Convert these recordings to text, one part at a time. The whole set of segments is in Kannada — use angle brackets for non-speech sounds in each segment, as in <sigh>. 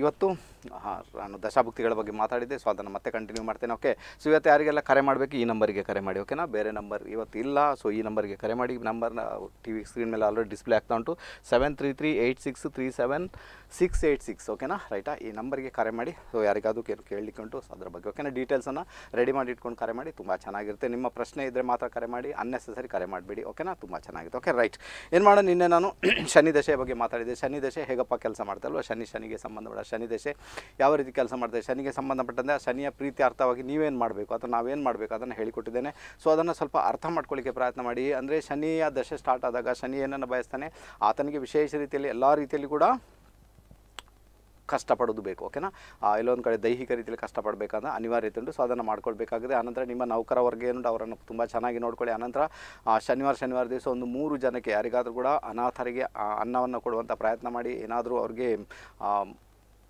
ಇವತ್ತು ನಾನು ದಶಾಭಕ್ತಿಗಳ ಬಗ್ಗೆ ಮಾತಾಡಿದ್ದೆ ಸೊ ಅದನ್ನು ಮತ್ತೆ ಕಂಟಿನ್ಯೂ ಮಾಡ್ತೇನೆ ಓಕೆ ಸೊ ಇವತ್ತು ಯಾರಿಗೆಲ್ಲ ಕರೆ ಮಾಡಬೇಕು ಈ ನಂಬರಿಗೆ ಕರೆ ಮಾಡಿ ಓಕೆನಾ ಬೇರೆ ನಂಬರ್ ಇವತ್ತು ಇಲ್ಲ ಸೊ ಈ ನಂಬರಿಗೆ ಕರೆ ಮಾಡಿ ನಂಬರ್ನ ಟಿ ವಿ ಸ್ಕ್ರೀನ್ ಮೇಲೆ ಆಲ್ರೆಡಿ ಡಿಸ್ಪ್ಲೇ ಆಗ್ತಾ ಉಂಟು seven three three eight six three seven six eight six ಓಕೆನಾ ರೈಟಾ ಈ ನಂಬರ್ಗೆ ಕರೆ ಮಾಡಿ ಸೊ ಯಾರಿಗಾದ್ರೂ ಕೇಳಲಿಕ್ಕೆ ಉಂಟು ಅದರ ಬಗ್ಗೆ ಓಕೆನಾ ಡೀಟೇಲ್ಸನ್ನು ರೆಡಿ ಮಾಡಿ ಇಟ್ಕೊಂಡು ಕರೆ ಮಾಡಿ ತುಂಬ ಚೆನ್ನಾಗಿರುತ್ತೆ ನಿಮ್ಮ ಪ್ರಶ್ನೆ ಇದ್ದರೆ ಮಾತ್ರ ಕರೆ ಮಾಡಿ ಅನ್ನೆಸೆಸರಿ ಕರೆ ಮಾಡಿಬಿಡಿ ಓಕೆನಾ ತುಂಬ ಚೆನ್ನಾಗಿರುತ್ತೆ ಓಕೆ ರೈಟ್ ಏನು ಮಾಡೋಣ ನಿನ್ನೆ ನಾನು <clears throat> ಶನಿ ದಶೆ ಬಗ್ಗೆ ಮಾತಾಡಿದೆ ಶನಿ ದಶೆ ಹೇಗಪ್ಪ ಕೆಲಸ ಮಾಡ್ತಲ್ವ ಶನಿ ಶನಿಗೆ ಸಂಬಂಧಪಟ್ಟ ಶನಿ ದಶೆ ಯಾವ ರೀತಿ ಕೆಲಸ ಮಾಡ್ತದೆ ಶನಿಗೆ ಸಂಬಂಧಪಟ್ಟಂತೆ ಶನಿಯ ಪ್ರೀತಿ ಅರ್ಥವಾಗಿ ನೀವೇನು ಮಾಡಬೇಕು ಅಥವಾ ನಾವೇನು ಮಾಡಬೇಕು ಅದನ್ನು ಹೇಳಿಕೊಟ್ಟಿದ್ದೇನೆ ಸೊ ಅದನ್ನು ಸ್ವಲ್ಪ ಅರ್ಥ ಮಾಡ್ಕೊಳ್ಳಿಕ್ಕೆ ಪ್ರಯತ್ನ ಮಾಡಿ ಅಂದರೆ ಶನಿಯ ದಶೆ ಸ್ಟಾರ್ಟ್ ಆದಾಗ ಶನಿ ಏನನ್ನು ಬಯಸ್ತಾನೆ ಆತನಿಗೆ ವಿಶೇಷ ರೀತಿಯಲ್ಲಿ ಎಲ್ಲ ರೀತಿಯಲ್ಲಿ ಕೂಡ ಕಷ್ಟಪಡೋದು ಬೇಕು ಓಕೆನಾ ಇಲ್ಲೊಂದು ಕಡೆ ದೈಹಿಕ ರೀತಿಯಲ್ಲಿ ಕಷ್ಟಪಡಬೇಕಂದ್ರೆ ಅನಿವಾರ್ಯತೆ ಉಂಟು ಸೊ ಅದನ್ನು ಮಾಡ್ಕೊಳ್ಬೇಕಾಗಿದೆ ಆನಂತರ ನಿಮ್ಮ ನೌಕರ ವರ್ಗ ಏನುಂಟು ಅವರನ್ನು ತುಂಬ ಚೆನ್ನಾಗಿ ನೋಡ್ಕೊಳ್ಳಿ ಆನಂತರ ಶನಿವಾರ ಶನಿವಾರ ದಿವಸ ಒಂದು ಮೂರು ಜನಕ್ಕೆ ಯಾರಿಗಾದರೂ ಕೂಡ ಅನಾಥರಿಗೆ ಅನ್ನವನ್ನು ಕೊಡುವಂಥ ಪ್ರಯತ್ನ ಮಾಡಿ ಏನಾದರೂ ಅವ್ರಿಗೆ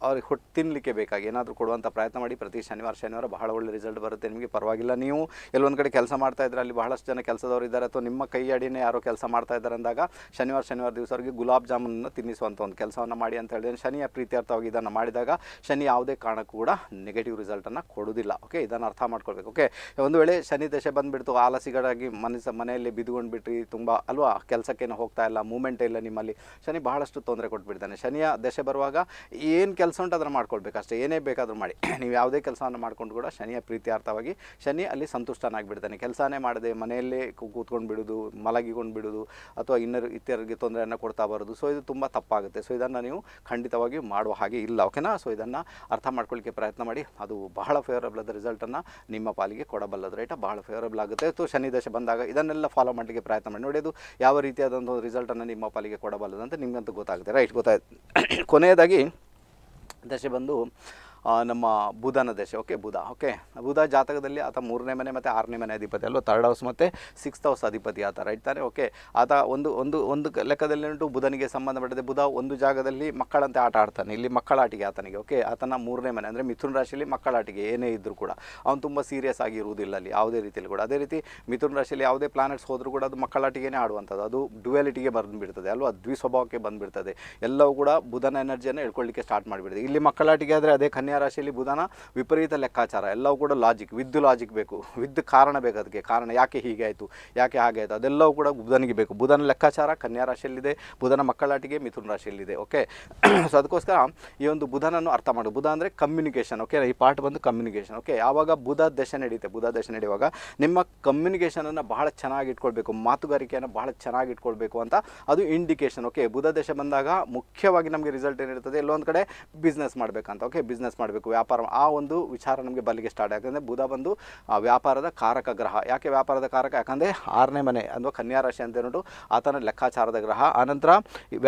ಅವ್ರಿಗೆ ಹೊಟ್ಟು ತಿನ್ನಲಿಕ್ಕೆ ಬೇಕಾಗಿ ಏನಾದರೂ ಕೊಡುವಂಥ ಪ್ರಯತ್ನ ಮಾಡಿ ಪ್ರತಿ ಶನಿವಾರ ಶನಿವಾರ ಬಹಳ ಒಳ್ಳೆ ರಿಸಲ್ಟ್ ಬರುತ್ತೆ ನಿಮಗೆ ಪರವಾಗಿಲ್ಲ ನೀವು ಎಲ್ಲೊಂದು ಕಡೆ ಕೆಲಸ ಮಾಡ್ತಾ ಇದ್ದರೆ ಅಲ್ಲಿ ಬಹಳಷ್ಟು ಜನ ಕೆಲಸದವರು ಇದ್ದಾರೆ ಅಥವಾ ನಿಮ್ಮ ಕೈ ಅಡಿನೇ ಯಾರೋ ಕೆಲಸ ಮಾಡ್ತಾ ಇದ್ದಾರೆ ಅಂದಾಗ ಶನಿವಾರ ಶನಿವಾರ ದಿವಸ ಅವ್ರಿಗೆ ಗುಲಾಬ್ ಜಾಮೂನನ್ನು ತಿನ್ನಿಸುವಂಥ ಒಂದು ಕೆಲಸವನ್ನು ಮಾಡಿ ಅಂತ ಹೇಳಿದ್ರೆ ಶನಿಯ ಪ್ರೀತ್ಯರ್ಥವಾಗಿ ಇದನ್ನು ಮಾಡಿದಾಗ ಶನಿ ಯಾವುದೇ ಕಾರಣಕ್ಕೂ ಕೂಡ ನೆಗೆಟಿವ್ ರಿಸಲ್ಟನ್ನು ಕೊಡೋದಿಲ್ಲ ಓಕೆ ಇದನ್ನು ಅರ್ಥ ಮಾಡ್ಕೊಳ್ಬೇಕು ಓಕೆ ಒಂದು ವೇಳೆ ಶನಿ ದಶೆ ಬಂದುಬಿಡ್ತು ಆಲಸಿಗಳಾಗಿ ಮನಸ್ಸು ಮನೆಯಲ್ಲಿ ಬಿದ್ದುಕೊಂಡು ಬಿಟ್ರಿ ತುಂಬ ಅಲ್ವಾ ಕೆಲಸಕ್ಕೇನು ಹೋಗ್ತಾ ಇಲ್ಲ ಮೂಮೆಂಟ್ ಇಲ್ಲ ನಿಮ್ಮಲ್ಲಿ ಶನಿ ಬಹಳಷ್ಟು ತೊಂದರೆ ಕೊಟ್ಬಿಡ್ತಾನೆ ಶನಿಯ ದಶೆ ಬರುವಾಗ ಏನು ಕೆಲಸ ಕೆಲಸ ಉಂಟಾದ್ರೂ ಅಷ್ಟೇ ಏನೇ ಬೇಕಾದರೂ ಮಾಡಿ <clears throat> ನೀವು ಯಾವುದೇ ಕೆಲಸವನ್ನು ಮಾಡ್ಕೊಂಡು ಕೂಡ ಶನಿಯ ಪ್ರೀತಿಯಾರ್ಥವಾಗಿ ಶನಿ ಅಲ್ಲಿ ಸಂತುಷ್ಟನಾಗಿಬಿಡ್ತಾನೆ ಕೆಲಸನೇ ಮಾಡದೆ ಮನೆಯಲ್ಲೇ ಕೂತ್ಕೊಂಡು ಬಿಡೋದು ಮಲಗಿಕೊಂಡು ಬಿಡೋದು ಅಥವಾ ಇನ್ನರು ಇತ್ಯರಿಗೆ ತೊಂದರೆಯನ್ನು ಕೊಡ್ತಾ ಬರೋದು ಸೊ ಇದು ತುಂಬ ತಪ್ಪಾಗುತ್ತೆ ಸೊ ಇದನ್ನು ನೀವು ಖಂಡಿತವಾಗಿ ಮಾಡುವ ಹಾಗೆ ಇಲ್ಲ ಓಕೆನಾ ಸೊ ಇದನ್ನು ಅರ್ಥ ಮಾಡ್ಕೊಳ್ಳಿಕ್ಕೆ ಪ್ರಯತ್ನ ಮಾಡಿ ಅದು ಬಹಳ ಫೇವರಬಲ್ ಆದ ರಿಸಲ್ಟನ್ನು ನಿಮ್ಮ ಪಾಲಿಗೆ ಕೊಡಬಲ್ಲದ ರೈಟ ಬಹಳ ಫೇವರಬಲ್ ಆಗುತ್ತೆ ಅಥವಾ ಶನಿ ದಶೆ ಬಂದಾಗ ಇದನ್ನೆಲ್ಲ ಫಾಲೋ ಮಾಡಲಿಕ್ಕೆ ಪ್ರಯತ್ನ ಮಾಡಿ ನೋಡಿ ಅದು ಯಾವ ರೀತಿಯಾದಂಥ ರಿಸಲ್ಟನ್ನು ನಿಮ್ಮ ಪಾಲಿಗೆ ಕೊಡಬಲ್ಲದಂತ ನಿಮಗಂತೂ ಗೊತ್ತಾಗುತ್ತೆ ರೈಟ್ ಗೊತ್ತಾಯ್ತು <clears throat> ಕೊನೆಯದಾಗಿ ದಶೆ ಬಂದು ನಮ್ಮ ಬುಧನ ದೇಶ ಓಕೆ ಬುಧ ಓಕೆ ಬುಧ ಜಾತಕದಲ್ಲಿ ಆತ ಮೂರನೇ ಮನೆ ಮತ್ತು ಆರನೇ ಮನೆ ಅಧಿಪತಿ ಅಲ್ವಾ ತರ್ಡ್ ಹೌಸ್ ಮತ್ತು ಸಿಕ್ಸ್ ಹೌಸ್ ಅಧಿಪತಿ ಆತ ರೈಟ್ ತಾನೆ ಓಕೆ ಆತ ಒಂದು ಒಂದು ಒಂದು ಲೆಕ್ಕದಲ್ಲಿ ಉಂಟು ಬುಧನಿಗೆ ಸಂಬಂಧಪಟ್ಟಿದೆ ಬುಧ ಒಂದು ಜಾಗದಲ್ಲಿ ಮಕ್ಕಳಂತೆ ಆಟ ಆಡ್ತಾನೆ ಇಲ್ಲಿ ಮಕ್ಕಳಾಟಿಗೆ ಆತನಿಗೆ ಓಕೆ ಆತನ ಮೂರನೇ ಮನೆ ಅಂದರೆ ಮಿಥುನ ರಾಶಿಯಲ್ಲಿ ಮಕ್ಕಳಾಟಿಗೆ ಏನೇ ಇದ್ದರೂ ಕೂಡ ಅವನು ತುಂಬ ಸೀರಿಯಸ್ ಆಗಿರುವುದಿಲ್ಲ ಅಲ್ಲಿ ಯಾವುದೇ ರೀತಿಯಲ್ಲಿ ಕೂಡ ಅದೇ ರೀತಿ ಮಿಥುನ ರಾಶಿಯಲ್ಲಿ ಯಾವುದೇ ಪ್ಲಾನೆಟ್ಸ್ ಹೋದರೂ ಕೂಡ ಅದು ಮಕ್ಕಳಾಟಿಗೆನೇ ಆಡುವಂಥದ್ದು ಅದು ಡ್ಯುಯಾಲಿಟಿಗೆ ಬಂದುಬಿಡ್ತದೆ ಅಲ್ವಾ ದ್ವಿಸ್ವಭಾವಕ್ಕೆ ಬಂದುಬಿಡ್ತದೆ ಎಲ್ಲವೂ ಕೂಡ ಬುಧನ ಎನರ್ಜಿಯನ್ನು ಹೇಳ್ಕೊಳ್ಳಿಕ್ಕೆ ಸ್ಟಾರ್ಟ್ ಮಾಡಿಬಿಡ್ತದೆ ಇಲ್ಲಿ ಮಕ್ಕಳಾಟಿಗೆ ಆದರೆ ಅದೇ ಕನ್ಯಾ ಕನ್ಯಾ ರಾಶಿಯಲ್ಲಿ ಬುಧನ ವಿಪರೀತ ಲೆಕ್ಕಾಚಾರ ಎಲ್ಲವೂ ಕೂಡ ಲಾಜಿಕ್ ವಿದ್ ಲಾಜಿಕ್ ಬೇಕು ವಿದ್ ಕಾರಣ ಬೇಕು ಅದಕ್ಕೆ ಕಾರಣ ಯಾಕೆ ಹೀಗೆ ಆಯಿತು ಯಾಕೆ ಹಾಗೆ ಆಯಿತು ಅದೆಲ್ಲವೂ ಕೂಡ ಬುಧನಿಗೆ ಬೇಕು ಬುಧನ ಲೆಕ್ಕಾಚಾರ ಕನ್ಯಾ ರಾಶಿಯಲ್ಲಿದೆ ಬುಧನ ಮಕ್ಕಳಾಟಿಗೆ ಮಿಥುನ ರಾಶಿಯಲ್ಲಿದೆ ಓಕೆ ಸೊ <clears throat> ಅದಕ್ಕೋಸ್ಕರ ಈ ಒಂದು ಬುಧನನ್ನು ಅರ್ಥ ಮಾಡು ಬುಧ ಅಂದರೆ ಕಮ್ಯುನಿಕೇಷನ್ ಓಕೆ ಈ ಪಾರ್ಟ್ ಬಂದು ಕಮ್ಯುನಿಕೇಷನ್ ಓಕೆ ಯಾವಾಗ ಬುಧ ದಶ ನಡೆಯುತ್ತೆ ಬುಧ ದಶ ನಡೆಯುವಾಗ ನಿಮ್ಮ ಕಮ್ಯುನಿಕೇಷನನ್ನು ಬಹಳ ಚೆನ್ನಾಗಿ ಇಟ್ಕೊಳ್ಬೇಕು ಮಾತುಗಾರಿಕೆಯನ್ನು ಬಹಳ ಚೆನ್ನಾಗಿ ಇಟ್ಕೊಳ್ಬೇಕು ಅಂತ ಅದು ಇಂಡಿಕೇಷನ್ ಓಕೆ ಬುಧ ದಶ ಬಂದಾಗ ಮುಖ್ಯವಾಗಿ ನಮಗೆ ರಿಸಲ್ಟ್ ಏನಿರ್ತದೆ ಎಲ್ಲೊಂದು ಕಡೆ ಬಿಸ್ನೆಸ್ ಮಾಡಬೇಕಂತ ಓಕೆ ಬಿಸ್ನೆಸ್ ಮಾಡಬೇಕು ವ್ಯಾಪಾರ ಆ ಒಂದು ವಿಚಾರ ನಮಗೆ ಬಲ್ಲಿಗೆ ಸ್ಟಾರ್ಟ್ ಯಾಕಂದರೆ ಬುಧ ಬಂದು ವ್ಯಾಪಾರದ ಕಾರಕ ಗ್ರಹ ಯಾಕೆ ವ್ಯಾಪಾರದ ಕಾರಕ ಯಾಕಂದರೆ ಆರನೇ ಮನೆ ಅಂದರೆ ಕನ್ಯಾ ರಾಶಿ ಅಂತ ಹೇಳ್ಬಿಟ್ಟು ಆತನ ಲೆಕ್ಕಾಚಾರದ ಗ್ರಹ ಆನಂತರ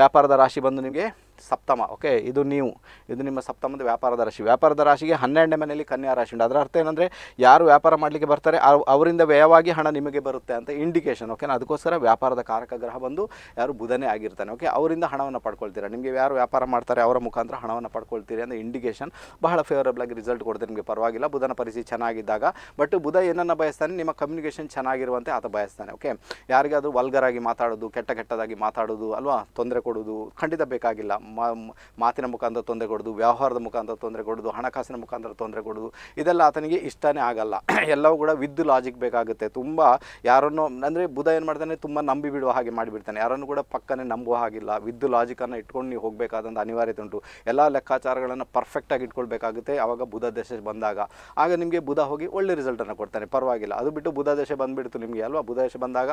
ವ್ಯಾಪಾರದ ರಾಶಿ ಬಂದು ನಿಮಗೆ ಸಪ್ತಮ ಓಕೆ ಇದು ನೀವು ಇದು ನಿಮ್ಮ ಸಪ್ತಮದ ವ್ಯಾಪಾರದ ರಾಶಿ ವ್ಯಾಪಾರದ ರಾಶಿಗೆ ಹನ್ನೆರಡನೇ ಮನೆಯಲ್ಲಿ ಕನ್ಯಾ ರಾಶಿ ಉಂಟು ಅದರ ಅರ್ಥ ಏನಂದರೆ ಯಾರು ವ್ಯಾಪಾರ ಮಾಡಲಿಕ್ಕೆ ಬರ್ತಾರೆ ಅವರಿಂದ ವ್ಯಯವಾಗಿ ಹಣ ನಿಮಗೆ ಬರುತ್ತೆ ಅಂತ ಇಂಡಿಕೇಶನ್ ಓಕೆ ಅದಕ್ಕೋಸ್ಕರ ವ್ಯಾಪಾರದ ಕಾರಕ ಗ್ರಹ ಬಂದು ಯಾರು ಬುಧನೇ ಆಗಿರ್ತಾನೆ ಓಕೆ ಅವರಿಂದ ಹಣವನ್ನು ಪಡ್ಕೊಳ್ತೀರಾ ನಿಮಗೆ ಯಾರು ವ್ಯಾಪಾರ ಮಾಡ್ತಾರೆ ಅವರ ಮುಖಾಂತರ ಹಣವನ್ನು ಪಡ್ಕೊಳ್ತೀರಿ ಅಂತ ಇಂಡಿಕೇಶನ್ ಬಹಳ ಫೇವರಬಲ್ ಆಗಿ ರಿಸಲ್ಟ್ ಕೊಡ್ತಾರೆ ನಿಮಗೆ ಪರವಾಗಿಲ್ಲ ಬುಧನ ಪರಿಸ್ಥಿತಿ ಚೆನ್ನಾಗಿದ್ದಾಗ ಬಟ್ ಬುಧ ಏನನ್ನು ಬಯಸ್ತಾನೆ ನಿಮ್ಮ ಕಮ್ಯುನಿಕೇಷನ್ ಚೆನ್ನಾಗಿರುವಂತೆ ಆತ ಬಯಸ್ತಾನೆ ಓಕೆ ಯಾರಿಗಾದರೂ ವಲ್ಗರಾಗಿ ಮಾತಾಡೋದು ಕೆಟ್ಟ ಕೆಟ್ಟದಾಗಿ ಮಾತಾಡೋದು ಅಲ್ವಾ ತೊಂದರೆ ಕೊಡೋದು ಖಂಡಿತ ಬೇಕಾಗಿಲ್ಲ ಮಾತಿನ ಮುಖಾಂತರ ತೊಂದರೆ ಕೊಡೋದು ವ್ಯವಹಾರದ ಮುಖಾಂತರ ತೊಂದರೆ ಕೊಡೋದು ಹಣಕಾಸಿನ ಮುಖಾಂತರ ತೊಂದರೆ ಕೊಡೋದು ಇದೆಲ್ಲ ಆತನಿಗೆ ಇಷ್ಟನೇ ಆಗಲ್ಲ <clears throat> ಎಲ್ಲವೂ ಕೂಡ ವಿದ್ ಲಾಜಿಕ್ ಬೇಕಾಗುತ್ತೆ ತುಂಬ ಯಾರನ್ನು ಅಂದರೆ ಬುಧ ಏನು ಮಾಡ್ತಾನೆ ತುಂಬ ನಂಬಿ ಬಿಡುವ ಹಾಗೆ ಮಾಡಿಬಿಡ್ತಾನೆ ಯಾರನ್ನು ಕೂಡ ಪಕ್ಕನೆ ನಂಬುವ ಹಾಗಿಲ್ಲ ವಿದ್ ಲಾಜಿಕನ್ನು ಇಟ್ಕೊಂಡು ನೀವು ಹೋಗಬೇಕಾದಂಥ ಅನಿವಾರ್ಯತೆ ಉಂಟು ಎಲ್ಲ ಲೆಕ್ಕಾಚಾರಗಳನ್ನು ಪರ್ಫೆಕ್ಟಾಗಿ ಇಟ್ಕೊಳ್ಬೇಕಾಗುತ್ತೆ ಆವಾಗ ಬುಧ ದೇಶ ಬಂದಾಗ ಆಗ ನಿಮಗೆ ಬುಧ ಹೋಗಿ ಒಳ್ಳೆ ರಿಸಲ್ಟನ್ನು ಕೊಡ್ತಾನೆ ಪರವಾಗಿಲ್ಲ ಅದು ಬಿಟ್ಟು ಬುಧ ದೇಶ ಬಂದುಬಿಡ್ತು ನಿಮಗೆ ಅಲ್ವಾ ಬುಧ ದೇಶ ಬಂದಾಗ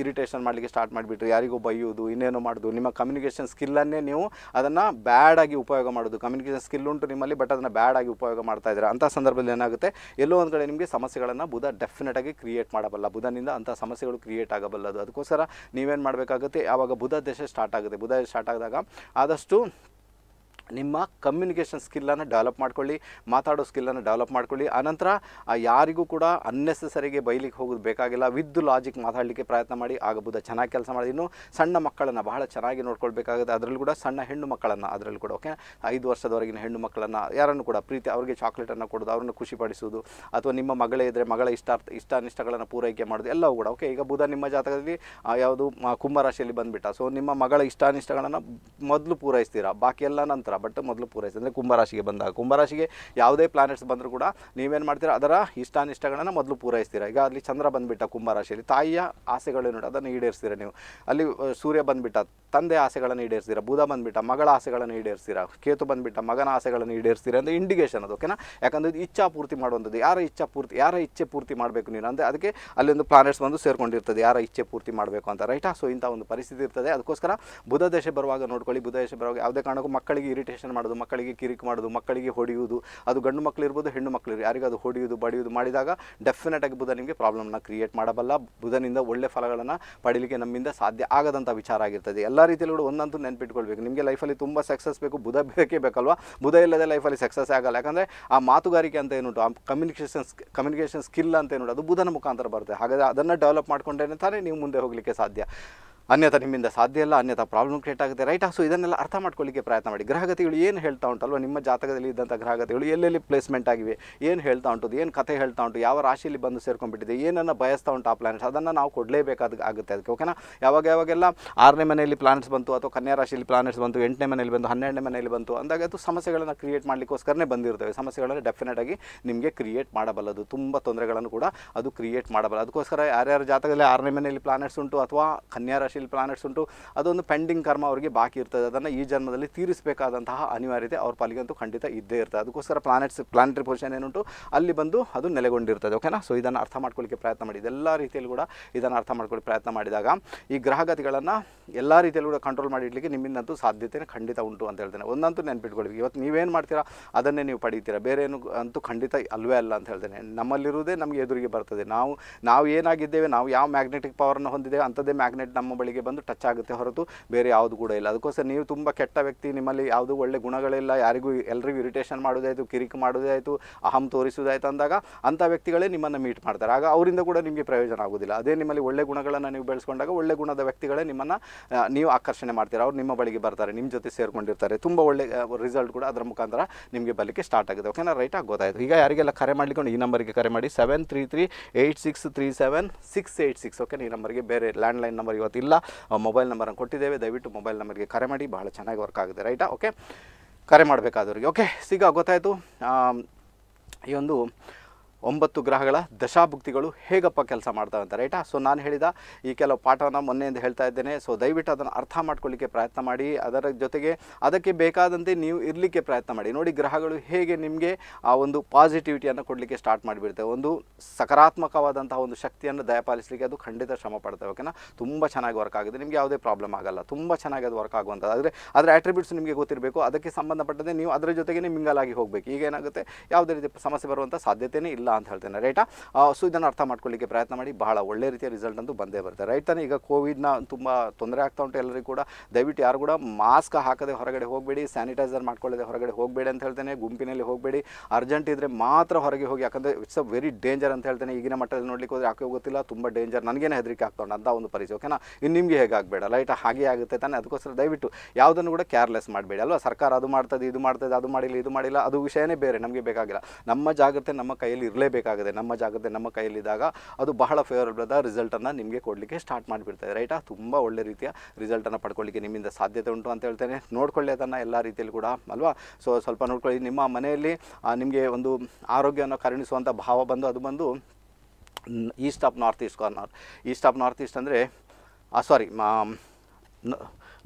ಇರಿಟೇಷನ್ ಮಾಡಲಿಕ್ಕೆ ಸ್ಟಾರ್ಟ್ ಮಾಡಿಬಿಟ್ರು ಯಾರಿಗೂ ಬೈಯೋದು ಇನ್ನೇನೋ ಮಾಡೋದು ನಿಮ್ಮ ಕಮ್ಯುನಿಕೇಷನ್ ಸ್ಕಿಲ್ಲನ್ನೇ ನೀವು ಅದನ್ನು ಬ್ಯಾಡ್ ಆಗಿ ಉಪಯೋಗ ಮಾಡೋದು ಕಮ್ಯುನಿಕೇಶನ್ ಸ್ಕಿಲ್ ಉಂಟು ನಿಮ್ಮಲ್ಲಿ ಬಟ್ ಅದನ್ನು ಬ್ಯಾಡ್ ಆಗಿ ಉಪಯೋಗ ಮಾಡ್ತಾ ಇದ್ದಾರೆ ಅಂಥ ಸಂದರ್ಭದಲ್ಲಿ ಏನಾಗುತ್ತೆ ಎಲ್ಲೋ ಒಂದು ಕಡೆ ನಿಮಗೆ ಸಮಸ್ಯೆಗಳನ್ನು ಬುಧ ಡೆಫಿನೆಟ್ ಆಗಿ ಕ್ರಿಯೇಟ್ ಮಾಡಬಲ್ಲ ಬುಧನಿಂದ ಅಂಥ ಸಮಸ್ಯೆಗಳು ಕ್ರಿಯೇಟ್ ಆಗಬಲ್ಲದು ಅದಕ್ಕೋಸ್ಕರ ನೀವೇನು ಮಾಡಬೇಕಾಗುತ್ತೆ ಯಾವಾಗ ಬುಧ ದೇಶ ಸ್ಟಾರ್ಟ್ ಆಗುತ್ತೆ ಬುಧ ಸ್ಟಾರ್ಟ್ ಆದಾಗ ಆದಷ್ಟು ನಿಮ್ಮ ಕಮ್ಯುನಿಕೇಷನ್ ಸ್ಕಿಲ್ಲನ್ನು ಡೆವಲಪ್ ಮಾಡ್ಕೊಳ್ಳಿ ಮಾತಾಡೋ ಸ್ಕಿಲ್ಲನ್ನು ಡೆವಲಪ್ ಮಾಡ್ಕೊಳ್ಳಿ ಆನಂತರ ಯಾರಿಗೂ ಕೂಡ ಅನ್ನೆಸರಿಗೆ ಬೈಲಿಕ್ಕೆ ಹೋಗೋದು ಬೇಕಾಗಿಲ್ಲ ವಿದ್ ಲಾಜಿಕ್ ಮಾತಾಡಲಿಕ್ಕೆ ಪ್ರಯತ್ನ ಮಾಡಿ ಆಗಬಹುದು ಚೆನ್ನಾಗಿ ಕೆಲಸ ಮಾಡಿ ಇನ್ನು ಸಣ್ಣ ಮಕ್ಕಳನ್ನು ಬಹಳ ಚೆನ್ನಾಗಿ ನೋಡ್ಕೊಳ್ಬೇಕಾಗುತ್ತೆ ಅದರಲ್ಲೂ ಕೂಡ ಸಣ್ಣ ಹೆಣ್ಣು ಮಕ್ಕಳನ್ನು ಅದರಲ್ಲೂ ಕೂಡ ಓಕೆ ಐದು ವರ್ಷದವರೆಗಿನ ಹೆಣ್ಣು ಮಕ್ಕಳನ್ನು ಯಾರನ್ನು ಕೂಡ ಪ್ರೀತಿ ಅವರಿಗೆ ಚಾಕ್ಲೇಟನ್ನು ಕೊಡೋದು ಅವರನ್ನು ಖುಷಿಪಡಿಸುವುದು ಅಥವಾ ನಿಮ್ಮ ಮಗಳೇ ಇದ್ದರೆ ಮಗಳ ಇಷ್ಟಾರ್ಥ ಇಷ್ಟಾನಿಷ್ಟಗಳನ್ನು ಪೂರೈಕೆ ಮಾಡೋದು ಎಲ್ಲವೂ ಕೂಡ ಓಕೆ ಈಗ ಬುಧ ನಿಮ್ಮ ಜಾತಕದಲ್ಲಿ ಯಾವುದು ಕುಂಭರಾಶಿಯಲ್ಲಿ ಬಂದುಬಿಟ್ಟ ಸೊ ನಿಮ್ಮ ಮಗಳ ಇಷ್ಟಾನಿಷ್ಟಗಳನ್ನು ಮೊದಲು ಪೂರೈಸ್ತೀರಾ ಬಾಕಿ ಎಲ್ಲ ನಂತರ ಬಟ್ ಮೊದಲು ಪೂರೈಸಿ ಅಂದರೆ ಕುಂಭರಾಶಿಗೆ ಬಂದಾಗ ಕುಂಭರಾಶಿಗೆ ಯಾವುದೇ ಪ್ಲಾನೆಟ್ಸ್ ಬಂದರೂ ಕೂಡ ನೀವೇನು ಮಾಡ್ತೀರಾ ಅದರ ಇಷ್ಟಾನಿಷ್ಟಗಳನ್ನು ಮೊದಲು ಪೂರೈಸ್ತೀರ ಈಗ ಅಲ್ಲಿ ಚಂದ್ರ ಬಂದುಬಿಟ್ಟ ಕುಂಭರಾಶಿಯಲ್ಲಿ ತಾಯಿಯ ಆಸೆಗಳೇನು ಅದನ್ನು ಈಡೇರಿಸ್ತೀರ ನೀವು ಅಲ್ಲಿ ಸೂರ್ಯ ಬಂದುಬಿಟ್ಟ ತಂದೆ ಆಸೆಗಳನ್ನು ಈಡೇರಿಸ್ತೀರಾ ಬುಧ ಬಂದುಬಿಟ್ಟ ಮಗಳ ಆಸೆಗಳನ್ನು ಈಡೇರಿಸ್ತೀರಾ ಕೇತು ಬಂದುಬಿಟ್ಟ ಮಗನ ಆಸೆಗಳನ್ನು ಈಡೇರಿಸ್ತೀರಾ ಅಂದರೆ ಇಂಡಿಕೇಶನ್ ಅದು ಓಕೆನಾ ಯಾಕಂದರೆ ಇದು ಇಚ್ಛಾ ಪೂರ್ತಿ ಮಾಡುವಂಥದ್ದು ಯಾರ ಇಚ್ಛಾ ಪೂರ್ತಿ ಯಾರ ಇಚ್ಛೆ ಪೂರ್ತಿ ಮಾಡಬೇಕು ನೀನು ಅಂದರೆ ಅದಕ್ಕೆ ಒಂದು ಪ್ಲಾನೆಟ್ಸ್ ಬಂದು ಸೇರ್ಕೊಂಡಿರ್ತದೆ ಯಾರ ಇಚ್ಛೆ ಪೂರ್ತಿ ಮಾಡಬೇಕು ಅಂತ ರೈಟಾ ಸೊ ಇಂಥ ಒಂದು ಪರಿಸ್ಥಿತಿ ಇರ್ತದೆ ಅದಕ್ಕೋಸ್ಕರ ಬುಧ ದೇಶ ಬರುವಾಗ ನೋಡ್ಕೊಳ್ಳಿ ಬುಧ ದೇಶ ಬರುವಾಗ ಯಾವುದೇ ಕಾರಣಕ್ಕೂ ಮಕ್ಕಳಿಗೆ ಇರಿಟೇಷನ್ ಮಾಡೋದು ಮಕ್ಕಳಿಗೆ ಕಿರಿಕ್ ಮಾಡೋದು ಮಕ್ಕಳಿಗೆ ಹೊಡೆಯುವುದು ಅದು ಗಂಡು ಮಕ್ಕಳು ಇರ್ಬೋದು ಹೆಣ್ಣು ಮಕ್ಕಳು ಯಾರಿಗಾದ್ರು ಹೊಡೆಯುವುದು ಬಡಿಯುವುದು ಮಾಡಿದಾಗ ಡೆಫಿನೆಟ್ ಆಗಿ ಬುಧ ನಿಮಗೆ ಪ್ರಾಬ್ಲಮ್ನ ಕ್ರಿಯೇಟ್ ಮಾಡಬಲ್ಲ ಬುಧನಿಂದ ಒಳ್ಳೆ ಫಲಗಳನ್ನು ಪಡೀಲಿಕ್ಕೆ ನಮ್ಮಿಂದ ಸಾಧ್ಯ ಆಗದಂಥ ವಿಚಾರ ಆಗಿರ್ತದೆ ಎಲ್ಲ ರೀತಿಯಲ್ಲಿ ಕೂಡ ಒಂದಂತೂ ನೆನಪಿಟ್ಕೊಳ್ಬೇಕು ನಿಮಗೆ ಲೈಫಲ್ಲಿ ತುಂಬ ಸಕ್ಸಸ್ ಬೇಕು ಬುಧ ಬೇಕೇ ಬೇಕಲ್ವಾ ಬುಧ ಇಲ್ಲದೆ ಲೈಫಲ್ಲಿ ಸಕ್ಸಸ್ ಆಗಲ್ಲ ಯಾಕಂದರೆ ಆ ಮಾತುಗಾರಿಕೆ ಅಂತ ಏನುಂಟು ಆ ಕಮ್ಯುನಿಕೇಷನ್ ಕಮ್ಯುನಿಕೇಷನ್ ಸ್ಕಿಲ್ ಅಂತ ಏನುಂಟು ಅದು ಬುಧನ ಮುಖಾಂತರ ಬರುತ್ತೆ ಹಾಗಾದರೆ ಅದನ್ನು ಡೆವಲಪ್ ಮಾಡ್ಕೊಂಡೇನೆ ತಾನೇ ನೀವು ಮುಂದೆ ಹೋಗಲಿಕ್ಕೆ ಸಾಧ್ಯ ಅನ್ಯಥ ನಿಮ್ಮಿಂದ ಸಾಧ್ಯ ಇಲ್ಲ ಅನ್ಯಥ ಪ್ರಾಬ್ಲಮ್ ಕ್ರಿಯೇಟ್ ಆಗುತ್ತೆ ರೈಟ್ ಸೊ ಇದನ್ನೆಲ್ಲ ಅರ್ಥ ಮಾಡ್ಕೊಳ್ಳಿಕ್ಕೆ ಪ್ರಯತ್ನ ಮಾಡಿ ಗ್ರಹಗತಿಗಳು ಏನು ಹೇಳ್ತಾ ಅಲ್ವಾ ನಿಮ್ಮ ಜಾತಕದಲ್ಲಿ ಇದ್ದಂಥ ಗ್ರಹಗತಿಗಳು ಎಲ್ಲೆಲ್ಲಿ ಪ್ಲೇಸ್ಮೆಂಟ್ ಆಗಿವೆ ಏನು ಹೇಳ್ತಾ ಉಂಟು ಏನು ಕಥೆ ಹೇಳ್ತಾ ಉಂಟು ಯಾವ ರಾಶಿಯಲ್ಲಿ ಬಂದು ಸೇರ್ಕೊಂಡ್ಬಿಟ್ಟಿದೆ ಏನನ್ನು ಬಯಸ್ತಾ ಉಂಟು ಆ ಪ್ಲಾನೆಟ್ಸ್ ಅದನ್ನು ನಾವು ಕೊಡಲೇಬೇಕಾದ ಆಗುತ್ತೆ ಅದಕ್ಕೆ ಓಕೆನಾ ಯಾವಾಗ ಯಾವಾಗೆಲ್ಲ ಆರನೇ ಮನೆಯಲ್ಲಿ ಪ್ಲಾನೆಟ್ಸ್ ಬಂತು ಅಥವಾ ಕನ್ಯಾ ರಾಶಿಯಲ್ಲಿ ಪ್ಲಾನೆಟ್ಸ್ ಬಂತು ಎಂಟನೇ ಮನೆಯಲ್ಲಿ ಬಂತು ಹನ್ನೆರಡನೇ ಮನೆಯಲ್ಲಿ ಬಂತು ಅಂದಾಗ ಅದು ಸಮಸ್ಯೆಗಳನ್ನು ಕ್ರಿಯೇಟ್ ಮಾಡಲಿಕ್ಕೋಸ್ಕರನೇ ಬಂದಿರ್ತವೆ ಸಮಸ್ಯೆಗಳನ್ನು ಡೆಫಿನೆಟ್ ಆಗಿ ನಿಮಗೆ ಕ್ರಿಯೇಟ್ ಮಾಡಬಲ್ಲದು ತುಂಬ ತೊಂದರೆಗಳನ್ನು ಕೂಡ ಅದು ಕ್ರಿಯೇಟ್ ಮಾಡಬಲ್ಲ ಅದಕ್ಕೋಸ್ಕರ ಯಾರ್ಯಾರ ಜಾತಕದಲ್ಲಿ ಆರನೇ ಮನೆಯಲ್ಲಿ ಪ್ಲಾನೆಟ್ಸ್ ಉಂಟು ಅಥವಾ ಕನ್ಯಾ ರಾಶಿ ಸ್ಟೇಷನರಿ ಪ್ಲಾನೆಟ್ಸ್ ಉಂಟು ಅದೊಂದು ಪೆಂಡಿಂಗ್ ಕರ್ಮ ಅವರಿಗೆ ಬಾಕಿ ಇರ್ತದೆ ಅದನ್ನು ಈ ಜನ್ಮದಲ್ಲಿ ತೀರಿಸಬೇಕಾದಂತಹ ಅನಿವಾರ್ಯತೆ ಅವ್ರ ಪಾಲಿಗೆ ಅಂತೂ ಖಂಡಿತ ಇದ್ದೇ ಇರ್ತದೆ ಅದಕ್ಕೋಸ್ಕರ ಪ್ಲಾನೆಟ್ಸ್ ಪ್ಲಾನೆಟರಿ ಪೊಸಿಷನ್ ಏನುಂಟು ಅಲ್ಲಿ ಬಂದು ಅದು ನೆಲೆಗೊಂಡಿರ್ತದೆ ಓಕೆನಾ ಸೊ ಇದನ್ನು ಅರ್ಥ ಮಾಡ್ಕೊಳ್ಳಿಕ್ಕೆ ಪ್ರಯತ್ನ ಮಾಡಿದೆ ಎಲ್ಲ ರೀತಿಯಲ್ಲಿ ಕೂಡ ಇದನ್ನು ಅರ್ಥ ಮಾಡ್ಕೊಳ್ಳಿ ಪ್ರಯತ್ನ ಮಾಡಿದಾಗ ಈ ಗ್ರಹಗತಿಗಳನ್ನು ಎಲ್ಲ ರೀತಿಯಲ್ಲಿ ಕೂಡ ಕಂಟ್ರೋಲ್ ಮಾಡಿಡ್ಲಿಕ್ಕೆ ನಿಮ್ಮಿಂದಂತೂ ಸಾಧ್ಯತೆ ಖಂಡಿತ ಉಂಟು ಅಂತ ಹೇಳ್ತೇನೆ ಒಂದಂತೂ ನೆನ್ಪಿಟ್ಕೊಳ್ಳಿ ಇವತ್ತು ನೀವೇನು ಮಾಡ್ತೀರಾ ಅದನ್ನೇ ನೀವು ಪಡೀತೀರಾ ಬೇರೆ ಏನು ಅಂತೂ ಖಂಡಿತ ಅಲ್ವೇ ಅಲ್ಲ ಅಂತ ಹೇಳ್ತೇನೆ ನಮ್ಮಲ್ಲಿರುವುದೇ ನಮಗೆ ಎದುರಿಗೆ ಬರ್ತದೆ ನಾವು ನಾವು ಏನಾಗಿದ್ದೇವೆ ನಾವು ಯಾವ ಮ್ಯಾಗ್ನೆಟಿಕ್ ಪವರನ್ನು ಹೊಂದಿದ್ದೇವೆ ಅಂಥದ್ದೇ ಮ್ಯಾಗ್ನೆಟ್ ನಮ್ಮ ಬಳಿಗೆ ಬಂದು ಟಚ್ ಆಗುತ್ತೆ ಹೊರತು ಬೇರೆ ಯಾವುದು ಕೂಡ ಇಲ್ಲ ಅದಕ್ಕೋಸ್ಕರ ನೀವು ತುಂಬ ಕೆಟ್ಟ ವ್ಯಕ್ತಿ ನಿಮ್ಮಲ್ಲಿ ಯಾವುದು ಒಳ್ಳೆ ಗುಣಗಳಿಲ್ಲ ಯಾರಿಗೂ ಎಲ್ರಿಗೂ ಇರಿಟೇಷನ್ ಮಾಡೋದಾಯಿತು ಕಿರಿಕ್ ಮಾಡೋದಾಯಿತು ಅಹಂ ತೋರಿಸೋದಾಯ್ತು ಅಂದಾಗ ಅಂಥ ವ್ಯಕ್ತಿಗಳೇ ನಿಮ್ಮನ್ನು ಮೀಟ್ ಮಾಡ್ತಾರೆ ಆಗ ಅವರಿಂದ ಕೂಡ ನಿಮಗೆ ಪ್ರಯೋಜನ ಆಗೋದಿಲ್ಲ ಅದೇ ನಿಮ್ಮಲ್ಲಿ ಒಳ್ಳೆ ಗುಣಗಳನ್ನು ನೀವು ಬೆಳೆಸ್ಕೊಂಡಾಗ ಒಳ್ಳೆ ಗುಣದ ವ್ಯಕ್ತಿಗಳೇ ನಿಮ್ಮನ್ನು ನೀವು ಆಕರ್ಷಣೆ ಮಾಡ್ತೀರ ಅವ್ರು ನಿಮ್ಮ ಬಳಿಗೆ ಬರ್ತಾರೆ ನಿಮ್ಮ ಜೊತೆ ಸೇರಿಕೊಂಡಿರ್ತಾರೆ ತುಂಬ ಒಳ್ಳೆ ರಿಸಲ್ಟ್ ಕೂಡ ಅದರ ಮುಖಾಂತರ ನಿಮಗೆ ಬಲಿಕೆ ಸ್ಟಾರ್ಟ್ ಆಗುತ್ತೆ ಓಕೆನಾ ರೈಟ್ ಗೊತ್ತಾಯಿತು ಈಗ ಯಾರಿಗೆಲ್ಲ ಕರೆ ಮಾಡಿಕೊಂಡು ಈ ನಂಬರಿಗೆ ಕರೆ ಮಾಡಿ seven three three eight six three seven six eight six okay ಈ ನಂಬರ್ಗೆ ಬೇರೆ ಲ್ಯಾಂಡ್ಲೈನ್ ನಂಬರ್ ಇವತ್ತಿಲ್ಲ ಮೊಬೈಲ್ ನಂಬರನ್ನು ಕೊಟ್ಟಿದ್ದೇವೆ ದಯವಿಟ್ಟು ಮೊಬೈಲ್ ನಂಬರ್ಗೆ ಕರೆ ಮಾಡಿ ಬಹಳ ಚೆನ್ನಾಗಿ ವರ್ಕ್ ಆಗಿದೆ ರೈಟಾ ಓಕೆ ಕರೆ ಮಾಡಬೇಕಾದವ್ರಿಗೆ ಓಕೆ ಸಿಗ ಗೊತ್ತಾಯಿತು ಈ ಒಂದು ಒಂಬತ್ತು ಗ್ರಹಗಳ ದಶಾಭುಕ್ತಿಗಳು ಹೇಗಪ್ಪ ಕೆಲಸ ಮಾಡ್ತವೆ ಅಂತ ರೈಟಾ ಸೊ ನಾನು ಹೇಳಿದ ಈ ಕೆಲವು ಪಾಠವನ್ನು ಮೊನ್ನೆಯಿಂದ ಹೇಳ್ತಾ ಇದ್ದೇನೆ ಸೊ ದಯವಿಟ್ಟು ಅದನ್ನು ಅರ್ಥ ಮಾಡ್ಕೊಳ್ಳಿಕ್ಕೆ ಪ್ರಯತ್ನ ಮಾಡಿ ಅದರ ಜೊತೆಗೆ ಅದಕ್ಕೆ ಬೇಕಾದಂತೆ ನೀವು ಇರಲಿಕ್ಕೆ ಪ್ರಯತ್ನ ಮಾಡಿ ನೋಡಿ ಗ್ರಹಗಳು ಹೇಗೆ ನಿಮಗೆ ಆ ಒಂದು ಪಾಸಿಟಿವಿಟಿಯನ್ನು ಕೊಡಲಿಕ್ಕೆ ಸ್ಟಾರ್ಟ್ ಮಾಡಿಬಿಡ್ತವೆ ಒಂದು ಸಕಾರಾತ್ಮಕವಾದಂತಹ ಒಂದು ಶಕ್ತಿಯನ್ನು ದಯಪಾಲಿಸಲಿಕ್ಕೆ ಅದು ಖಂಡಿತ ಶ್ರಮ ಪಡ್ತವೆ ಓಕೆನಾ ತುಂಬ ಚೆನ್ನಾಗಿ ವರ್ಕ್ ಆಗಿದೆ ನಿಮಗೆ ಯಾವುದೇ ಪ್ರಾಬ್ಲಮ್ ಆಗಲ್ಲ ತುಂಬ ಚೆನ್ನಾಗಿ ಅದು ವರ್ಕ್ ಆಗುವಂಥದ್ದು ಆದರೆ ಅದರ ಆಟ್ರಿಬ್ಯೂಟ್ಸ್ ನಿಮಗೆ ಗೊತ್ತಿರಬೇಕು ಅದಕ್ಕೆ ಸಂಬಂಧಪಟ್ಟಂತೆ ನೀವು ಅದರ ಜೊತೆಗೆ ಮಿಂಗಲಾಗಿ ಹೋಗಬೇಕು ಈಗ ಏನಾಗುತ್ತೆ ಯಾವುದೇ ರೀತಿ ಸಮಸ್ಯೆ ಬರುವಂಥ ಸಾಧ್ಯತೆಯೇ ಇಲ್ಲ ಇಲ್ಲ ಅಂತ ಹೇಳ್ತೇನೆ ರೈಟಾ ಸೊ ಇದನ್ನು ಅರ್ಥ ಮಾಡ್ಕೊಳ್ಳಿಕ್ಕೆ ಪ್ರಯತ್ನ ಮಾಡಿ ಬಹಳ ಒಳ್ಳೆ ರೀತಿಯ ರಿಸಲ್ಟ್ ಅಂತೂ ಬಂದೇ ಬರುತ್ತೆ ರೈಟ್ ತಾನೇ ಈಗ ಕೋವಿಡ್ನ ತುಂಬ ತೊಂದರೆ ಆಗ್ತಾ ಉಂಟು ಎಲ್ಲರಿಗೂ ಕೂಡ ದಯವಿಟ್ಟು ಯಾರು ಕೂಡ ಮಾಸ್ಕ್ ಹಾಕದೆ ಹೊರಗಡೆ ಹೋಗಬೇಡಿ ಸ್ಯಾನಿಟೈಸರ್ ಮಾಡ್ಕೊಳ್ಳದೆ ಹೊರಗಡೆ ಹೋಗಬೇಡಿ ಅಂತ ಹೇಳ್ತೇನೆ ಗುಂಪಿನಲ್ಲಿ ಹೋಗಬೇಡಿ ಅರ್ಜೆಂಟ್ ಇದ್ದರೆ ಮಾತ್ರ ಹೊರಗೆ ಹೋಗಿ ಯಾಕಂದರೆ ಇಟ್ಸ್ ಅ ವೆರಿ ಡೇಂಜರ್ ಅಂತ ಹೇಳ್ತೇನೆ ಈಗಿನ ಮಟ್ಟದಲ್ಲಿ ನೋಡ್ಲಿಕ್ಕೆ ಹೋದರೆ ಯಾಕೆ ಗೊತ್ತಿಲ್ಲ ತುಂಬ ಡೇಂಜರ್ ನನಗೇನೆ ಹೆದರಿಕೆ ಆಗ್ತಾ ಉಂಟು ಅಂತ ಒಂದು ಪರಿಚಯ ಓಕೆನಾ ಇನ್ನು ನಿಮಗೆ ಹೇಗಾಗಬೇಡ ಲೈಟ್ ಹಾಗೆ ಆಗುತ್ತೆ ತಾನೆ ಅದಕ್ಕೋಸ್ಕರ ದಯವಿಟ್ಟು ಯಾವುದನ್ನು ಕೂಡ ಕೇರ್ಲೆಸ್ ಮಾಡಬೇಡಿ ಅಲ್ವಾ ಸರ್ಕಾರ ಅದು ಮಾಡ್ತದೆ ಇದು ಮಾಡ್ತದೆ ಅದು ಮಾಡಿಲ್ಲ ಇದು ಮಾಡಿಲ್ಲ ಅದು ವಿಷಯನೇ ಬೇರೆ ನಮಗೆ ಬೇಕಾಗಿಲ್ಲ ನಮ್ಮ ಜಾಗ್ರತೆ ನಮ್ಮ ಕೈಯಲ್ಲಿ ಬರಲೇಬೇಕಾಗಿದೆ ನಮ್ಮ ಜಾಗದಲ್ಲಿ ನಮ್ಮ ಕೈಯಲ್ಲಿದ್ದಾಗ ಅದು ಬಹಳ ಫೇವರಬಲ್ ಆದ ರಿಸಲ್ಟನ್ನು ನಿಮಗೆ ಕೊಡಲಿಕ್ಕೆ ಸ್ಟಾರ್ಟ್ ಮಾಡಿಬಿಡ್ತಾರೆ ರೈಟಾ ತುಂಬ ಒಳ್ಳೆ ರೀತಿಯ ರಿಸಲ್ಟನ್ನು ಪಡ್ಕೊಳ್ಳಿಕ್ಕೆ ನಿಮ್ಮಿಂದ ಸಾಧ್ಯತೆ ಉಂಟು ಅಂತ ಹೇಳ್ತೇನೆ ನೋಡ್ಕೊಳ್ಳಿ ಅದನ್ನು ಎಲ್ಲ ರೀತಿಯಲ್ಲಿ ಕೂಡ ಅಲ್ವಾ ಸೊ ಸ್ವಲ್ಪ ನೋಡ್ಕೊಳ್ಳಿ ನಿಮ್ಮ ಮನೆಯಲ್ಲಿ ನಿಮಗೆ ಒಂದು ಆರೋಗ್ಯವನ್ನು ಕರುಣಿಸುವಂಥ ಭಾವ ಬಂದು ಅದು ಬಂದು east of north east corner east of north east ಅಂದರೆ sorry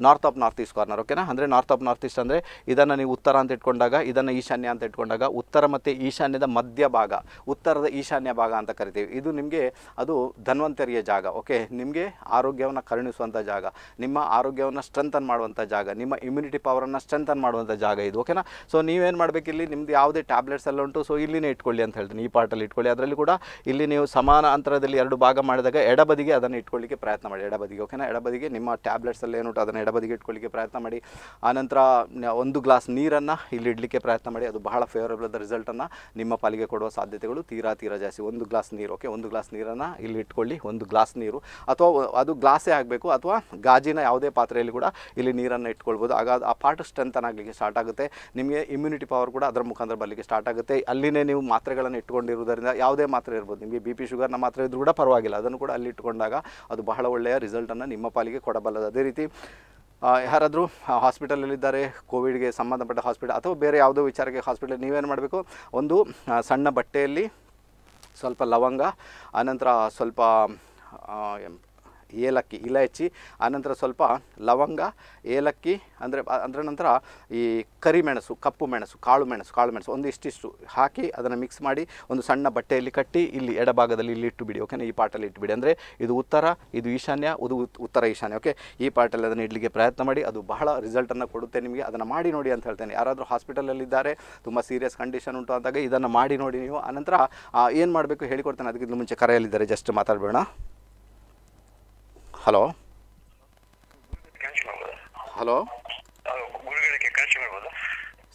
north of north east corner ಓಕೆನಾ ಅಂದರೆ ನಾರ್ತ್ ಆಫ್ ನಾರ್ತ್ ಈಸ್ಟ್ ಅಂದರೆ ಇದನ್ನು ನೀವು ಉತ್ತರ ಅಂತ ಇಟ್ಕೊಂಡಾಗ ಇದನ್ನು ಈಶಾನ್ಯ ಅಂತ ಇಟ್ಕೊಂಡಾಗ ಉತ್ತರ ಮತ್ತು ಈಶಾನ್ಯದ ಮಧ್ಯ ಭಾಗ ಉತ್ತರದ ಈಶಾನ್ಯ ಭಾಗ ಅಂತ ಕರಿತೀವಿ ಇದು ನಿಮಗೆ ಅದು ಧನ್ವಂತರಿಯ ಜಾಗ ಓಕೆ ನಿಮಗೆ ಆರೋಗ್ಯವನ್ನು ಕರುಣಿಸುವಂಥ ಜಾಗ ನಿಮ್ಮ ಆರೋಗ್ಯವನ್ನು ಸ್ಟ್ರೆಂಥನ್ ಮಾಡುವಂಥ ಜಾಗ ನಿಮ್ಮ ಇಮ್ಯುನಿಟಿ ಪವರನ್ನು ಸ್ಟ್ರೆಂಥನ್ ಮಾಡುವಂಥ ಜಾಗ ಇದು ಓಕೆನಾ ಸೊ ನೀವೇನು ಮಾಡಬೇಕು ಇಲ್ಲಿ ನಿಮ್ಮದು ಯಾವುದೇ ಟ್ಯಾಬ್ಲೆಟ್ಸ್ ಎಲ್ಲ ಉಂಟು ಸೊ ಇಲ್ಲಿನೇ ಇಟ್ಕೊಳ್ಳಿ ಅಂತ ಹೇಳ್ತೀನಿ ಈ ಪಾರ್ಟಲ್ಲಿ ಇಟ್ಕೊಳ್ಳಿ ಅದರಲ್ಲಿ ಕೂಡ ಇಲ್ಲಿ ನೀವು ಸಮಾನ ಅಂತರದಲ್ಲಿ ಎರಡು ಭಾಗ ಮಾಡಿದಾಗ ಎಡಬದಿಗೆ ಅದನ್ನು ಇಟ್ಕೊಳ್ಳಿಕ್ಕೆ ಪ್ರಯತ್ನ ಮಾಡಿ ಎಡಬದಿಗೆ ಓಕೆನಾ ಎಡಬದಿಗೆ ನಿಮ್ಮ ಟ್ಯಾಬ್ಲೆಟ್ಸಲ್ಲಿ ಏನುಂಟು ಅದನ್ನು ಎಡಬದಿಗೆ ಇಟ್ಕೊಳ್ಳಿಕ್ಕೆ ಪ್ರಯತ್ನ ಮಾಡಿ ಆನಂತರ ಒಂದು ಗ್ಲಾಸ್ ನೀರನ್ನು ಇಲ್ಲಿ ಇಡಲಿಕ್ಕೆ ಪ್ರಯತ್ನ ಮಾಡಿ ಅದು ಬಹಳ ಫೇವರಬಲ್ ಆದ ರಿಸಲ್ಟನ್ನು ನಿಮ್ಮ ಪಾಲಿಗೆ ಕೊಡುವ ಸಾಧ್ಯತೆಗಳು ತೀರಾ ತೀರಾ ಜಾಸ್ತಿ ಒಂದು ಗ್ಲಾಸ್ ನೀರು ಓಕೆ ಒಂದು ಗ್ಲಾಸ್ ನೀರನ್ನು ಇಲ್ಲಿ ಇಟ್ಕೊಳ್ಳಿ ಒಂದು ಗ್ಲಾಸ್ ನೀರು ಅಥವಾ ಅದು ಗ್ಲಾಸೇ ಆಗಬೇಕು ಅಥವಾ ಗಾಜಿನ ಯಾವುದೇ ಪಾತ್ರೆಯಲ್ಲಿ ಕೂಡ ಇಲ್ಲಿ ನೀರನ್ನು ಇಟ್ಕೊಳ್ಬೋದು ಆಗ ಆ ಪಾರ್ಟ್ ಸ್ಟ್ರೆಂತನ್ ಆಗಲಿಕ್ಕೆ ಸ್ಟಾರ್ಟ್ ಆಗುತ್ತೆ ನಿಮಗೆ ಇಮ್ಯುನಿಟಿ ಪವರ್ ಕೂಡ ಅದರ ಮುಖಾಂತರ ಬರಲಿಕ್ಕೆ ಸ್ಟಾರ್ಟ್ ಆಗುತ್ತೆ ಅಲ್ಲಿನೇ ನೀವು ಮಾತ್ರೆಗಳನ್ನು ಇಟ್ಕೊಂಡಿರುವುದರಿಂದ ಯಾವುದೇ ಮಾತ್ರೆ ಇರ್ಬೋದು ನಿಮಗೆ ಬಿ ಪಿ ಶುಗರ್ನ ಮಾತ್ರೆ ಇದ್ರೂ ಕೂಡ ಪರವಾಗಿಲ್ಲ ಅದನ್ನು ಕೂಡ ಅಲ್ಲಿ ಇಟ್ಕೊಂಡಾಗ ಅದು ಬಹಳ ಒಳ್ಳೆಯ ರಿಸಲ್ಟನ್ನು ನಿಮ್ಮ ಪಾಲಿಗೆ ಕೊಡಬಲ್ಲದು ಅದೇ ರೀತಿ ಯಾರಾದರೂ ಹಾಸ್ಪಿಟಲಲ್ಲಿದ್ದಾರೆ ಕೋವಿಡ್ಗೆ ಸಂಬಂಧಪಟ್ಟ ಹಾಸ್ಪಿಟಲ್ ಅಥವಾ ಬೇರೆ ಯಾವುದೋ ವಿಚಾರಕ್ಕೆ ಹಾಸ್ಪಿಟಲ್ ನೀವೇನು ಮಾಡಬೇಕು ಒಂದು ಸಣ್ಣ ಬಟ್ಟೆಯಲ್ಲಿ ಸ್ವಲ್ಪ ಲವಂಗ ಆನಂತರ ಸ್ವಲ್ಪ ಏಲಕ್ಕಿ ಇಲೈಚಿ ಆನಂತರ ಸ್ವಲ್ಪ ಲವಂಗ ಏಲಕ್ಕಿ ಅಂದರೆ ಅದರ ನಂತರ ಈ ಕರಿಮೆಣಸು ಕಪ್ಪು ಮೆಣಸು ಕಾಳು ಮೆಣಸು ಕಾಳು ಮೆಣಸು ಒಂದು ಇಷ್ಟಿಷ್ಟು ಹಾಕಿ ಅದನ್ನು ಮಿಕ್ಸ್ ಮಾಡಿ ಒಂದು ಸಣ್ಣ ಬಟ್ಟೆಯಲ್ಲಿ ಕಟ್ಟಿ ಇಲ್ಲಿ ಎಡಭಾಗದಲ್ಲಿ ಇಲ್ಲಿ ಇಟ್ಟುಬಿಡಿ ಓಕೆನಾ ಈ ಪಾಟಲ್ಲಿ ಇಟ್ಟುಬಿಡಿ ಅಂದರೆ ಇದು ಉತ್ತರ ಇದು ಈಶಾನ್ಯ ಇದು ಉತ್ತರ ಈಶಾನ್ಯ ಓಕೆ ಈ ಪಾಟಲ್ಲಿ ಅದನ್ನು ಇಡಲಿಕ್ಕೆ ಪ್ರಯತ್ನ ಮಾಡಿ ಅದು ಬಹಳ ರಿಸಲ್ಟನ್ನು ಕೊಡುತ್ತೆ ನಿಮಗೆ ಅದನ್ನು ಮಾಡಿ ನೋಡಿ ಅಂತ ಹೇಳ್ತೇನೆ ಯಾರಾದರೂ ಹಾಸ್ಪಿಟಲಲ್ಲಿದ್ದಾರೆ ತುಂಬ ಸೀರಿಯಸ್ ಕಂಡೀಷನ್ ಉಂಟು ಅಂದಾಗ ಇದನ್ನು ಮಾಡಿ ನೋಡಿ ನೀವು ಆನಂತರ ಏನು ಮಾಡಬೇಕು ಹೇಳಿಕೊಡ್ತೇನೆ ಅದಕ್ಕಿಂತ ಮುಂಚೆ ಕರೆಯಲಿದ್ದಾರೆ ಜಸ್ಟ್ ಮಾತಾಡಬೇಡ ಹಲೋ ಹಲೋ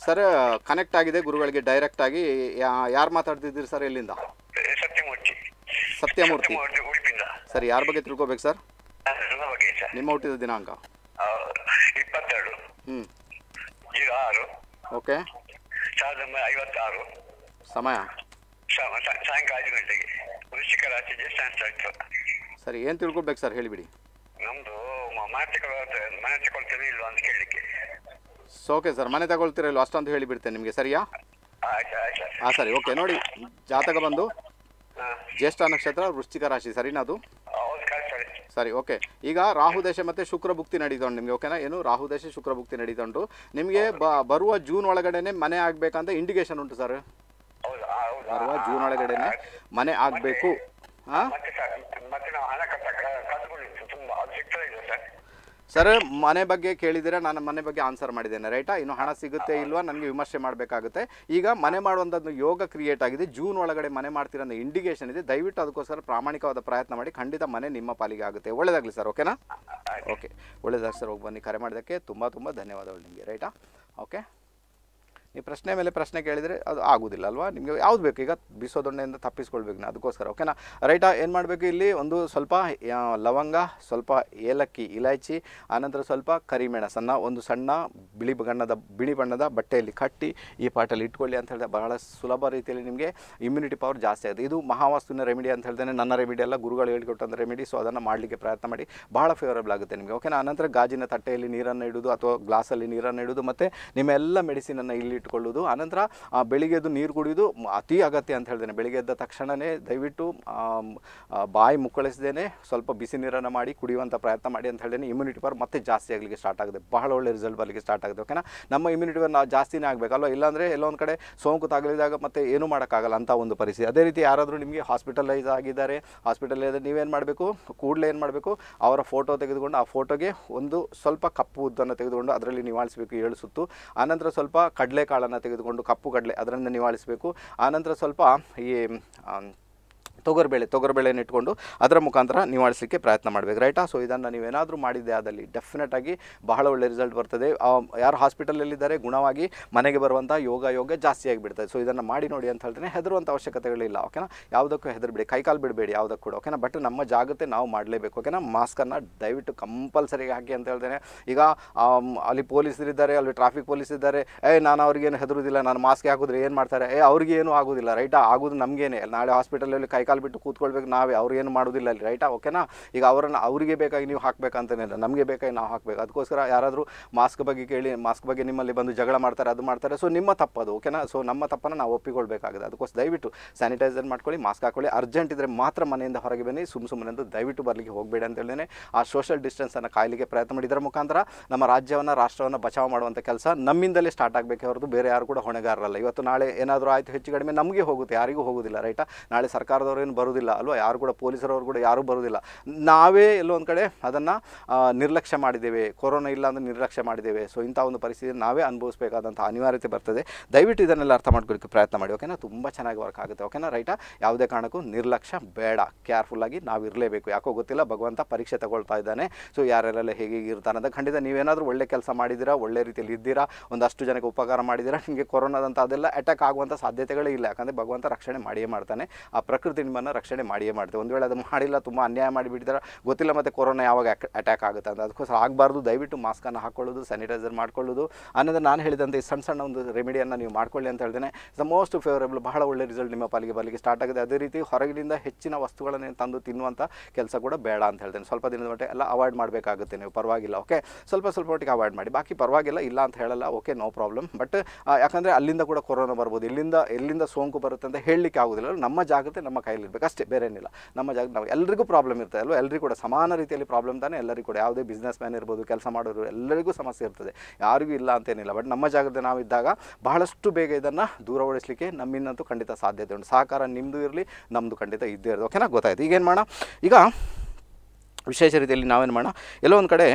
ಸರ್ ಕನೆಕ್ಟ್ ಆಗಿದೆ ಗುರುಗಳಿಗೆ ಡೈರೆಕ್ಟ್ ಆಗಿ ಯಾರು ಮಾತಾಡ್ತಿದ್ದೀರಿ ಸರ್ ಎಲ್ಲಿಂದ ಸತ್ಯಮೂರ್ತಿ ಸರ್ ಯಾರ ಬಗ್ಗೆ ತಿಳ್ಕೋಬೇಕು ಸರ್ ನಿಮ್ಮ ಹುಟ್ಟಿದ ದಿನಾಂಕ ಹ್ಞೂ ಓಕೆ ಸಮಯ ಸಾಯಂಕಾಲ ಐದು ಗಂಟೆಗೆ ವೃಶ್ಚಿಕ ರಾಶಿ ಸರಿ ಏನು ತಿಳ್ಕೊಳ್ಬೇಕು ಸರ್ ಹೇಳಿಬಿಡಿ ಓಕೆ ಸರ್ ಮನೆ ತಗೊಳ್ತಿರಲ್ಲ ಅಷ್ಟೊಂದು ಹೇಳಿಬಿಡ್ತೇನೆ ನಿಮಗೆ ಸರಿಯಾ ಹಾ ಸರಿ ಓಕೆ ನೋಡಿ ಜಾತಕ ಬಂದು ಜ್ಯೇಷ್ಠ ನಕ್ಷತ್ರ ವೃಶ್ಚಿಕ ರಾಶಿ ಸರಿನಾ ಅದು ಸರಿ ಓಕೆ ಈಗ ರಾಹು ದೇಶ ಮತ್ತು ಶುಕ್ರ ಭುಕ್ತಿ ನಡೀತೊಂಡು ನಿಮಗೆ ಓಕೆನಾ ಏನು ರಾಹು ದೇಶ ಶುಕ್ರ ಭುಕ್ತಿ ನಡೀತಾಂಡು ನಿಮಗೆ ಬರುವ ಜೂನ್ ಒಳಗಡೆನೆ ಮನೆ ಆಗಬೇಕಂತ ಇಂಡಿಕೇಶನ್ ಉಂಟು ಸರ್ ಬರುವ ಜೂನ್ ಒಳಗಡೆನೆ ಮನೆ ಆಗಬೇಕು ಹಾಂ ಸರ್ ಮನೆ ಬಗ್ಗೆ ಕೇಳಿದರೆ ನಾನು ಮನೆ ಬಗ್ಗೆ ಆನ್ಸರ್ ಮಾಡಿದ್ದೇನೆ ರೈಟಾ ಇನ್ನು ಹಣ ಸಿಗುತ್ತೆ ಇಲ್ವಾ ನನಗೆ ವಿಮರ್ಶೆ ಮಾಡಬೇಕಾಗುತ್ತೆ ಈಗ ಮನೆ ಮಾಡುವಂಥದ್ದು ಯೋಗ ಕ್ರಿಯೇಟ್ ಆಗಿದೆ ಜೂನ್ ಒಳಗಡೆ ಮನೆ ಮಾಡ್ತಿರೋ ಇಂಡಿಕೇಷನ್ ಇಂಡಿಕೇಶನ್ ಇದೆ ದಯವಿಟ್ಟು ಅದಕ್ಕೋಸ್ಕರ ಪ್ರಾಮಾಣಿಕವಾದ ಪ್ರಯತ್ನ ಮಾಡಿ ಖಂಡಿತ ಮನೆ ನಿಮ್ಮ ಪಾಲಿಗೆ ಆಗುತ್ತೆ ಒಳ್ಳೇದಾಗಲಿ ಸರ್ ಓಕೆನಾ ಓಕೆ ಒಳ್ಳೇದಾಗ ಸರ್ ಹೋಗಿ ಬನ್ನಿ ಕರೆ ಮಾಡೋದಕ್ಕೆ ತುಂಬ ತುಂಬ ಧನ್ಯವಾದಗಳು ನಿಮಗೆ ರೈಟಾ ಓಕೆ ನೀವು ಪ್ರಶ್ನೆ ಮೇಲೆ ಪ್ರಶ್ನೆ ಕೇಳಿದರೆ ಅದು ಆಗೋದಿಲ್ಲ ಅಲ್ವಾ ನಿಮಗೆ ಯಾವ್ದು ಬೇಕು ಈಗ ದೊಣ್ಣೆಯಿಂದ ತಪ್ಪಿಸ್ಕೊಳ್ಬೇಕು ನಾ ಅದಕ್ಕೋಸ್ಕರ ಓಕೆನಾ ರೈಟಾ ಏನು ಮಾಡಬೇಕು ಇಲ್ಲಿ ಒಂದು ಸ್ವಲ್ಪ ಲವಂಗ ಸ್ವಲ್ಪ ಏಲಕ್ಕಿ ಇಲಾಚಿ ಆನಂತರ ಸ್ವಲ್ಪ ಕರಿಮೆಣಸನ್ನು ಒಂದು ಸಣ್ಣ ಬಿಳಿ ಬಣ್ಣದ ಬಿಳಿ ಬಣ್ಣದ ಬಟ್ಟೆಯಲ್ಲಿ ಕಟ್ಟಿ ಈ ಪಾಟಲ್ಲಿ ಇಟ್ಕೊಳ್ಳಿ ಅಂತ ಹೇಳಿದ್ರೆ ಬಹಳ ಸುಲಭ ರೀತಿಯಲ್ಲಿ ನಿಮಗೆ ಇಮ್ಯುನಿಟಿ ಪವರ್ ಜಾಸ್ತಿ ಆಗುತ್ತೆ ಇದು ಮಹಾವಾಸ್ತುವಿನ ರೆಮಿಡಿ ಅಂತ ಹೇಳ್ದೇನೆ ನನ್ನ ರೆಮಿಡಿ ಎಲ್ಲ ಗುರುಗಳು ಹೇಳಿಕೊಟ್ಟಂಥ ರೆಮಿಡಿ ಸೊ ಅದನ್ನು ಮಾಡಲಿಕ್ಕೆ ಪ್ರಯತ್ನ ಮಾಡಿ ಬಹಳ ಫೇವರಬಲ್ ಆಗುತ್ತೆ ನಿಮಗೆ ಓಕೆನಾ ಆನಂತರ ಗಾಜಿನ ತಟ್ಟೆಯಲ್ಲಿ ನೀರನ್ನು ಇಡೋದು ಅಥವಾ ಗ್ಲಾಸಲ್ಲಿ ನೀರನ್ನು ಇಡೋದು ಮತ್ತು ನಿಮ್ಮೆಲ್ಲ ಮೆಡಿಸಿನನ್ನು ಇಲ್ಲಿ ಇಟ್ಕೊಳ್ಳೋದು ಆನಂತರ ಬೆಳಿಗ್ಗೆ ಎದ್ದು ನೀರು ಕುಡಿಯೋದು ಅತಿ ಅಗತ್ಯ ಅಂತ ಹೇಳ್ದೇನೆ ಬೆಳಿಗ್ಗೆ ಎದ್ದ ತಕ್ಷಣವೇ ದಯವಿಟ್ಟು ಬಾಯಿ ಮುಕ್ಕಳಿಸ್ದೇನೆ ಸ್ವಲ್ಪ ಬಿಸಿ ನೀರನ್ನು ಮಾಡಿ ಕುಡಿಯುವಂಥ ಪ್ರಯತ್ನ ಮಾಡಿ ಅಂತ ಹೇಳಿದ್ರೆ ಇಮ್ಯುನಿಟಿ ಪವರ್ ಮತ್ತೆ ಜಾಸ್ತಿ ಆಗಲಿಕ್ಕೆ ಸ್ಟಾರ್ಟ್ ಆಗಿದೆ ಬಹಳ ಒಳ್ಳೆ ರಿಸಲ್ಟ್ ಬರಲಿಕ್ಕೆ ಸ್ಟಾರ್ಟ್ ಆಗಿದೆ ಓಕೆನಾ ನಮ್ಮ ಇಮ್ಯುನಿಟಿ ಪವರ್ ನಾವು ಜಾಸ್ತಿನೇ ಆಗಬೇಕಲ್ಲ ಇಲ್ಲಾಂದರೆ ಒಂದು ಕಡೆ ಸೋಂಕು ತಗಲಿದಾಗ ಮತ್ತೆ ಏನೂ ಮಾಡೋಕ್ಕಾಗಲ್ಲ ಅಂತ ಒಂದು ಪರಿಸ್ಥಿತಿ ಅದೇ ರೀತಿ ಯಾರಾದರೂ ನಿಮಗೆ ಹಾಸ್ಪಿಟಲೈಸ್ ಆಗಿದ್ದಾರೆ ಹಾಸ್ಪಿಟಲೈಸ್ ನೀವೇನು ಮಾಡಬೇಕು ಕೂಡಲೇ ಏನು ಮಾಡಬೇಕು ಅವರ ಫೋಟೋ ತೆಗೆದುಕೊಂಡು ಆ ಫೋಟೋಗೆ ಒಂದು ಸ್ವಲ್ಪ ಕಪ್ಪು ಉದ್ದನ್ನು ತೆಗೆದುಕೊಂಡು ಅದರಲ್ಲಿ ನಿವಾಳಿಸಬೇಕು ಏಳು ಸುತ್ತು ಆನಂತರ ಸ್ವಲ್ಪ ಕಡಲೆ ಕಾಳನ್ನು ತೆಗೆದುಕೊಂಡು ಕಪ್ಪು ಕಡಲೆ ಅದರಿಂದ ನಿವಾರಿಸಬೇಕು ಆನಂತರ ಸ್ವಲ್ಪ ಈ ತೊಗರ್ಬೇಳೆ ತೊಗರ್ಬೇಳೆನ ಇಟ್ಕೊಂಡು ಅದರ ಮುಖಾಂತರ ನಿವಾರಿಸಲಿಕ್ಕೆ ಪ್ರಯತ್ನ ಮಾಡಬೇಕು ರೈಟಾ ಸೊ ಇದನ್ನು ನೀವೇನಾದರೂ ಮಾಡಿದ್ದೆ ಆದಲ್ಲಿ ಡೆಫಿನೆಟ್ ಆಗಿ ಬಹಳ ಒಳ್ಳೆ ರಿಸಲ್ಟ್ ಬರ್ತದೆ ಯಾರು ಹಾಸ್ಪಿಟಲಲ್ಲಿದ್ದಾರೆ ಗುಣವಾಗಿ ಮನೆಗೆ ಬರುವಂಥ ಯೋಗ ಯೋಗ ಜಾಸ್ತಿ ಆಗಿಬಿಡ್ತದೆ ಸೊ ಇದನ್ನು ಮಾಡಿ ನೋಡಿ ಅಂತ ಹೇಳ್ತೇನೆ ಹೆದರುವಂಥ ಅವಶ್ಯಕತೆಗಳಿಲ್ಲ ಓಕೆನಾ ಯಾವುದಕ್ಕೂ ಹೆದರಬೇಡಿ ಕೈಕಾಲು ಬಿಡಬೇಡಿ ಯಾವುದಕ್ಕೂ ಕೂಡ ಓಕೆನಾ ಬಟ್ ನಮ್ಮ ಜಾಗೃತೆ ನಾವು ಮಾಡಲೇಬೇಕು ಓಕೆನಾ ಮಾಸ್ಕನ್ನು ದಯವಿಟ್ಟು ಕಂಪಲ್ಸರಿಗೆ ಹಾಕಿ ಅಂತ ಹೇಳ್ತೇನೆ ಈಗ ಅಲ್ಲಿ ಪೊಲೀಸರಿದ್ದಾರೆ ಅಲ್ಲಿ ಟ್ರಾಫಿಕ್ ಪೊಲೀಸ್ ಇದ್ದಾರೆ ಏ ನಾನು ಅವ್ರಿಗೇನು ಹೆದರುದಿಲ್ಲ ನಾನು ಮಾಸ್ಕ್ ಹಾಕಿದ್ರೆ ಏನು ಮಾಡ್ತಾರೆ ಏ ಅವ್ರಿಗೇನು ಆಗೋದಿಲ್ಲ ರೈಟಾ ಆಗೋದು ನಮಗೇನೆ ನಾಳೆ ಹಾಸ್ಪಿಟಲಲ್ಲಿ ಕೈಕಾಲು ಬಿಟ್ಟು ಕೂತ್ಕೊಳ್ಬೇಕು ನಾವೇ ಅವ್ರು ಏನು ಮಾಡೋದಿಲ್ಲ ಅಲ್ಲಿ ರೈಟಾ ಓಕೆನಾ ಈಗ ಅವರನ್ನು ಅವರಿಗೆ ಬೇಕಾಗಿ ನೀವು ಇಲ್ಲ ನಮಗೆ ಬೇಕಾಗಿ ನಾವು ಹಾಕಬೇಕು ಅದಕ್ಕೋಸ್ಕರ ಯಾರಾದರೂ ಮಾಸ್ಕ್ ಬಗ್ಗೆ ಕೇಳಿ ಮಾಸ್ಕ್ ಬಗ್ಗೆ ನಿಮ್ಮಲ್ಲಿ ಬಂದು ಜಗಳ ಮಾಡ್ತಾರೆ ಅದು ಮಾಡ್ತಾರೆ ಸೊ ನಿಮ್ಮ ತಪ್ಪದು ಓಕೆನಾ ಸೊ ನಮ್ಮ ತಪ್ಪನ್ನು ನಾವು ಒಪ್ಪಿಕೊಳ್ಬೇಕಾಗಿದೆ ಅದಕ್ಕೋಸ್ಕರ ದಯವಿಟ್ಟು ಸ್ಯಾನಿಟೈಸರ್ ಮಾಡ್ಕೊಳ್ಳಿ ಮಾಸ್ಕ್ ಹಾಕೊಳ್ಳಿ ಅರ್ಜೆಂಟ್ ಇದ್ದರೆ ಮಾತ್ರ ಮನೆಯಿಂದ ಹೊರಗೆ ಬನ್ನಿ ಸುಮ್ಮ ಸುಮ್ಮನೆಂದು ದಯವಿಟ್ಟು ಬರಲಿಕ್ಕೆ ಹೋಗಬೇಡಿ ಅಂತ ಆ ಸೋಷಿಯಲ್ ಡಿಸ್ಟೆನ್ಸನ್ನು ಕಾಯ್ಲಿಕ್ಕೆ ಪ್ರಯತ್ನ ಮಾಡಿದ್ರ ಮುಖಾಂತರ ನಮ್ಮ ರಾಜ್ಯವನ್ನು ರಾಷ್ಟ್ರವನ್ನು ಬಚಾವ ಮಾಡುವಂಥ ಕೆಲಸ ನಮ್ಮಿಂದಲೇ ಸ್ಟಾರ್ಟ್ ಆಗಬೇಕು ಹೊರತು ಬೇರೆ ಯಾರು ಕೂಡ ಹೊಣೆಗಾರರಲ್ಲ ಇವತ್ತು ನಾಳೆ ಏನಾದರೂ ಆಯಿತು ಹೆಚ್ಚು ಕಡಿಮೆ ನಮಗೆ ಹೋಗುತ್ತೆ ಯಾರಿಗೂ ಹೋಗುದಿಲ್ಲ ರೈಟಾ ನಾಳೆ ಸರ್ಕಾರದವರು ಯಾರೇನು ಬರೋದಿಲ್ಲ ಅಲ್ವಾ ಯಾರು ಕೂಡ ಪೊಲೀಸರವ್ರು ಕೂಡ ಯಾರೂ ಬರೋದಿಲ್ಲ ನಾವೇ ಒಂದು ಕಡೆ ಅದನ್ನು ನಿರ್ಲಕ್ಷ್ಯ ಮಾಡಿದ್ದೇವೆ ಕೊರೋನಾ ಇಲ್ಲ ಅಂದರೆ ನಿರ್ಲಕ್ಷ್ಯ ಮಾಡಿದ್ದೇವೆ ಸೊ ಇಂಥ ಒಂದು ಪರಿಸ್ಥಿತಿಯನ್ನು ನಾವೇ ಅನುಭವಿಸಬೇಕಾದಂಥ ಅನಿವಾರ್ಯತೆ ಬರ್ತದೆ ದಯವಿಟ್ಟು ಇದನ್ನೆಲ್ಲ ಅರ್ಥ ಮಾಡ್ಕೊಳ್ಳೋಕೆ ಪ್ರಯತ್ನ ಮಾಡಿ ಓಕೆನಾ ತುಂಬ ಚೆನ್ನಾಗಿ ವರ್ಕ್ ಆಗುತ್ತೆ ಓಕೆನಾ ರೈಟಾ ಯಾವುದೇ ಕಾರಣಕ್ಕೂ ನಿರ್ಲಕ್ಷ್ಯ ಬೇಡ ಕೇರ್ಫುಲ್ಲಾಗಿ ನಾವು ಇರಲೇಬೇಕು ಯಾಕೋ ಗೊತ್ತಿಲ್ಲ ಭಗವಂತ ಪರೀಕ್ಷೆ ತಗೊಳ್ತಾ ಇದ್ದಾನೆ ಸೊ ಯಾರೆಲ್ಲ ಹೇಗೆ ಇರ್ತಾನೆ ಅಂತ ಖಂಡಿತ ನೀವೇನಾದರೂ ಒಳ್ಳೆ ಕೆಲಸ ಮಾಡಿದ್ದೀರಾ ಒಳ್ಳೆ ರೀತಿಯಲ್ಲಿ ಇದ್ದೀರಾ ಒಂದಷ್ಟು ಜನಕ್ಕೆ ಉಪಕಾರ ಮಾಡಿದ್ದೀರಾ ನಿಮಗೆ ಕೊರೋನಾದಂಥ ಅದೆಲ್ಲ ಅಟ್ಯಾಕ್ ಆಗುವಂಥ ಸಾಧ್ಯತೆಗಳೇ ಇಲ್ಲ ಯಾಕಂದರೆ ಭಗವಂತ ರಕ್ಷಣೆ ಮಾಡಿಯೇ ಮಾಡ್ತಾನೆ ಆ ಪ್ರಕೃತಿ ಕುಟುಂಬನ ರಕ್ಷಣೆ ಮಾಡಿಯೇ ಮಾಡ್ತೇವೆ ಒಂದು ವೇಳೆ ಅದು ಮಾಡಿಲ್ಲ ತುಂಬ ಅನ್ಯಾಯ ಮಾಡಿಬಿಟ್ಟಿದ್ರೆ ಗೊತ್ತಿಲ್ಲ ಮತ್ತು ಕೊರೋನಾ ಯಾವಾಗ ಅಟ್ಯಾಕ್ ಆಗುತ್ತೆ ಅಂತ ಅದಕ್ಕೋಸ್ಕರ ಆಗಬಾರ್ದು ದಯವಿಟ್ಟು ಮಾಸ್ಕನ್ನು ಹಾಕೊಳ್ಳೋದು ಸ್ಯಾನಿಟೈಸರ್ ಮಾಡ್ಕೊಳ್ಳೋದು ಅನ್ನೋದು ನಾನು ಹೇಳಿದಂತೆ ಸಣ್ಣ ಸಣ್ಣ ಒಂದು ರೆಮಿಡಿಯನ್ನು ನೀವು ಮಾಡ್ಕೊಳ್ಳಿ ಅಂತ ಹೇಳ್ತೇನೆ ದ ಮೋಸ್ಟ್ ಫೇವರೇಬಲ್ ಬಹಳ ಒಳ್ಳೆ ರಿಸಲ್ಟ್ ನಿಮ್ಮ ಪಾಲಿಗೆ ಬರಲಿಕ್ಕೆ ಸ್ಟಾರ್ಟ್ ಆಗಿದೆ ಅದೇ ರೀತಿ ಹೊರಗಿನಿಂದ ಹೆಚ್ಚಿನ ವಸ್ತುಗಳನ್ನು ತಂದು ತಿನ್ನುವಂಥ ಕೆಲಸ ಕೂಡ ಬೇಡ ಅಂತ ಹೇಳ್ತೇನೆ ಸ್ವಲ್ಪ ದಿನದ ಮಟ್ಟಿಗೆ ಎಲ್ಲ ಅವಾಯ್ಡ್ ಮಾಡಬೇಕಾಗುತ್ತೆ ನೀವು ಪರವಾಗಿಲ್ಲ ಓಕೆ ಸ್ವಲ್ಪ ಸ್ವಲ್ಪ ಮಟ್ಟಿಗೆ ಅವಾಯ್ಡ್ ಮಾಡಿ ಬಾಕಿ ಪರವಾಗಿಲ್ಲ ಇಲ್ಲ ಅಂತ ಹೇಳಲ್ಲ ಓಕೆ ನೋ ಪ್ರಾಬ್ಲಮ್ ಬಟ್ ಯಾಕಂದರೆ ಅಲ್ಲಿಂದ ಕೂಡ ಕೊರೋನಾ ಬರ್ಬೋದು ಇಲ್ಲಿಂದ ಎಲ್ಲಿಂದ ಸೋಂಕು ಬರುತ್ತೆ ಅಂತ ಹೇಳಲಿಕ್ಕೆ ಆಗೋದಿಲ್ಲ ನಮ್ಮ ಜಾಗ್ರತೆ ನಮ್ಮ ಕೈಯಲ್ಲಿ ಇರಬೇಕು ಅಷ್ಟೇ ಬೇರೆ ಏನಿಲ್ಲ ನಮ್ಮ ಜಾಗ ನಾವು ಎಲ್ಲರಿಗೂ ಪ್ರಾಬ್ಲಮ್ ಇರ್ತದೆ ಅಲ್ವ ಎಲ್ಲರಿಗೂ ಕೂಡ ಸಮಾನ ರೀತಿಯಲ್ಲಿ ಪ್ರಾಬ್ಲಮ್ ತಾನೆ ಎಲ್ಲರಿಗೂ ಕೂಡ ಯಾವುದೇ ಬಿಸ್ನೆಸ್ ಮ್ಯಾನ್ ಇರ್ಬೋದು ಕೆಲಸ ಮಾಡೋರು ಎಲ್ಲರಿಗೂ ಸಮಸ್ಯೆ ಇರ್ತದೆ ಯಾರಿಗೂ ಇಲ್ಲ ಅಂತೇನಿಲ್ಲ ಬಟ್ ನಮ್ಮ ನಾವು ನಾವಿದ್ದಾಗ ಬಹಳಷ್ಟು ಬೇಗ ಇದನ್ನು ದೂರ ಓಡಿಸಲಿಕ್ಕೆ ನಮ್ಮಿಂದಂತೂ ಖಂಡಿತ ಸಾಧ್ಯತೆ ಉಂಟು ಸಹಕಾರ ನಿಮ್ಮದು ಇರಲಿ ನಮ್ಮದು ಖಂಡಿತ ಇದ್ದೇ ಇರೋದು ಓಕೆನಾ ಗೊತ್ತಾಯ್ತು ಈಗೇನು ಮಾಡೋಣ ಈಗ ವಿಶೇಷ ರೀತಿಯಲ್ಲಿ ನಾವೇನು ಮಾಡೋಣ ಎಲ್ಲೋ ಒಂದು ಕಡೆ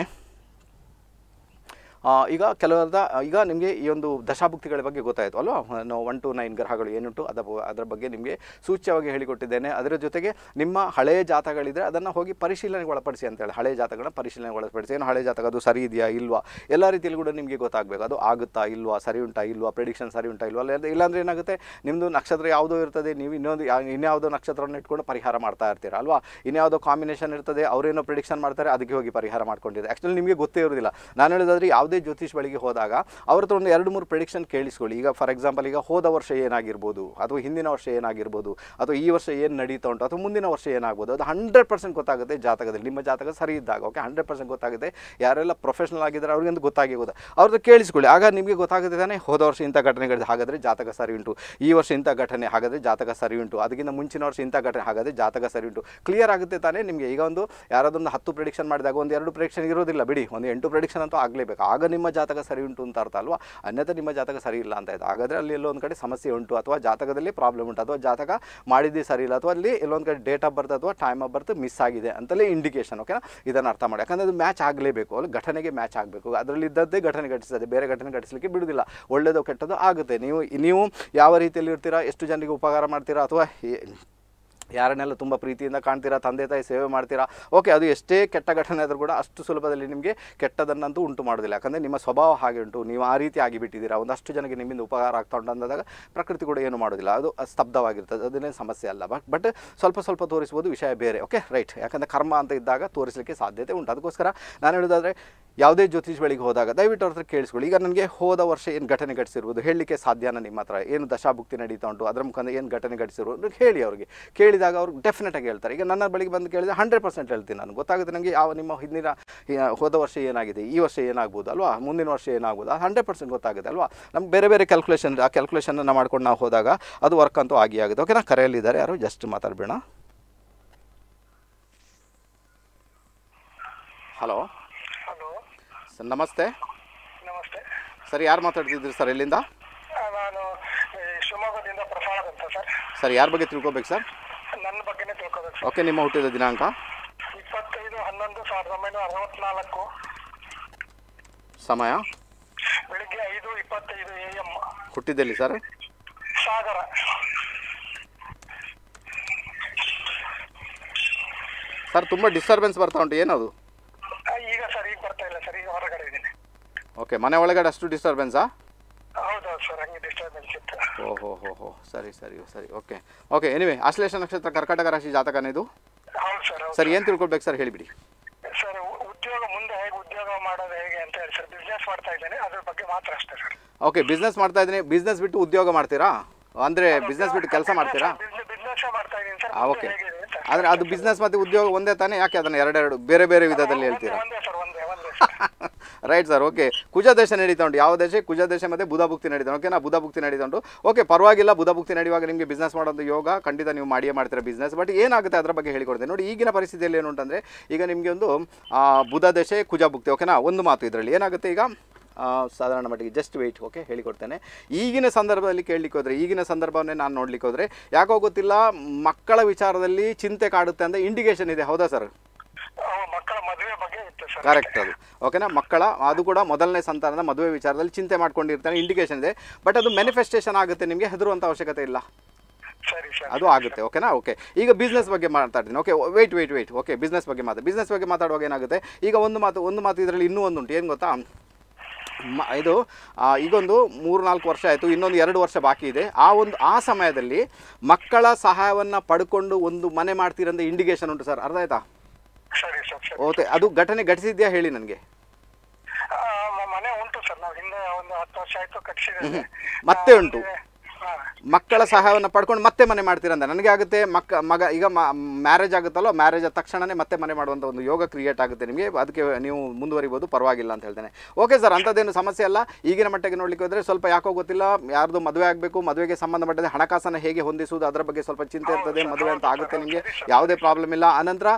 ಈಗ ಕೆಲವರದ ಈಗ ನಿಮಗೆ ಈ ಒಂದು ದಶಾಭುಕ್ತಿಗಳ ಬಗ್ಗೆ ಗೊತ್ತಾಯಿತು ಅಲ್ವಾ ನಾವು ಒನ್ ಟು ನೈನ್ ಗ್ರಹಗಳು ಏನುಂಟು ಅದ ಅದರ ಬಗ್ಗೆ ನಿಮಗೆ ಸೂಚ್ಯವಾಗಿ ಹೇಳಿಕೊಟ್ಟಿದ್ದೇನೆ ಅದರ ಜೊತೆಗೆ ನಿಮ್ಮ ಹಳೆಯ ಜಾತಗಳಿದ್ದರೆ ಅದನ್ನು ಹೋಗಿ ಪರಿಶೀಲನೆಗೆ ಒಳಪಡಿಸಿ ಅಂತೇಳಿ ಹಳೆಯ ಜಾತಗಳನ್ನ ಪರಿಶೀಲನೆ ಒಳಪಡಿಸಿ ಏನು ಹಳೆಯ ಜಾತಕ ಅದು ಸರಿ ಇದೆಯಾ ಇಲ್ವಾ ಎಲ್ಲ ರೀತಿಯಲ್ಲಿ ಕೂಡ ನಿಮಗೆ ಗೊತ್ತಾಗಬೇಕು ಅದು ಆಗುತ್ತಾ ಇಲ್ವಾ ಸರಿ ಉಂಟಾ ಇಲ್ವಾ ಪ್ರಿಡಿಕ್ಷನ್ ಸರಿ ಉಂಟಾ ಇಲ್ವಾ ಅಲ್ಲ ಇಲ್ಲಾಂದರೆ ಏನಾಗುತ್ತೆ ನಿಮ್ಮದು ನಕ್ಷತ್ರ ಯಾವುದೋ ಇರ್ತದೆ ನೀವು ಇನ್ನೊಂದು ಇನ್ಯಾವುದೋ ನಕ್ಷತ್ರವನ್ನು ಇಟ್ಕೊಂಡು ಪರಿಹಾರ ಮಾಡ್ತಾ ಇರ್ತೀರ ಅಲ್ವಾ ಇನ್ಯಾವುದೋ ಕಾಂಬಿನೇಷನ್ ಇರ್ತದೆ ಅವರೇನೋ ಪ್ರಿಡಿಕ್ಷನ್ ಮಾಡ್ತಾರೆ ಅದಕ್ಕೆ ಹೋಗಿ ಪರಿಹಾರ ಮಾಡ್ಕೊಂಡಿದೆ ಆ್ಯಕ್ಚುಲಿ ನಿಮಗೆ ಗೊತ್ತೇ ಇರೋದಿಲ್ಲ ನಾನು ಹೇಳೋದಾದ್ರೆ ಯಾವುದೇ ಯಾವುದೇ ಜ್ಯೋತಿಷ್ ಬಳಿಗೆ ಹೋದಾಗ ಅವ್ರ ಹತ್ರ ಒಂದು ಎರಡು ಮೂರು ಪ್ರಿಡಿಕ್ಷನ್ ಕೇಳಿಸ್ಕೊಳ್ಳಿ ಈಗ ಫಾರ್ ಎಕ್ಸಾಂಪಲ್ ಈಗ ಹೋದ ವರ್ಷ ಏನಾಗಿರ್ಬೋದು ಅಥವಾ ಹಿಂದಿನ ವರ್ಷ ಏನಾಗಿರ್ಬೋದು ಅಥವಾ ಈ ವರ್ಷ ಏನು ನಡೀತಾ ಉಂಟು ಅಥವಾ ಮುಂದಿನ ವರ್ಷ ಏನಾಗ್ಬೋದು ಅದು ಹಂಡ್ರೆಡ್ ಪರ್ಸೆಂಟ್ ಗೊತ್ತಾಗುತ್ತೆ ಜಾತಕದಲ್ಲಿ ನಿಮ್ಮ ಜಾತಕ ಸರಿ ಇದ್ದಾಗ ಓಕೆ ಹಂಡ್ರೆಡ್ ಪರ್ಸೆಂಟ್ ಗೊತ್ತಾಗುತ್ತೆ ಯಾರೆಲ್ಲ ಪ್ರೊಫೆಷನಲ್ ಆಗಿದ್ದಾರೆ ಗೊತ್ತಾಗಿ ಗೊತ್ತಾಗಿರ್ಬೋದು ಅವ್ರದ್ದು ಕೇಳಿಸ್ಕೊಳ್ಳಿ ಆಗ ನಿಮಗೆ ಗೊತ್ತಾಗುತ್ತೆ ತಾನೇ ಹೋದ ವರ್ಷ ಇಂಥ ಘಟನೆಗಳಿದೆ ಹಾಗಾದರೆ ಜಾತಕ ಸರಿ ಉಂಟು ಈ ವರ್ಷ ಇಂಥ ಘಟನೆ ಹಾಗಾದರೆ ಜಾತಕ ಸರಿ ಉಂಟು ಅದಕ್ಕಿಂತ ಮುಂಚಿನ ವರ್ಷ ಇಂಥ ಘಟನೆ ಹಾಗಾದರೆ ಜಾತಕ ಸರಿ ಉಂಟು ಕ್ಲಿಯರ್ ಆಗುತ್ತೆ ತಾನೇ ನಿಮಗೆ ಈಗ ಒಂದು ಯಾರಾದೊಂದು ಹತ್ತು ಪ್ರಿಡಿಕ್ಷನ್ ಮಾಡಿದಾಗ ಒಂದು ಎರಡು ಪ್ರಿಡಿಕ್ಷನ್ ಇರೋದಿಲ್ಲ ಬಿಡಿ ಒಂದು ಎಂಟು ಪ್ರಿಡಿಕ್ಷನ್ ಅಂತೂ ಆಗಲೇಬೇಕು ಆಗ ಆಗ ನಿಮ್ಮ ಜಾತಕ ಸರಿ ಉಂಟು ಅಂತ ಅರ್ಥ ಅಲ್ವಾ ಅನ್ಯಥ ನಿಮ್ಮ ಜಾತಕ ಸರಿ ಇಲ್ಲ ಅಂತ ಆಯ್ತು ಹಾಗಾದ್ರೆ ಅಲ್ಲಿ ಎಲ್ಲೊಂದು ಕಡೆ ಸಮಸ್ಯೆ ಉಂಟು ಅಥವಾ ಜಾತಕದಲ್ಲಿ ಪ್ರಾಬ್ಲಮ್ ಉಂಟು ಅಥವಾ ಜಾತಕ ಮಾಡಿದ್ದೇ ಸರಿ ಇಲ್ಲ ಅಥವಾ ಅಲ್ಲಿ ಎಲ್ಲೊಂದು ಕಡೆ ಡೇಟ್ ಆಫ್ ಬರ್ತ್ ಅಥವಾ ಟೈಮ್ ಆಫ್ ಬರ್ತ್ ಮಿಸ್ ಆಗಿದೆ ಅಂತಲೇ ಇಂಡಿಕೇಶನ್ ಓಕೆನಾ ಇದನ್ನು ಅರ್ಥ ಮಾಡಿ ಯಾಕಂದರೆ ಅದು ಮ್ಯಾಚ್ ಆಗಲೇಬೇಕು ಅಲ್ಲಿ ಘಟನೆಗೆ ಮ್ಯಾಚ್ ಆಗಬೇಕು ಅದರಲ್ಲಿ ಇದ್ದದ್ದೇ ಘಟನೆ ಘಟಿಸ್ತದೆ ಬೇರೆ ಘಟನೆ ಘಟಿಸಲಿಕ್ಕೆ ಬಿಡುವುದಿಲ್ಲ ಒಳ್ಳೆಯದು ಕೆಟ್ಟದ್ದು ಆಗುತ್ತೆ ನೀವು ನೀವು ಯಾವ ರೀತಿಯಲ್ಲಿ ಇರ್ತೀರಾ ಎಷ್ಟು ಜನರಿಗೆ ಉಪಕಾರ ಮಾಡ್ತೀರಾ ಅಥವಾ ಯಾರನ್ನೆಲ್ಲ ತುಂಬ ಪ್ರೀತಿಯಿಂದ ಕಾಣ್ತೀರಾ ತಂದೆ ತಾಯಿ ಸೇವೆ ಮಾಡ್ತೀರಾ ಓಕೆ ಅದು ಎಷ್ಟೇ ಕೆಟ್ಟ ಘಟನೆ ಆದರೂ ಕೂಡ ಅಷ್ಟು ಸುಲಭದಲ್ಲಿ ನಿಮಗೆ ಕೆಟ್ಟದನ್ನಂತೂ ಉಂಟು ಮಾಡೋದಿಲ್ಲ ಯಾಕಂದರೆ ನಿಮ್ಮ ಸ್ವಭಾವ ಹಾಗೆ ಉಂಟು ನೀವು ಆ ರೀತಿ ಆಗಿಬಿಟ್ಟಿದ್ದೀರಾ ಒಂದಷ್ಟು ಜನಕ್ಕೆ ನಿಮ್ಮಿಂದ ಉಪಕಾರ ಆಗ್ತಾ ಉಂಟು ಅಂದಾಗ ಪ್ರಕೃತಿ ಕೂಡ ಏನು ಮಾಡೋದಿಲ್ಲ ಅದು ಸ್ತಬ್ಧವಾಗಿರ್ತದೆ ಅದನ್ನೇ ಸಮಸ್ಯೆ ಅಲ್ಲ ಬಟ್ ಬಟ್ ಸ್ವಲ್ಪ ಸ್ವಲ್ಪ ತೋರಿಸ್ಬೋದು ವಿಷಯ ಬೇರೆ ಓಕೆ ರೈಟ್ ಯಾಕಂದರೆ ಕರ್ಮ ಅಂತ ಇದ್ದಾಗ ತೋರಿಸಲಿಕ್ಕೆ ಸಾಧ್ಯತೆ ಉಂಟು ಅದಕ್ಕೋಸ್ಕರ ನಾನು ಹೇಳೋದಾದರೆ ಯಾವುದೇ ಜ್ಯೋತಿಷ್ ಹೋದಾಗ ದಯವಿಟ್ಟು ಅವ್ರ ಹತ್ರ ಕೇಳಿಸ್ಕೊಳ್ಳಿ ಈಗ ನನಗೆ ಹೋದ ವರ್ಷ ಏನು ಘಟನೆ ಘಟಿಸಿರ್ಬೋದು ಹೇಳಲಿಕ್ಕೆ ಸಾಧ್ಯನ ನಿಮ್ಮ ಹತ್ರ ಏನು ದಶಾಭುಕ್ತಿ ನಡೀತಾ ಉಂಟು ಅದರ ಮುಖಾಂತರ ಏನು ಘಟನೆ ಘಟಿಸಿರುವುದು ಹೇಳಿ ಅವರಿಗೆ ಕೇಳಿ ಕೇಳಿದಾಗ ಅವ್ರು ಡೆಫಿನೆಟಾಗಿ ಹೇಳ್ತಾರೆ ಈಗ ನನ್ನ ಬಳಿಗೆ ಬಂದು ಕೇಳಿದ್ರೆ ಹಂಡ್ರೆಡ್ ಪರ್ಸೆಂಟ್ ಹೇಳ್ತೀನಿ ನಾನು ಗೊತ್ತಾಗುತ್ತೆ ನನಗೆ ಯಾವ ನಿಮ್ಮ ಹಿಂದಿನ ಹೋದ ವರ್ಷ ಏನಾಗಿದೆ ಈ ವರ್ಷ ಏನಾಗ್ಬೋದು ಅಲ್ವಾ ಮುಂದಿನ ವರ್ಷ ಏನಾಗ್ಬೋದು ಅದು ಹಂಡ್ರೆಡ್ ಪರ್ಸೆಂಟ್ ಗೊತ್ತಾಗುತ್ತೆ ಅಲ್ವಾ ನಮ್ಗೆ ಬೇರೆ ಬೇರೆ ಕ್ಯಾಲ್ಕುಲೇಷನ್ ಆ ಕ್ಯಾಲ್ಕುಲೇಷನನ್ನು ಮಾಡ್ಕೊಂಡು ನಾವು ಹೋದಾಗ ಅದು ವರ್ಕ್ ಅಂತೂ ಆಗಿ ಆಗಿದೆ ಓಕೆನಾ ಕರೆಯಲ್ಲಿದ್ದಾರೆ ಯಾರು ಜಸ್ಟ್ ಮಾತಾಡಬೇಡ ಹಲೋ ಸರ್ ನಮಸ್ತೆ ಸರ್ ಯಾರು ಮಾತಾಡ್ತಿದ್ರಿ ಸರ್ ಎಲ್ಲಿಂದ ಸರ್ ಸರ್ ಯಾರ ಬಗ್ಗೆ ತಿಳ್ಕೋಬೇಕು ಸರ್ ಓಕೆ ನಿಮ್ಮ ಹುಟ್ಟಿದ ದಿನಾಂಕ ಇಪ್ಪತ್ತೈದು ಹನ್ನೊಂದು ಸಾವಿರದ ಒಂಬೈನೂರ ಅರವತ್ನಾಲ್ಕು ಸಮಯ ಬೆಳಿಗ್ಗೆ ಐದು ಇಪ್ಪತ್ತೈದು ಎ ಎಂ ಹುಟ್ಟಿದ್ದೆಲ್ಲಿ ಸರ್ ಸಾಗರ ಸರ್ ತುಂಬ ಡಿಸ್ಟರ್ಬೆನ್ಸ್ ಬರ್ತಾ ಉಂಟು ಏನದು ಈಗ ಸರ್ ಈಗ ಬರ್ತಾ ಇಲ್ಲ ಸರ್ ಈಗ ಹೊರಗಡೆ ಇದ್ದೀನಿ ಓಕೆ ಮನೆ ಒಳಗಡೆ ಅಷ್ಟು ಡಿಸ್ಟರ್ಬೆನ್ಸಾ ಹೌದೌದು ಸರ್ ಹಂಗೆ ಡಿಸ್ಟರ್ಬ್ ಓಹೋ ಸರಿ ಸರಿ ಸರಿ ಓಕೆ ಓಕೆ ಎನಿವೆ ಆಶ್ಲೇಷ ನಕ್ಷತ್ರ ಕರ್ಕಾಟಕ ರಾಶಿ ಜಾತಕನೇ ಇದು ಸರ್ ಏನ್ ಏನು ತಿಳ್ಕೊಳ್ಬೇಕು ಸರ್ ಹೇಳಿಬಿಡಿ ಸರ್ ಉದ್ಯೋಗ ಮುಂದೆ ಹೇಗೆ ಉದ್ಯೋಗ ಮಾಡೋದು ಹೇಗೆ ಅಂತ ಸರ್ ಬಿಸ್ನೆಸ್ ಮಾಡ್ತಾ ಬಗ್ಗೆ ಮಾತ್ರ ಅಷ್ಟೇ ಸರ್ ಓಕೆ ಬಿಸ್ನೆಸ್ ಮಾಡ್ತಾ ಇದ್ದೀನಿ ಬಿಸ್ನೆಸ್ ಬಿಟ್ಟು ಉದ್ಯೋಗ ಮಾಡ್ತೀರಾ ಅಂದ್ರೆ ಬಿಸ್ನೆಸ್ ಬಿಟ್ಟು ಕೆಲಸ ಮಾಡ್ತೀರಾ ಓಕೆ ಅದು ಬಿಸ್ನೆಸ್ ಮತ್ತೆ ಉದ್ಯೋಗ ಒಂದೇ ತಾನೇ ಯಾಕೆ ಅದನ್ನ ಎರಡೆರಡು ಬೇರೆ ಬೇರೆ ವಿಧದಲ್ಲಿ ಹೇಳ್ತೀರಾ <laughs> ರೈಟ್ ಸರ್ ಓಕೆ ಕುಜ ದೇಶ ನಡೀತಾ ಉಂಟು ಯಾವ ದೇಶ ಕುಜ ದೇಶ ಮತ್ತು ಬುಧಭುಕ್ತಿ ನಡೀತಾ ಓಕೆನಾ ಬುಧಭುಕ್ತಿ ನಡೀತಾ ಉಂಟು ಓಕೆ ಪರವಾಗಿಲ್ಲ ಬುಧಭುಕ್ತಿ ನಡೆಯುವಾಗ ನಿಮಗೆ ಬಿಸ್ನೆಸ್ ಮಾಡೋದು ಯೋಗ ಖಂಡಿತ ನೀವು ಮಾಡಿಯೇ ಮಾಡ್ತೀರಾ ಬಿಸ್ನೆಸ್ ಬಟ್ ಏನಾಗುತ್ತೆ ಅದರ ಬಗ್ಗೆ ಹೇಳಿಕೊಡ್ತೇನೆ ನೋಡಿ ಈಗಿನ ಪರಿಸ್ಥಿತಿಯಲ್ಲಿ ಏನು ಉಂಟಂದರೆ ಈಗ ನಿಮಗೆ ಒಂದು ಬುಧ ದೇಶ ಕುಜ ಭುಕ್ತಿ ಓಕೆನಾ ಒಂದು ಮಾತು ಇದರಲ್ಲಿ ಏನಾಗುತ್ತೆ ಈಗ ಸಾಧಾರಣ ಮಟ್ಟಿಗೆ ಜಸ್ಟ್ ವೆಯ್ಟ್ ಓಕೆ ಹೇಳಿಕೊಡ್ತೇನೆ ಈಗಿನ ಸಂದರ್ಭದಲ್ಲಿ ಕೇಳಲಿಕ್ಕೆ ಹೋದರೆ ಈಗಿನ ಸಂದರ್ಭವನ್ನೇ ನಾನು ನೋಡಲಿಕ್ಕೆ ಹೋದರೆ ಯಾಕೋ ಗೊತ್ತಿಲ್ಲ ಮಕ್ಕಳ ವಿಚಾರದಲ್ಲಿ ಚಿಂತೆ ಕಾಡುತ್ತೆ ಅಂತ ಇಂಡಿಕೇಷನ್ ಇದೆ ಹೌದಾ ಸರ್ ಕರೆಕ್ಟ್ ಅದು ಓಕೆನಾ ಮಕ್ಕಳ ಅದು ಕೂಡ ಮೊದಲನೇ ಸಂತಾನದ ಮದುವೆ ವಿಚಾರದಲ್ಲಿ ಚಿಂತೆ ಮಾಡ್ಕೊಂಡಿರ್ತಾನೆ ಇಂಡಿಕೇಶನ್ ಇದೆ ಬಟ್ ಅದು ಮ್ಯಾನಿಫೆಸ್ಟೇಷನ್ ಆಗುತ್ತೆ ನಿಮಗೆ ಹೆದರುವಂತ ಅವಶ್ಯಕತೆ ಇಲ್ಲ ಅದು ಆಗುತ್ತೆ ಓಕೆನಾ ಓಕೆ ಈಗ ಬಿಸ್ನೆಸ್ ಬಗ್ಗೆ ಮಾತಾಡ್ತೀನಿ okay wait wait wait okay business ಬಗ್ಗೆ ಮಾತು ಬಿಸ್ನೆಸ್ ಬಗ್ಗೆ ಮಾತಾಡುವಾಗ ಏನಾಗುತ್ತೆ ಈಗ ಒಂದು ಮಾತು ಒಂದು ಮಾತು ಇದರಲ್ಲಿ ಇನ್ನೂ ಒಂದು ಉಂಟು ಏನು ಗೊತ್ತಾ ಇದು ಈಗೊಂದು ಮೂರು ನಾಲ್ಕು ವರ್ಷ ಆಯಿತು ಇನ್ನೊಂದು ಎರಡು ವರ್ಷ ಬಾಕಿ ಇದೆ ಆ ಒಂದು ಆ ಸಮಯದಲ್ಲಿ ಮಕ್ಕಳ ಸಹಾಯವನ್ನು ಪಡ್ಕೊಂಡು ಒಂದು ಮನೆ ಮಾಡ್ತೀರಂತ ಇಂಡಿಕೇಶನ್ ಉಂಟು ಸರ್ ಅರ್ಥ ಆಯ್ತಾ ಸರಿ ಸರ್ ಓಕೆ ಅದು ಘಟನೆ ಘಟಿಸಿದ್ಯಾ ಹೇಳಿ ನನಗೆ ಮನೆ ಉಂಟು ಸರ್ ನಾವು ಹಿಂದೆ ಒಂದು ಹತ್ತು ವರ್ಷ ಆಯ್ತು ಕಟ್ಸಿದ್ದೇವೆ ಮತ್ತೆ ಉಂಟು ಮಕ್ಕಳ ಸಹಾಯವನ್ನು ಪಡ್ಕೊಂಡು ಮತ್ತೆ ಮನೆ ಮಾಡ್ತೀರಾ ನನಗೆ ಆಗುತ್ತೆ ಮಕ್ಕ ಮಗ ಈಗ ಮ್ಯಾರೇಜ್ ಆಗುತ್ತಲ್ಲೋ ಮ್ಯಾರೇಜ್ ಆದ ತಕ್ಷಣನೇ ಮತ್ತೆ ಮನೆ ಮಾಡುವಂಥ ಒಂದು ಯೋಗ ಕ್ರಿಯೇಟ್ ಆಗುತ್ತೆ ನಿಮಗೆ ಅದಕ್ಕೆ ನೀವು ಮುಂದುವರಿಬೋದು ಪರವಾಗಿಲ್ಲ ಅಂತ ಹೇಳ್ತೇನೆ ಓಕೆ ಸರ್ ಅಂಥದ್ದೇನು ಸಮಸ್ಯೆ ಅಲ್ಲ ಈಗಿನ ಮಟ್ಟಿಗೆ ನೋಡಲಿಕ್ಕೆ ಹೋದರೆ ಸ್ವಲ್ಪ ಯಾಕೋ ಗೊತ್ತಿಲ್ಲ ಯಾರ್ದು ಮದುವೆ ಆಗಬೇಕು ಮದುವೆಗೆ ಸಂಬಂಧಪಟ್ಟಂತೆ ಹಣಕಾಸನ್ನು ಹೇಗೆ ಹೊಂದಿಸುವುದು ಅದರ ಬಗ್ಗೆ ಸ್ವಲ್ಪ ಚಿಂತೆ ಇರ್ತದೆ ಮದುವೆ ಅಂತ ಆಗುತ್ತೆ ನಿಮಗೆ ಯಾವುದೇ ಪ್ರಾಬ್ಲಮ್ ಇಲ್ಲ ಅನಂತರ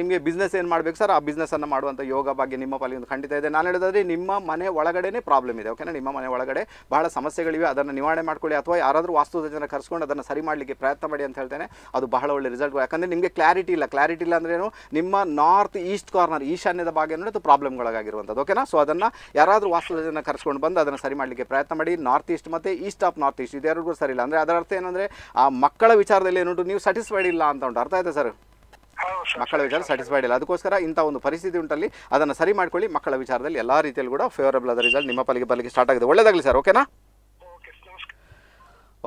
ನಿಮಗೆ ಬಿಸ್ನೆಸ್ ಏನು ಮಾಡಬೇಕು ಸರ್ ಆ ಅನ್ನು ಮಾಡುವಂಥ ಯೋಗ ಬಗ್ಗೆ ನಿಮ್ಮ ಪಾಲಿಗೆ ಖಂಡಿತ ಇದೆ ನಾನು ಹೇಳಿದ್ರೆ ನಿಮ್ಮ ಮನೆ ಒಳಗಡೆ ಪ್ರಾಬ್ಲಮ್ ಇದೆ ಓಕೆನಾ ನಿಮ್ಮ ಮನೆ ಒಳಗಡೆ ಬಹಳ ಸಮಸ್ಯೆಗಳಿವೆ ಅದನ್ನು ನಿವಾರಣೆ ಮಾಡ್ಕೊಳ್ಳಿ ಅಥವಾ ಯಾರಾದರೂ ತಜ್ಞರ ಕರ್ಸ್ಕೊಂಡು ಅದನ್ನು ಸರಿ ಮಾಡಲಿಕ್ಕೆ ಪ್ರಯತ್ನ ಮಾಡಿ ಅಂತ ಹೇಳ್ತೇನೆ ಅದು ಬಹಳ ಒಳ್ಳೆ ರಿಸಲ್ಟ್ ಯಾಕಂದರೆ ನಿಮಗೆ ಕ್ಲಾರಿಟಿ ಇಲ್ಲ ಕ್ಲಾರಿಟಿ ಇಲ್ಲ ಅಂದ್ರೇನು ನಿಮ್ಮ ನಾರ್ತ್ ಈಸ್ಟ್ ಕಾರ್ನರ್ ಈಶಾನ್ಯದ ಭಾಗ ಏನು ಅದು ಪ್ರಾಬ್ಲಮ್ಗಳಾಗಿರುವಂಥದ್ದು ಓಕೆನಾ ಸೊ ಅದನ್ನು ಯಾರಾದರೂ ಜನ ಕರ್ಸ್ಕೊಂಡು ಬಂದು ಅದನ್ನು ಸರಿ ಮಾಡಲಿಕ್ಕೆ ಪ್ರಯತ್ನ ಮಾಡಿ ನಾರ್ತ್ ಈಸ್ಟ್ ಮತ್ತು ಈಸ್ಟ್ ಆಫ್ ನಾರ್ತ್ ಈಸ್ಟ್ ಇದೆರಡೂ ಸರಿ ಇಲ್ಲ ಅಂದರೆ ಅದರ ಅರ್ಥ ಏನಂದರೆ ಆ ಮಕ್ಕಳ ವಿಚಾರದಲ್ಲಿ ಏನುಂಟು ನೀವು ಸ್ಯಾಟಿಸ್ಫೈಡ್ ಇಲ್ಲ ಅಂತ ಉಂಟು ಅರ್ಥ ಆಯ್ತಾ ಸರ್ ಮಕ್ಕಳ ವಿಚಾರ ಸ್ಯಾಟಿಸ್ಫೈಡ್ ಇಲ್ಲ ಅದಕ್ಕೋಸ್ಕರ ಇಂಥ ಒಂದು ಪರಿಸ್ಥಿತಿ ಉಂಟಲ್ಲಿ ಅದನ್ನು ಸರಿ ಮಾಡ್ಕೊಳ್ಳಿ ಮಕ್ಕಳ ವಿಚಾರದಲ್ಲಿ ಎಲ್ಲ ರೀತಿಯಲ್ಲಿ ಕೂಡ ಫೇವರಬಲ್ ಆದ ರಿಸಲ್ಟ್ ನಿಮ್ಮ ಪಲಿಗೆ ಬಲಿಗೆ ಸ್ಟಾರ್ಟ್ ಆಗಿದೆ ಒಳ್ಳೇದಾಗಲಿ ಸರ್ ಓಕೆನಾ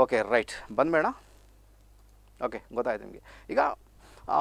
ओके राइट बंद ಮೇಡಾ ओके ಗೊತ್ತಾಯ್ತು ನಿಮಗೆ ಈಗ ಆ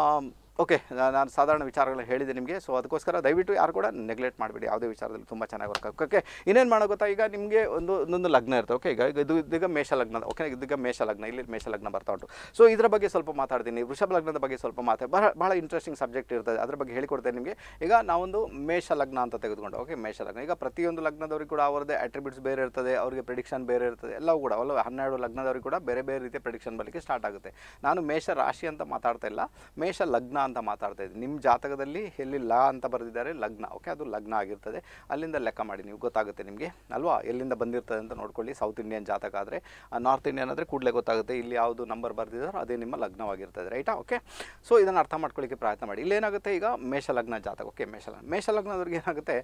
ಓಕೆ ನಾನು ಸಾಧಾರಣ ವಿಚಾರಗಳು ಹೇಳಿದೆ ನಿಮಗೆ ಸೊ ಅದಕ್ಕೋಸ್ಕರ ದಯವಿಟ್ಟು ಯಾರು ಕೂಡ ನೆಗ್ಲೆಕ್ಟ್ ಮಾಡಬೇಡಿ ಯಾವುದೇ ವಿಚಾರದಲ್ಲಿ ತುಂಬ ಚೆನ್ನಾಗಿ ವರ್ಕ್ ಓಕೆ ಇನ್ನೇನು ಮಾಡೋ ಗೊತ್ತಾ ಈಗ ನಿಮಗೆ ಒಂದು ಒಂದೊಂದು ಲಗ್ನ ಇರುತ್ತೆ ಓಕೆ ಈಗ ಇದು ಇದೀಗ ಮೇಷ ಲಗ್ನ ಓಕೆ ಇದೀಗ ಮೇಷ ಲಗ್ನ ಇಲ್ಲಿ ಮೇಷ ಲಗ್ನ ಬರ್ತಾ ಉಂಟು ಸೊ ಇದರ ಬಗ್ಗೆ ಸ್ವಲ್ಪ ಮಾತಾಡ್ತೀನಿ ವೃಷಭ ಲಗ್ನದ ಬಗ್ಗೆ ಸ್ವಲ್ಪ ಮಾತಾಡಿ ಬಹಳ ಬಹಳ ಇಂಟ್ರೆಸ್ಟಿಂಗ್ ಸಬ್ಜೆಕ್ಟ್ ಇರ್ತದೆ ಅದ್ರ ಬಗ್ಗೆ ಹೇಳಿಕೊಡ್ತೇನೆ ನಿಮಗೆ ಈಗ ನಾವೊಂದು ಮೇಷ ಲಗ್ನ ಅಂತ ತೆಗೆದುಕೊಂಡು ಓಕೆ ಮೇಷ ಲಗ್ನ ಈಗ ಪ್ರತಿಯೊಂದು ಲಗ್ನದವ್ರಿಗೆ ಕೂಡ ಅವರದೇ ಅಟ್ರಿಬ್ಯೂಟ್ಸ್ ಬೇರೆ ಇರ್ತದೆ ಅವರಿಗೆ ಪ್ರಿಡಿಕ್ಷನ್ ಬೇರೆ ಇರ್ತದೆ ಎಲ್ಲವೂ ಕೂಡ ಅಲ್ಲ ಹನ್ನೆರಡು ಲಗ್ನದವ್ರಿಗೆ ಕೂಡ ಬೇರೆ ಬೇರೆ ರೀತಿಯ ಪ್ರಿಡಿಕ್ಷನ್ ಬರಲಿಕ್ಕೆ ಸ್ಟಾರ್ಟ್ ಆಗುತ್ತೆ ನಾನು ಮೇಷ ರಾಶಿ ಅಂತ ಮಾತಾಡ್ತಾ ಇಲ್ಲ ಮೇಷ ಲಗ್ನ ಅಂತ ಮಾತಾಡ್ತಾ ಇದ್ದೀನಿ ನಿಮ್ಮ ಜಾತಕದಲ್ಲಿ ಎಲ್ಲಿ ಲ ಅಂತ ಬರೆದಿದ್ದಾರೆ ಲಗ್ನ ಓಕೆ ಅದು ಲಗ್ನ ಆಗಿರ್ತದೆ ಅಲ್ಲಿಂದ ಲೆಕ್ಕ ಮಾಡಿ ನೀವು ಗೊತ್ತಾಗುತ್ತೆ ನಿಮಗೆ ಅಲ್ವಾ ಎಲ್ಲಿಂದ ಬಂದಿರ್ತದೆ ಅಂತ ನೋಡ್ಕೊಳ್ಳಿ ಸೌತ್ ಇಂಡಿಯನ್ ಜಾತಕ ಆದರೆ ನಾರ್ತ್ ಇಂಡಿಯನ್ ಆದರೆ ಕೂಡಲೇ ಗೊತ್ತಾಗುತ್ತೆ ಇಲ್ಲಿ ಯಾವುದು ನಂಬರ್ ಬರೆದಿದ್ದಾರೋ ಅದೇ ನಿಮ್ಮ ಲಗ್ನವಾಗಿರ್ತದೆ ರೈಟಾ ಓಕೆ ಸೊ ಇದನ್ನು ಅರ್ಥ ಮಾಡ್ಕೊಳ್ಳಿಕ್ಕೆ ಪ್ರಯತ್ನ ಮಾಡಿ ಇಲ್ಲೇನಾಗುತ್ತೆ ಈಗ ಮೇಷಲಗ್ನ ಜಾತಕ ಓಕೆ ಮೇಷ ಮೇಷಲಗ್ನದವ್ರಿಗೆ ಏನಾಗುತ್ತೆ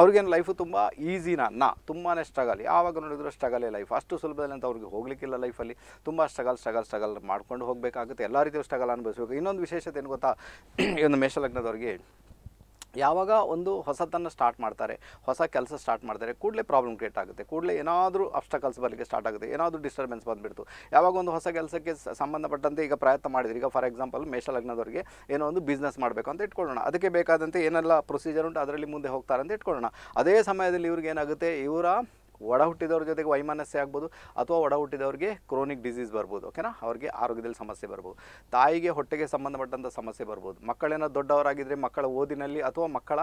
ಅವ್ರಿಗೇನು ಲೈಫು ತುಂಬ ಈಸಿನ ನಾ ತುಂಬಾ ಸ್ಟ್ರಗಲ್ ಯಾವಾಗ ನೋಡಿದ್ರು ಸ್ಟ್ರಗಲೇ ಲೈಫ್ ಅಷ್ಟು ಸುಲಭದಲ್ಲಿ ಅಂತ ಅವ್ರಿಗೆ ಹೋಗ್ಲಿಕ್ಕಿಲ್ಲ ಲೈಫಲ್ಲಿ ತುಂಬ ಸ್ಟ್ರಗಲ್ ಸ್ಟ್ರಗಲ್ ಸ್ಟ್ರಗಲ್ ಮಾಡ್ಕೊಂಡು ಹೋಗಬೇಕಾಗುತ್ತೆ ಎಲ್ಲ ರೀತಿಯ ಸ್ಟ್ರಗಲ್ ಅನುಭವಿಸಬೇಕು ಇನ್ನೊಂದು ವಿಶೇಷತೆ ಏನು ಗೊತ್ತಾ ಈ ಒಂದು ಮೇಷಲಗ್ನದವ್ರಿಗೆ ಯಾವಾಗ ಒಂದು ಹೊಸತನ್ನು ಸ್ಟಾರ್ಟ್ ಮಾಡ್ತಾರೆ ಹೊಸ ಕೆಲಸ ಸ್ಟಾರ್ಟ್ ಮಾಡ್ತಾರೆ ಕೂಡಲೇ ಪ್ರಾಬ್ಲಮ್ ಕ್ರಿಯೇಟ್ ಆಗುತ್ತೆ ಕೂಡಲೇ ಏನಾದರೂ ಅಬ್ಸ್ಟಕಲ್ಸ್ ಬರಲಿಕ್ಕೆ ಸ್ಟಾರ್ಟ್ ಆಗುತ್ತೆ ಏನಾದರೂ ಡಿಸ್ಟರ್ಬೆನ್ಸ್ ಬಂದುಬಿಡ್ತು ಯಾವಾಗ ಒಂದು ಹೊಸ ಕೆಲಸಕ್ಕೆ ಸಂಬಂಧಪಟ್ಟಂತೆ ಈಗ ಪ್ರಯತ್ನ ಮಾಡಿದ್ರೆ ಈಗ ಫಾರ್ ಎಕ್ಸಾಂಪಲ್ ಮೇಷಲಗ್ನದವರಿಗೆ ಏನೋ ಒಂದು ಬಿಸ್ನೆಸ್ ಮಾಡಬೇಕು ಅಂತ ಇಟ್ಕೊಳ್ಳೋಣ ಅದಕ್ಕೆ ಬೇಕಾದಂತೆ ಏನೆಲ್ಲ ಪ್ರೊಸೀಜರ್ ಉಂಟು ಅದರಲ್ಲಿ ಮುಂದೆ ಹೋಗ್ತಾರೆ ಅಂತ ಇಟ್ಕೊಳ್ಳೋಣ ಅದೇ ಸಮಯದಲ್ಲಿ ಇವ್ರಿಗೆ ಏನಾಗುತ್ತೆ ಇವರ ಒಡ ಹುಟ್ಟಿದವ್ರ ಜೊತೆಗೆ ವೈಮಾನಸ್ಯ ಆಗ್ಬೋದು ಅಥವಾ ಒಡ ಹುಟ್ಟಿದವ್ರಿಗೆ ಕ್ರೋನಿಕ್ ಡಿಸೀಸ್ ಬರ್ಬೋದು ಓಕೆನಾ ಅವ್ರಿಗೆ ಆರೋಗ್ಯದಲ್ಲಿ ಸಮಸ್ಯೆ ಬರ್ಬೋದು ತಾಯಿಗೆ ಹೊಟ್ಟೆಗೆ ಸಂಬಂಧಪಟ್ಟಂಥ ಸಮಸ್ಯೆ ಬರ್ಬೋದು ಮಕ್ಕಳೇನೋ ದೊಡ್ಡವರಾಗಿದ್ದರೆ ಮಕ್ಕಳ ಓದಿನಲ್ಲಿ ಅಥವಾ ಮಕ್ಕಳ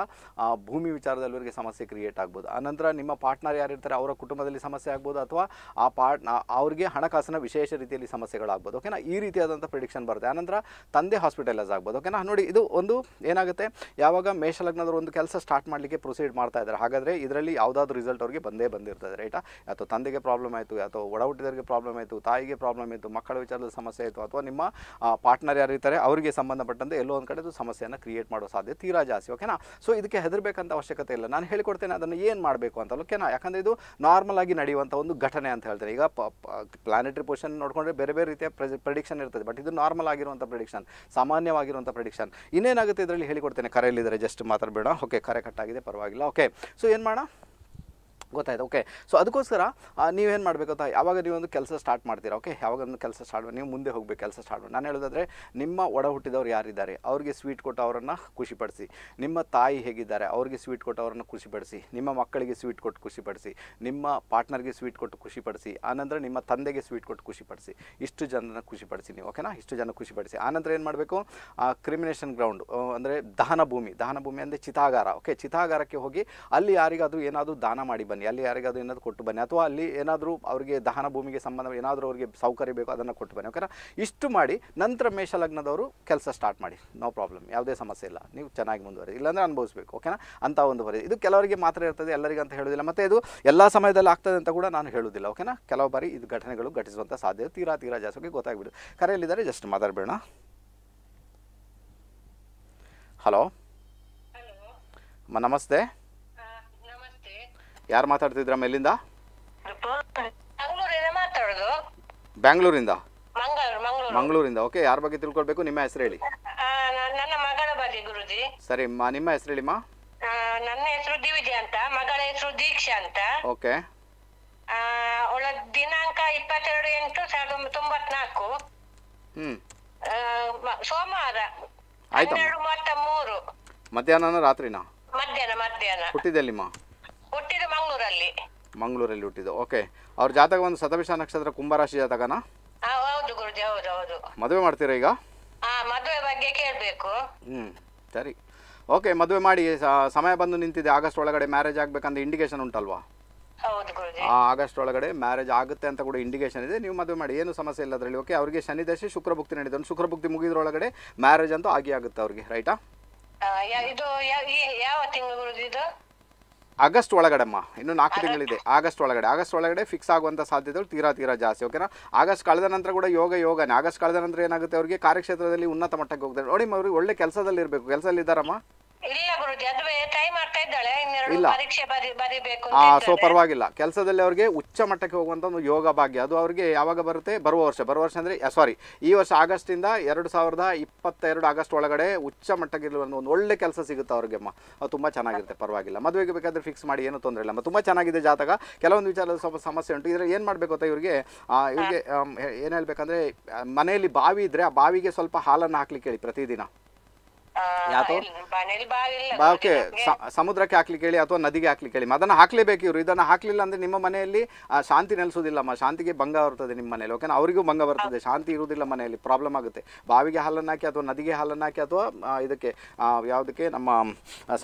ಭೂಮಿ ವಿಚಾರದಲ್ಲಿ ಅವರಿಗೆ ಸಮಸ್ಯೆ ಕ್ರಿಯೇಟ್ ಆಗ್ಬೋದು ಆನಂತರ ನಿಮ್ಮ ಪಾರ್ಟ್ನರ್ ಯಾರಿರ್ತಾರೆ ಅವರ ಕುಟುಂಬದಲ್ಲಿ ಸಮಸ್ಯೆ ಆಗ್ಬೋದು ಅಥವಾ ಆ ಪಾರ್ಟ್ ಅವರಿಗೆ ಹಣಕಾಸಿನ ವಿಶೇಷ ರೀತಿಯಲ್ಲಿ ಸಮಸ್ಯೆಗಳಾಗ್ಬೋದು ಓಕೆನಾ ಈ ರೀತಿಯಾದಂಥ ಪ್ರಿಡಿಕ್ಷನ್ ಬರುತ್ತೆ ಆನಂತರ ತಂದೆ ಹಾಸ್ಪಿಟಲೈಸ್ ಆಗ್ಬೋದು ಓಕೆನಾ ನೋಡಿ ಇದು ಒಂದು ಏನಾಗುತ್ತೆ ಯಾವಾಗ ಮೇಷಲಗ್ನದವ್ರು ಒಂದು ಕೆಲಸ ಸ್ಟಾರ್ಟ್ ಮಾಡಲಿಕ್ಕೆ ಪ್ರೊಸೀಡ್ ಮಾಡ್ತಾ ಇದ್ದಾರೆ ಹಾಗಾದರೆ ಇದರಲ್ಲಿ ಯಾವುದಾದ್ರೂ ರಿಸಲ್ಟ್ ಅವ್ರಿಗೆ ಬಂದೇ ಬಂದಿರ್ತದೆ ರೈಟ್ ರೈಟಾ ಅಥವಾ ತಂದೆಗೆ ಪ್ರಾಬ್ಲಮ್ ಆಯಿತು ಅಥವಾ ಒಡ ಹುಟ್ಟಿದವರಿಗೆ ಪ್ರಾಬ್ಲಮ್ ಆಯಿತು ತಾಯಿಗೆ ಪ್ರಾಬ್ಲಮ್ ಆಯಿತು ಮಕ್ಕಳ ವಿಚಾರದ ಸಮಸ್ಯೆ ಆಯಿತು ಅಥವಾ ನಿಮ್ಮ ಪಾರ್ಟ್ನರ್ ಯಾರಿರ್ತಾರೆ ಅವರಿಗೆ ಸಂಬಂಧಪಟ್ಟಂತೆ ಎಲ್ಲೋ ಒಂದು ಕಡೆ ಸಮಸ್ಯೆಯನ್ನು ಕ್ರಿಯೇಟ್ ಮಾಡೋ ಸಾಧ್ಯತೆ ತೀರಾ ಜಾಸ್ತಿ ಓಕೆನಾ ಸೊ ಇದಕ್ಕೆ ಹೆದರ್ಬೇಕಂತ ಅವಶ್ಯಕತೆ ಇಲ್ಲ ನಾನು ಹೇಳಿಕೊಡ್ತೇನೆ ಅದನ್ನು ಏನು ಮಾಡಬೇಕು ಅಂತ ಓಕೆನಾ ಯಾಕಂದರೆ ಇದು ನಾರ್ಮಲ್ ಆಗಿ ನಡೆಯುವಂಥ ಒಂದು ಘಟನೆ ಅಂತ ಹೇಳ್ತಾರೆ ಈಗ ಪ್ಲಾನೆಟರಿ ಪೊಸಿಷನ್ ನೋಡಿಕೊಂಡ್ರೆ ಬೇರೆ ಬೇರೆ ರೀತಿಯ ಪ್ರಿಡಿಕ್ಷನ್ ಇರ್ತದೆ ಬಟ್ ಇದು ನಾರ್ಮಲ್ ಆಗಿರುವಂಥ ಪ್ರಿಡಿಕ್ಷನ್ ಸಾಮಾನ್ಯವಾಗಿರುವಂಥ ಪ್ರಿಡಿಕ್ಷನ್ ಇನ್ನೇನಾಗುತ್ತೆ ಇದರಲ್ಲಿ ಹೇಳಿಕೊಡ್ತೇನೆ ಕರೆಯಲ್ಲಿದ್ದರೆ ಜಸ್ಟ್ ಮಾತಾಡಬೇಡ ಓಕೆ ಕರೆ ಕಟ್ಟಾಗಿದೆ ಪರವಾಗಿಲ್ಲ ಓಕೆ ಸೊ ಏನು ಮಾಡೋಣ ಗೊತ್ತಾಯ್ತು ಓಕೆ ಸೊ ಅದಕ್ಕೋಸ್ಕರ ನೀವೇನು ಮಾಡಬೇಕು ಅಂತ ಯಾವಾಗ ನೀವೊಂದು ಕೆಲಸ ಸ್ಟಾರ್ಟ್ ಮಾಡ್ತೀರಾ ಓಕೆ ಯಾವಾಗ ಒಂದು ಕೆಲಸ ಸ್ಟಾರ್ಟ್ ನೀವು ಮುಂದೆ ಹೋಗಬೇಕು ಕೆಲಸ ಸ್ಟಾರ್ಟ್ ನಾನು ಹೇಳೋದಾದ್ರೆ ನಿಮ್ಮ ಒಡ ಹುಟ್ಟಿದವ್ರು ಯಾರಿದ್ದಾರೆ ಅವ್ರಿಗೆ ಸ್ವೀಟ್ ಕೊಟ್ಟು ಅವರನ್ನು ಖುಷಿಪಡಿಸಿ ನಿಮ್ಮ ತಾಯಿ ಹೇಗಿದ್ದಾರೆ ಅವರಿಗೆ ಸ್ವೀಟ್ ಕೊಟ್ಟು ಅವರನ್ನು ಖುಷಿಪಡಿಸಿ ನಿಮ್ಮ ಮಕ್ಕಳಿಗೆ ಸ್ವೀಟ್ ಕೊಟ್ಟು ಖುಷಿಪಡಿಸಿ ನಿಮ್ಮ ಪಾರ್ಟ್ನರ್ಗೆ ಸ್ವೀಟ್ ಕೊಟ್ಟು ಖುಷಿಪಡಿಸಿ ಆನಂತರ ನಿಮ್ಮ ತಂದೆಗೆ ಸ್ವೀಟ್ ಕೊಟ್ಟು ಖುಷಿಪಡಿಸಿ ಇಷ್ಟು ಜನರನ್ನು ಖುಷಿಪಡಿಸಿ ನೀವು ಓಕೆನಾ ಇಷ್ಟು ಜನ ಖುಷಿಪಡಿಸಿ ಆನಂತರ ಏನು ಮಾಡಬೇಕು ಕ್ರಿಮಿನೇಷನ್ ಗ್ರೌಂಡ್ ಅಂದರೆ ದಹನ ಭೂಮಿ ದಹನ ಭೂಮಿ ಅಂದರೆ ಚಿತಾಗಾರ ಓಕೆ ಚಿತಾಗಾರಕ್ಕೆ ಹೋಗಿ ಅಲ್ಲಿ ಯಾರಿಗಾದರೂ ಏನಾದರೂ ದಾನ ಮಾಡಿ ಬನ್ನಿ ಬನ್ನಿ ಅಲ್ಲಿ ಯಾರಿಗಾದ್ರೂ ಏನಾದರೂ ಕೊಟ್ಟು ಬನ್ನಿ ಅಥವಾ ಅಲ್ಲಿ ಏನಾದರೂ ಅವರಿಗೆ ದಹನ ಭೂಮಿಗೆ ಸಂಬಂಧ ಏನಾದರೂ ಅವರಿಗೆ ಸೌಕರ್ಯ ಬೇಕು ಅದನ್ನು ಕೊಟ್ಟು ಬನ್ನಿ ಓಕೆನಾ ಇಷ್ಟು ಮಾಡಿ ನಂತರ ಲಗ್ನದವರು ಕೆಲಸ ಸ್ಟಾರ್ಟ್ ಮಾಡಿ ನೋ ಪ್ರಾಬ್ಲಮ್ ಯಾವುದೇ ಸಮಸ್ಯೆ ಇಲ್ಲ ನೀವು ಚೆನ್ನಾಗಿ ಮುಂದುವರಿ ಇಲ್ಲಾಂದರೆ ಅನುಭವಿಸಬೇಕು ಓಕೆನಾ ಅಂತ ಒಂದು ಬರೀ ಇದು ಕೆಲವರಿಗೆ ಮಾತ್ರ ಇರ್ತದೆ ಎಲ್ಲರಿಗೆ ಅಂತ ಹೇಳೋದಿಲ್ಲ ಮತ್ತು ಇದು ಎಲ್ಲ ಸಮಯದಲ್ಲಿ ಆಗ್ತದೆ ಅಂತ ಕೂಡ ನಾನು ಹೇಳೋದಿಲ್ಲ ಓಕೆನಾ ಕೆಲವು ಬಾರಿ ಇದು ಘಟನೆಗಳು ಘಟಿಸುವಂಥ ಸಾಧ್ಯ ತೀರಾ ತೀರಾ ಜಾಸ್ತಿ ಗೊತ್ತಾಗ್ಬಿಡು ಕರೆಯಲ್ಲಿದ್ದಾರೆ ಜಸ್ಟ್ ಮಾತಾಡಬೇಡ ಹಲೋ ನಮಸ್ತೆ ಯಾರು ಮಾತಾಡ್ತಿದ್ರ ಮೇಲಿಂದ ಬ್ಯಾಂಗ್ಳೂರಿಂದ ಮಂಗಳೂರಿಂದ ಓಕೆ ಯಾರ ಬಗ್ಗೆ ತಿಳ್ಕೊಳ್ಬೇಕು ನಿಮ್ಮ ಹೆಸರು ಹೇಳಿ ನನ್ನ ಮಗಳ ಬಗ್ಗೆ ಗುರುಜಿ ಸರಿ ನಿಮ್ಮ ಹೆಸರು ಹೇಳಿಮ್ಮ ನನ್ನ ಹೆಸರು ದಿವಿಜಯ ಅಂತ ಮಗಳ ಹೆಸರು ದೀಕ್ಷಾ ಅಂತ ಓಕೆ ಅವಳ ದಿನಾಂಕ ಇಪ್ಪತ್ತೆರಡು ಎಂಟು ಸಾವಿರದ ತೊಂಬತ್ನಾಲ್ಕು ಹ್ಮ್ ಸೋಮವಾರ ಹನ್ನೆರಡು ಮೂವತ್ತ ಮೂರು ಮಧ್ಯಾಹ್ನ ರಾತ್ರಿನಾ ಮಧ್ಯಾಹ್ನ ಮಧ್ಯಾಹ್ನ ಹುಟ್ಟಿದೆಲ್ಲಿಮ್ಮ ಹುಟ್ಟಿದ್ದು ಮಂಗ್ಳೂರಲ್ಲಿ ಮಂಗಳೂರಲ್ಲಿ ಹುಟ್ಟಿದ್ದು ಓಕೆ ಅವ್ರ ಜಾತಕ ಒಂದು ಶತಭಿಷ ನಕ್ಷತ್ರ ಕುಂಭರಾಶಿ ಜಾತಕನ ಹೌದು ಗುರುಜಿ ಹೌದು ಹೌದು ಮದುವೆ ಮಾಡ್ತೀರಾ ಈಗ ಮದುವೆ ಬಗ್ಗೆ ಕೇಳಬೇಕು ಹ್ಮ್ ಸರಿ ಓಕೆ ಮದುವೆ ಮಾಡಿ ಸಮಯ ಬಂದು ನಿಂತಿದೆ ಆಗಸ್ಟ್ ಒಳಗಡೆ ಮ್ಯಾರೇಜ್ ಆಗ್ಬೇಕಂತ ಇಂಡಿಕೇಶನ್ ಉಂಟಲ್ವಾ ಆಗಸ್ಟ್ ಒಳಗಡೆ ಮ್ಯಾರೇಜ್ ಆಗುತ್ತೆ ಅಂತ ಕೂಡ ಇಂಡಿಕೇಶನ್ ಇದೆ ನೀವು ಮದುವೆ ಮಾಡಿ ಏನು ಸಮಸ್ಯೆ ಇಲ್ಲ ಅದರಲ್ಲಿ ಓಕೆ ಅವರಿಗೆ ಶನಿ ದಶೆ ಶುಕ್ರ ಭುಕ್ತಿ ಒಂದು ಶುಕ್ರ ಮುಗಿದ್ರೊಳಗಡೆ ಮ್ಯಾರೇಜ್ ಅಂತೂ ಆಗಿ ಆಗುತ್ತೆ ಅವ್ರಿಗೆ ರೈಟಾ ಇದು ಯಾವ ತಿಂಗಳು ಆಗಸ್ಟ್ ಒಳಗಡೆಮ್ಮ ಇನ್ನು ನಾಲ್ಕು ತಿಂಗಳಿದೆ ಆಗಸ್ಟ್ ಒಳಗಡೆ ಆಗಸ್ಟ್ ಒಳಗಡೆ ಫಿಕ್ಸ್ ಆಗುವಂಥ ಸಾಧ್ಯತೆಗಳು ತೀರಾ ತೀರಾ ಜಾಸ್ತಿ ಓಕೆನಾ ಆಗಸ್ಟ್ ಕಳೆದ ನಂತರ ಕೂಡ ಯೋಗ ಯೋಗನೇ ಆಗಸ್ಟ್ ಕಳೆದ ನಂತರ ಏನಾಗುತ್ತೆ ಅವರಿಗೆ ಕಾರ್ಯಕ್ಷೇತ್ರದಲ್ಲಿ ಉನ್ನತ ಮಟ್ಟಕ್ಕೆ ಹೋಗ್ತಾರೆ ನೋಡಿ ಅವ್ರಿಗೆ ಒಳ್ಳೆ ಕೆಲಸದಲ್ಲಿ ಇರಬೇಕು ಕೆಲಸದಲ್ಲಿ ಇದ್ದಾರಮ್ಮ ಸೊ ಪರವಾಗಿಲ್ಲ ಕೆಲಸದಲ್ಲಿ ಅವರಿಗೆ ಉಚ್ಚ ಮಟ್ಟಕ್ಕೆ ಹೋಗುವಂತ ಒಂದು ಯೋಗ ಭಾಗ್ಯ ಅದು ಅವರಿಗೆ ಯಾವಾಗ ಬರುತ್ತೆ ಬರುವ ವರ್ಷ ಬರುವ ವರ್ಷ ಅಂದ್ರೆ ಸಾರಿ ಈ ವರ್ಷ ಇಂದ ಎರಡು ಸಾವಿರದ ಇಪ್ಪತ್ತೆರಡು ಆಗಸ್ಟ್ ಒಳಗಡೆ ಉಚ್ಚ ಮಟ್ಟಕ್ಕಿರುವ ಒಂದು ಒಳ್ಳೆ ಕೆಲಸ ಸಿಗುತ್ತೆ ಅವ್ರಿಗೆ ಅಮ್ಮ ಅದು ತುಂಬಾ ಚೆನ್ನಾಗಿರುತ್ತೆ ಪರವಾಗಿಲ್ಲ ಮದುವೆಗೆ ಬೇಕಾದ್ರೆ ಫಿಕ್ಸ್ ಮಾಡಿ ಏನು ತೊಂದರೆ ಇಲ್ಲ ತುಂಬಾ ಚೆನ್ನಾಗಿದೆ ಜಾತಕ ಕೆಲವೊಂದು ವಿಚಾರದಲ್ಲಿ ಸ್ವಲ್ಪ ಸಮಸ್ಯೆ ಉಂಟು ಇದ್ರೆ ಏನು ಮಾಡಬೇಕು ಅಂತ ಇವರಿಗೆ ಇವರಿಗೆ ಏನು ಹೇಳ್ಬೇಕಂದ್ರೆ ಮನೆಯಲ್ಲಿ ಬಾವಿ ಇದ್ರೆ ಆ ಬಾವಿಗೆ ಸ್ವಲ್ಪ ಹಾಲನ್ನು ಹಾಕ್ಲಿಕ್ಕೆ ಹೇಳಿ ಪ್ರತಿದಿನ ಓಕೆ ಸಮುದ್ರಕ್ಕೆ ಹಾಕ್ಲಿಕ್ಕೆ ಹೇಳಿ ಅಥವಾ ನದಿಗೆ ಹಾಕ್ಲಿಕ್ಕೆ ಹೇಳಿ ಅದನ್ನು ಹಾಕ್ಲೇಬೇಕು ಇವರು ಇದನ್ನು ಹಾಕ್ಲಿಲ್ಲ ಅಂದ್ರೆ ನಿಮ್ಮ ಮನೆಯಲ್ಲಿ ಶಾಂತಿ ನೆಲೆಸೋದಿಲ್ಲಮ್ಮ ಶಾಂತಿಗೆ ಭಂಗ ಬರ್ತದೆ ನಿಮ್ಮ ಮನೇಲಿ ಓಕೆನಾ ಅವರಿಗೂ ಭಂಗ ಬರ್ತದೆ ಶಾಂತಿ ಇರುವುದಿಲ್ಲ ಮನೆಯಲ್ಲಿ ಪ್ರಾಬ್ಲಮ್ ಆಗುತ್ತೆ ಬಾವಿಗೆ ಹಾಲನ್ನು ಹಾಕಿ ಅಥವಾ ನದಿಗೆ ಹಾಲನ್ನು ಹಾಕಿ ಅಥವಾ ಇದಕ್ಕೆ ಯಾವುದಕ್ಕೆ ನಮ್ಮ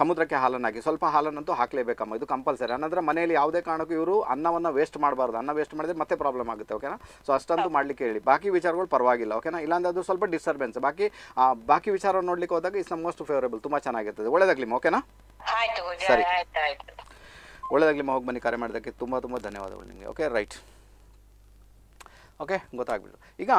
ಸಮುದ್ರಕ್ಕೆ ಹಾಲನ್ನು ಹಾಕಿ ಸ್ವಲ್ಪ ಹಾಲನ್ನಂತೂ ಹಾಕ್ಲೇಬೇಕಮ್ಮ ಇದು ಕಂಪಲ್ಸರಿ ಅನ್ನಂದ್ರೆ ಮನೆಯಲ್ಲಿ ಯಾವುದೇ ಕಾರಣಕ್ಕೂ ಇವರು ಅನ್ನವನ್ನು ವೇಸ್ಟ್ ಮಾಡಬಾರ್ದು ಅನ್ನ ವೇಸ್ಟ್ ಮಾಡಿದ್ರೆ ಮತ್ತೆ ಪ್ರಾಬ್ಲಮ್ ಆಗುತ್ತೆ ಓಕೆನಾ ಸೊ ಅಷ್ಟಂತೂ ಮಾಡಲಿಕ್ಕೆ ಹೇಳಿ ಬಾಕಿ ವಿಚಾರಗಳು ಪರವಾಗಿಲ್ಲ ಓಕೆನಾ ಇಲ್ಲಾಂದ್ರೆ ಅದು ಸ್ವಲ್ಪ ಡಿಸ್ಟರ್ಬೆನ್ಸ್ ಬಾಕಿ ಬಾಕಿ ವಿಚಾರ ನೋಡ್ಲಿಕ್ಕೆ ಹೋದಾಗ ಇಸ್ ದ ಮೋಸ್ಟ್ ಫೇವರೇಬಲ್ ತುಂಬಾ ಚೆನ್ನಾಗಿರ್ತದೆ ಒಳ್ಳೇದಾಗ್ಲಿಮ್ಮ ಓಕೆನಾ ಸರಿ ಒಳ್ಳೇದಾಗ್ಲಿ ಹೋಗಿ ಬನ್ನಿ ಕರೆ ಮಾಡಿದಕ್ಕೆ ತುಂಬಾ ತುಂಬಾ ಧನ್ಯವಾದಗಳು ನಿಮಗೆ ಓಕೆ ರೈಟ್ ಓಕೆ ಗೊತ್ತಾಗ್ಬಿಟ್ಟು ಈಗ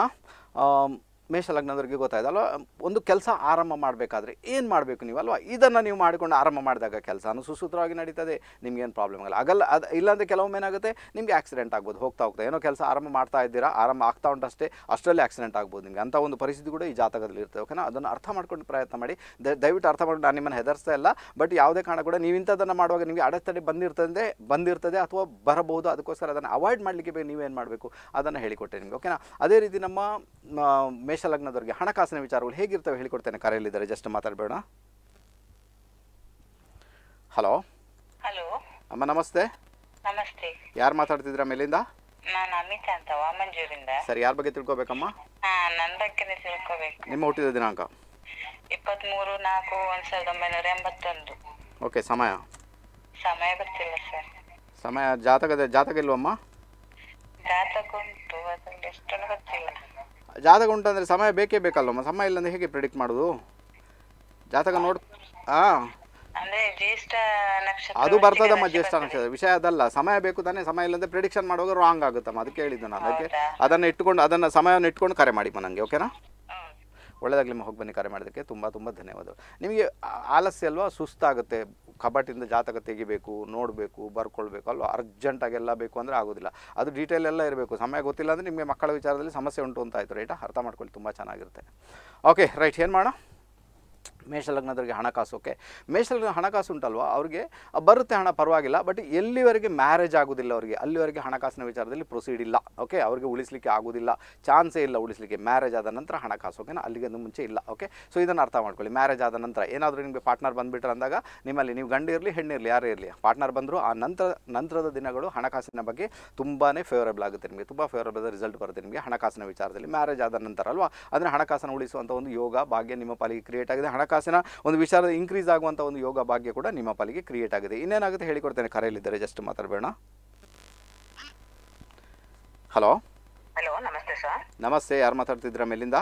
ಮೇಷಲಗ್ನದವ್ರಿಗೆ ಗೊತ್ತಾಯ್ತಲ್ವ ಒಂದು ಕೆಲಸ ಆರಂಭ ಮಾಡಬೇಕಾದ್ರೆ ಏನು ಮಾಡಬೇಕು ನೀವು ಅಲ್ವಾ ಇದನ್ನು ನೀವು ಮಾಡಿಕೊಂಡು ಆರಂಭ ಮಾಡಿದಾಗ ಕೆಲಸನೂ ಸುಸೂತ್ರವಾಗಿ ನಡೀತದೆ ನಿಮಗೇನು ಪ್ರಾಬ್ಲಮ್ ಆಗಲ್ಲ ಅಗಲ್ಲ ಅದು ಇಲ್ಲಾಂದರೆ ಕೆಲವೊಮ್ಮೆ ಏನಾಗುತ್ತೆ ನಿಮಗೆ ಆಕ್ಸಿಡೆಂಟ್ ಆಗ್ಬೋದು ಹೋಗ್ತಾ ಹೋಗ್ತಾ ಏನೋ ಕೆಲಸ ಆರಂಭ ಮಾಡ್ತಾ ಇದ್ದೀರಾ ಆರಂಭ ಆಗ್ತಾ ಉಂಟಷ್ಟೇ ಅಷ್ಟರಲ್ಲಿ ಆಕ್ಸಿಡೆಂಟ್ ಆಗ್ಬೋದು ನಿಮಗೆ ಅಂಥ ಒಂದು ಪರಿಸ್ಥಿತಿ ಕೂಡ ಈ ಜಾತಕದಲ್ಲಿ ಇರ್ತದೆ ಓಕೆನಾ ಅದನ್ನು ಅರ್ಥ ಮಾಡ್ಕೊಂಡು ಪ್ರಯತ್ನ ಮಾಡಿ ದಯವಿಟ್ಟು ಅರ್ಥ ಮಾಡಿ ನಾನು ನಿಮ್ಮನ್ನು ಹೆದರ್ಸ್ತಾ ಇಲ್ಲ ಬಟ್ ಯಾವುದೇ ಕಾರಣ ಕೂಡ ನೀವು ಇಂಥದ್ದನ್ನು ಮಾಡುವಾಗ ನಿಮಗೆ ಅಡೆತಡೆ ಬಂದಿರ್ತದೆ ಬಂದಿರ್ತದೆ ಅಥವಾ ಬರಬಹುದು ಅದಕ್ಕೋಸ್ಕರ ಅದನ್ನು ಅವಾಯ್ಡ್ ಮಾಡಲಿಕ್ಕೆ ನೀವೇನು ಮಾಡಬೇಕು ಅದನ್ನು ಹೇಳಿಕೊಟ್ಟೆ ನಿಮಗೆ ಓಕೆನಾ ಅದೇ ರೀತಿ ನಮ್ಮ ಮೇಷಲಗ್ನದವರಿಗೆ ಹಣಕಾಸಿನ ವಿಚಾರಗಳು ಹೇಗಿರ್ತವೆ ಹೇಳಿಕೊಡ್ತೇನೆ ಕರೆಯಲ್ಲಿದ್ದಾರೆ ಜಸ್ಟ್ ಮಾತಾಡಬೇಡ ಹಲೋ ಹಲೋ ಅಮ್ಮ ನಮಸ್ತೆ ನಮಸ್ತೆ ಯಾರು ಮಾತಾಡ್ತಿದ್ರ ಮೇಲಿಂದ ನಾನು ಅಮಿತಾ ಅಂತ ವಾಮಂಜೂರಿಂದ ಸರಿ ಯಾರ ಬಗ್ಗೆ ತಿಳ್ಕೊಬೇಕಮ್ಮ ನನ್ನ ಬಗ್ಗೆನೇ ತಿಳ್ಕೊಬೇಕು ನಿಮ್ಮ ಹುಟ್ಟಿದ ದಿನಾಂಕ ಇಪ್ಪತ್ಮೂರು ನಾಲ್ಕು ಒಂದು ಸಾವಿರದ ಒಂಬೈನೂರ ಎಂಬತ್ತೊಂದು ಓಕೆ ಸಮಯ ಸಮಯ ಗೊತ್ತಿಲ್ಲ ಸರ್ ಸಮಯ ಜಾತಕದ ಜಾತಕ ಇಲ್ವಮ್ಮ ಜಾತಕ ಉಂಟು ಅದರಲ್ಲಿ ಎಷ್ಟೊಂದು ಗೊತ್ತಿಲ್ಲ ಜಾತಕ ಉಂಟಂದರೆ ಸಮಯ ಬೇಕೇ ಬೇಕಲ್ಲ ಸಮಯ ಅಂದರೆ ಹೇಗೆ ಪ್ರಿಡಿಕ್ಟ್ ಮಾಡೋದು ಜಾತಕ ನೋಡ್ ಹಾಂ ಅದು ಬರ್ತದಮ್ಮ ಜ್ಯೇಷ್ಠ ನಕ್ಷತ್ರ ವಿಷಯ ಅದಲ್ಲ ಸಮಯ ಬೇಕು ತಾನೇ ಸಮಯ ಇಲ್ಲಂದ್ರೆ ಪ್ರಿಡಿಕ್ಷನ್ ಮಾಡುವಾಗ ರಾಂಗ್ ಆಗುತ್ತಮ್ಮ ಅದಕ್ಕೆ ಹೇಳಿದ್ದು ನಾನು ಅದಕ್ಕೆ ಅದನ್ನು ಇಟ್ಕೊಂಡು ಅದನ್ನು ಸಮಯವನ್ನು ಇಟ್ಕೊಂಡು ಕರೆ ಮಾಡಿಮ್ಮ ನನಗೆ ಓಕೆನಾ ಒಳ್ಳೆಯದಾಗಲಿ ನಿಮ್ಮ ಹೋಗಿ ಬನ್ನಿ ಕರೆ ಮಾಡೋದಕ್ಕೆ ತುಂಬ ತುಂಬ ಧನ್ಯವಾದಗಳು ನಿಮಗೆ ಆಲಸ್ಯ ಅಲ್ವಾ ಸುಸ್ತಾಗುತ್ತೆ ಕಬಾಟಿಂದ ಜಾತಕ ತೆಗಿಬೇಕು ನೋಡಬೇಕು ಬರ್ಕೊಳ್ಬೇಕು ಅಲ್ವಾ ಅರ್ಜೆಂಟಾಗಿ ಎಲ್ಲ ಬೇಕು ಅಂದರೆ ಆಗೋದಿಲ್ಲ ಅದು ಡೀಟೇಲ್ ಎಲ್ಲ ಇರಬೇಕು ಸಮಯ ಗೊತ್ತಿಲ್ಲ ಅಂದರೆ ನಿಮಗೆ ಮಕ್ಕಳ ವಿಚಾರದಲ್ಲಿ ಸಮಸ್ಯೆ ಉಂಟು ಅಂತ ಆಯಿತು ರೈಟಾ ಅರ್ಥ ಮಾಡ್ಕೊಳ್ಳಿ ತುಂಬ ಚೆನ್ನಾಗಿರುತ್ತೆ ಓಕೆ ರೈಟ್ ಏನು ಮಾಡೋಣ ಹಣಕಾಸು ಓಕೆ ಮೇಷಲಗ್ನ ಹಣಕಾಸು ಉಂಟಲ್ವ ಅವ್ರಿಗೆ ಬರುತ್ತೆ ಹಣ ಪರವಾಗಿಲ್ಲ ಬಟ್ ಎಲ್ಲಿವರೆಗೆ ಮ್ಯಾರೇಜ್ ಆಗೋದಿಲ್ಲ ಅವರಿಗೆ ಅಲ್ಲಿವರೆಗೆ ಹಣಕಾಸಿನ ವಿಚಾರದಲ್ಲಿ ಪ್ರೊಸೀಡ್ ಇಲ್ಲ ಓಕೆ ಅವರಿಗೆ ಉಳಿಸಲಿಕ್ಕೆ ಆಗೋದಿಲ್ಲ ಚಾನ್ಸೇ ಇಲ್ಲ ಉಳಿಸಲಿಕ್ಕೆ ಮ್ಯಾರೇಜ್ ಆದ ನಂತರ ಹಣಕಾಸು ಓಕೆನಾ ಅಲ್ಲಿಗೆ ಮುಂಚೆ ಇಲ್ಲ ಓಕೆ ಸೊ ಇದನ್ನು ಅರ್ಥ ಮಾಡ್ಕೊಳ್ಳಿ ಮ್ಯಾರೇಜ್ ಆದ ನಂತರ ಏನಾದರೂ ನಿಮಗೆ ಪಾರ್ಟ್ನರ್ ಬಂದುಬಿಟ್ರೆ ಅಂದಾಗ ನಿಮ್ಮಲ್ಲಿ ನೀವು ಗಂಡು ಇರಲಿ ಹೆಣ್ಣಿರಲಿ ಯಾರೇ ಇರಲಿ ಪಾರ್ಟ್ನರ್ ಬಂದರೂ ಆ ನಂತರ ನಂತರದ ದಿನಗಳು ಹಣಕಾಸಿನ ಬಗ್ಗೆ ತುಂಬಾ ಫೇವರೇಬಲ್ ಆಗುತ್ತೆ ನಿಮಗೆ ತುಂಬ ಫೇವರೇಬಲ್ ರಿಸಲ್ಟ್ ಬರುತ್ತೆ ನಿಮಗೆ ಹಣಕಾಸಿನ ವಿಚಾರದಲ್ಲಿ ಮ್ಯಾರೇಜ್ ಆದ ನಂತರ ಅಲ್ವಾ ಅಂದರೆ ಹಣಕಾಸನ್ನು ಉಳಿಸುವಂಥ ಒಂದು ಯೋಗ ಭಾಗ್ಯ ನಿಮ್ಮ ಪಾಲಿಗೆ ಕ್ರಿಯೇಟ್ ಆಗಿದೆ ಹಣಕಾಸು ಹಣಕಾಸಿನ ಒಂದು ವಿಚಾರದ ಇನ್ಕ್ರೀಸ್ ಆಗುವಂಥ ಒಂದು ಯೋಗ ಭಾಗ್ಯ ಕೂಡ ನಿಮ್ಮ ಪಾಲಿಗೆ ಕ್ರಿಯೇಟ್ ಆಗಿದೆ ಇನ್ನೇನಾಗುತ್ತೆ ಹೇಳಿಕೊಡ್ತೇನೆ ಕರೆಯಲ್ಲಿದ್ದಾರೆ ಜಸ್ಟ್ ಮಾತಾಡಬೇಡ ಹಲೋ ಹಲೋ ನಮಸ್ತೆ ಸರ್ ನಮಸ್ತೆ ಯಾರು ಮಾತಾಡ್ತಿದ್ರ ಮೇಲಿಂದ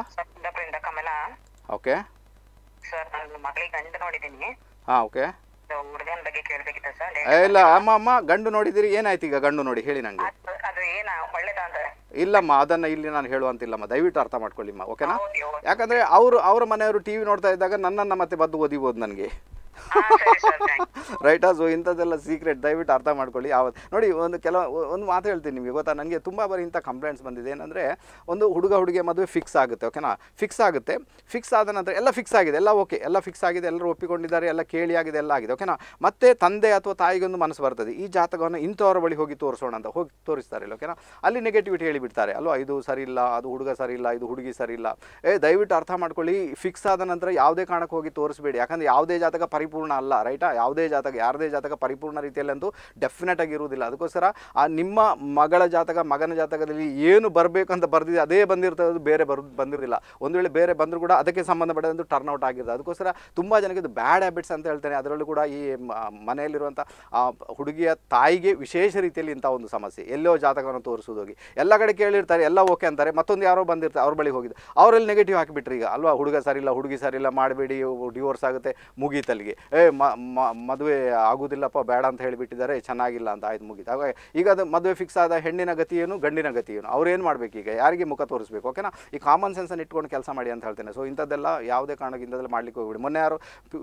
ಓಕೆ ಸರ್ ಮಗಳಿಗೆ ಗಂಡು ನೋಡಿದ್ದೀನಿ ಹಾ ಓಕೆ ಇಲ್ಲ ಅಮ್ಮ ಅಮ್ಮ ಗಂಡು ನೋಡಿದಿರಿ ಏನಾಯ್ತು ಈಗ ಗಂಡು ನೋಡಿ ಹೇಳಿ ನಂಗೆ ಅದು ಏನ ಇಲ್ಲಮ್ಮ ಅದನ್ನು ಇಲ್ಲಿ ನಾನು ಹೇಳುವಂತಿಲ್ಲಮ್ಮ ದಯವಿಟ್ಟು ಅರ್ಥ ಮಾಡ್ಕೊಳ್ಳಿಮ್ಮ ಓಕೆನಾ ಯಾಕಂದರೆ ಅವರು ಅವ್ರ ಮನೆಯವರು ಟಿ ವಿ ನೋಡ್ತಾ ಇದ್ದಾಗ ನನ್ನನ್ನು ಮತ್ತೆ ಬದ್ದು ಓದಿಬೋದು ನನಗೆ ರೈಟಾ ಸೊ ಇಂಥದ್ದೆಲ್ಲ ಸೀಕ್ರೆಟ್ ದಯವಿಟ್ಟು ಅರ್ಥ ಮಾಡ್ಕೊಳ್ಳಿ ಯಾವತ್ತು ನೋಡಿ ಒಂದು ಕೆಲವು ಒಂದು ಮಾತು ಹೇಳ್ತೀನಿ ನಿಮಗೆ ಗೊತ್ತಾ ನನಗೆ ತುಂಬ ಬಾರಿ ಇಂಥ ಕಂಪ್ಲೇಂಟ್ಸ್ ಬಂದಿದೆ ಏನಂದರೆ ಒಂದು ಹುಡುಗ ಹುಡುಗಿ ಮದುವೆ ಫಿಕ್ಸ್ ಆಗುತ್ತೆ ಓಕೆನಾ ಫಿಕ್ಸ್ ಆಗುತ್ತೆ ಫಿಕ್ಸ್ ಆದ ನಂತರ ಎಲ್ಲ ಫಿಕ್ಸ್ ಆಗಿದೆ ಎಲ್ಲ ಓಕೆ ಎಲ್ಲ ಫಿಕ್ಸ್ ಆಗಿದೆ ಎಲ್ಲರೂ ಒಪ್ಪಿಕೊಂಡಿದ್ದಾರೆ ಎಲ್ಲ ಕೇಳಿ ಆಗಿದೆ ಎಲ್ಲ ಆಗಿದೆ ಓಕೆನಾ ಮತ್ತೆ ತಂದೆ ಅಥವಾ ತಾಯಿಗೊಂದು ಮನಸ್ಸು ಬರ್ತದೆ ಈ ಜಾತಕವನ್ನು ಇಂಥವ್ರ ಬಳಿ ಹೋಗಿ ತೋರಿಸೋಣ ಅಂತ ಹೋಗಿ ತೋರಿಸ್ತಾರೆ ಇಲ್ಲ ಓಕೆನಾ ಅಲ್ಲಿ ನೆಗೆಟಿವಿಟಿ ಹೇಳಿಬಿಡ್ತಾರೆ ಅಲ್ವಾ ಇದು ಸರಿ ಇಲ್ಲ ಅದು ಹುಡುಗ ಸರಿ ಇಲ್ಲ ಇದು ಹುಡುಗಿ ಸರಿ ಇಲ್ಲ ಏ ದಯವಿಟ್ಟು ಅರ್ಥ ಮಾಡ್ಕೊಳ್ಳಿ ಫಿಕ್ಸ್ ಆದ ನಂತರ ಯಾವುದೇ ಕಾರಣಕ್ಕೆ ಹೋಗಿ ತೋರಿಸ್ಬೇಡಿ ಯಾಕಂದರೆ ಯಾವುದೇ ಜಾತಕ ಪರಿಪೂರ್ಣ ಅಲ್ಲ ರೈಟ್ ಯಾವುದೇ ಜಾತಕ ಯಾರದೇ ಜಾತಕ ಪರಿಪೂರ್ಣ ರೀತಿಯಲ್ಲಂತೂ ಡೆಫಿನೆಟ್ ಇರುವುದಿಲ್ಲ ಅದಕ್ಕೋಸ್ಕರ ಆ ನಿಮ್ಮ ಮಗಳ ಜಾತಕ ಮಗನ ಜಾತಕದಲ್ಲಿ ಏನು ಬರಬೇಕು ಅಂತ ಬರೆದಿದೆ ಅದೇ ಬಂದಿರ್ತದೆ ಬೇರೆ ಬರ್ ಬಂದಿರಲಿಲ್ಲ ಒಂದು ವೇಳೆ ಬೇರೆ ಬಂದರೂ ಕೂಡ ಅದಕ್ಕೆ ಸಂಬಂಧಪಟ್ಟಂತೂ ಟರ್ನ್ ಔಟ್ ಅದಕ್ಕೋಸ್ಕರ ತುಂಬ ಜನಕ್ಕೆ ಇದು ಬ್ಯಾಡ್ ಹ್ಯಾಬಿಟ್ಸ್ ಅಂತ ಹೇಳ್ತೇನೆ ಅದರಲ್ಲೂ ಕೂಡ ಈ ಮನೆಯಲ್ಲಿರುವಂಥ ಹುಡುಗಿಯ ತಾಯಿಗೆ ವಿಶೇಷ ರೀತಿಯಲ್ಲಿ ಇಂಥ ಒಂದು ಸಮಸ್ಯೆ ಎಲ್ಲೋ ಜಾತಕವನ್ನು ತೋರಿಸೋದೋಗಿ ಎಲ್ಲ ಕಡೆ ಕೇಳಿರ್ತಾರೆ ಎಲ್ಲ ಓಕೆ ಅಂತಾರೆ ಮತ್ತೊಂದು ಯಾರೋ ಬಂದಿರ್ತಾರೆ ಅವ್ರ ಬಳಿ ಹೋಗಿದ್ದು ಅವರಲ್ಲಿ ನೆಗೆಟಿವ್ ಹಾಕಿಬಿಟ್ರಿ ಈಗ ಅಲ್ವಾ ಹುಡುಗ ಸರಿ ಇಲ್ಲ ಹುಡುಗಿ ಸರಿ ಇಲ್ಲ ಮಾಡಬೇಡಿ ಡಿವೋರ್ಸ್ ಆಗುತ್ತೆ ಮುಗೀತಲ್ಲಿಗೆ ಹೋಗಿ ಏ ಮದುವೆ ಆಗೋದಿಲ್ಲಪ್ಪ ಬೇಡ ಅಂತ ಹೇಳಿಬಿಟ್ಟಿದ್ದಾರೆ ಚೆನ್ನಾಗಿಲ್ಲ ಅಂತ ಆಯ್ತು ಮುಗಿತು ಈಗ ಅದು ಮದುವೆ ಫಿಕ್ಸ್ ಆದ ಹೆಣ್ಣಿನ ಗತಿಯೇನು ಗಂಡಿನ ಗತಿಯೇನು ಅವ್ರು ಏನು ಮಾಡಬೇಕು ಈಗ ಯಾರಿಗೆ ಮುಖ ತೋರಿಸ್ಬೇಕು ಓಕೆನಾ ಈ ಕಾಮನ್ ಅನ್ನು ಇಟ್ಕೊಂಡು ಕೆಲಸ ಮಾಡಿ ಅಂತ ಹೇಳ್ತೇನೆ ಸೊ ಇಂಥದ್ದೆಲ್ಲ ಯಾವುದೇ ಕಾರಣಕ್ಕೆ ಮಾಡಲಿಕ್ಕೆ ಹೋಗ್ಬಿಡಿ ಮೊನ್ನೆ ಯಾರು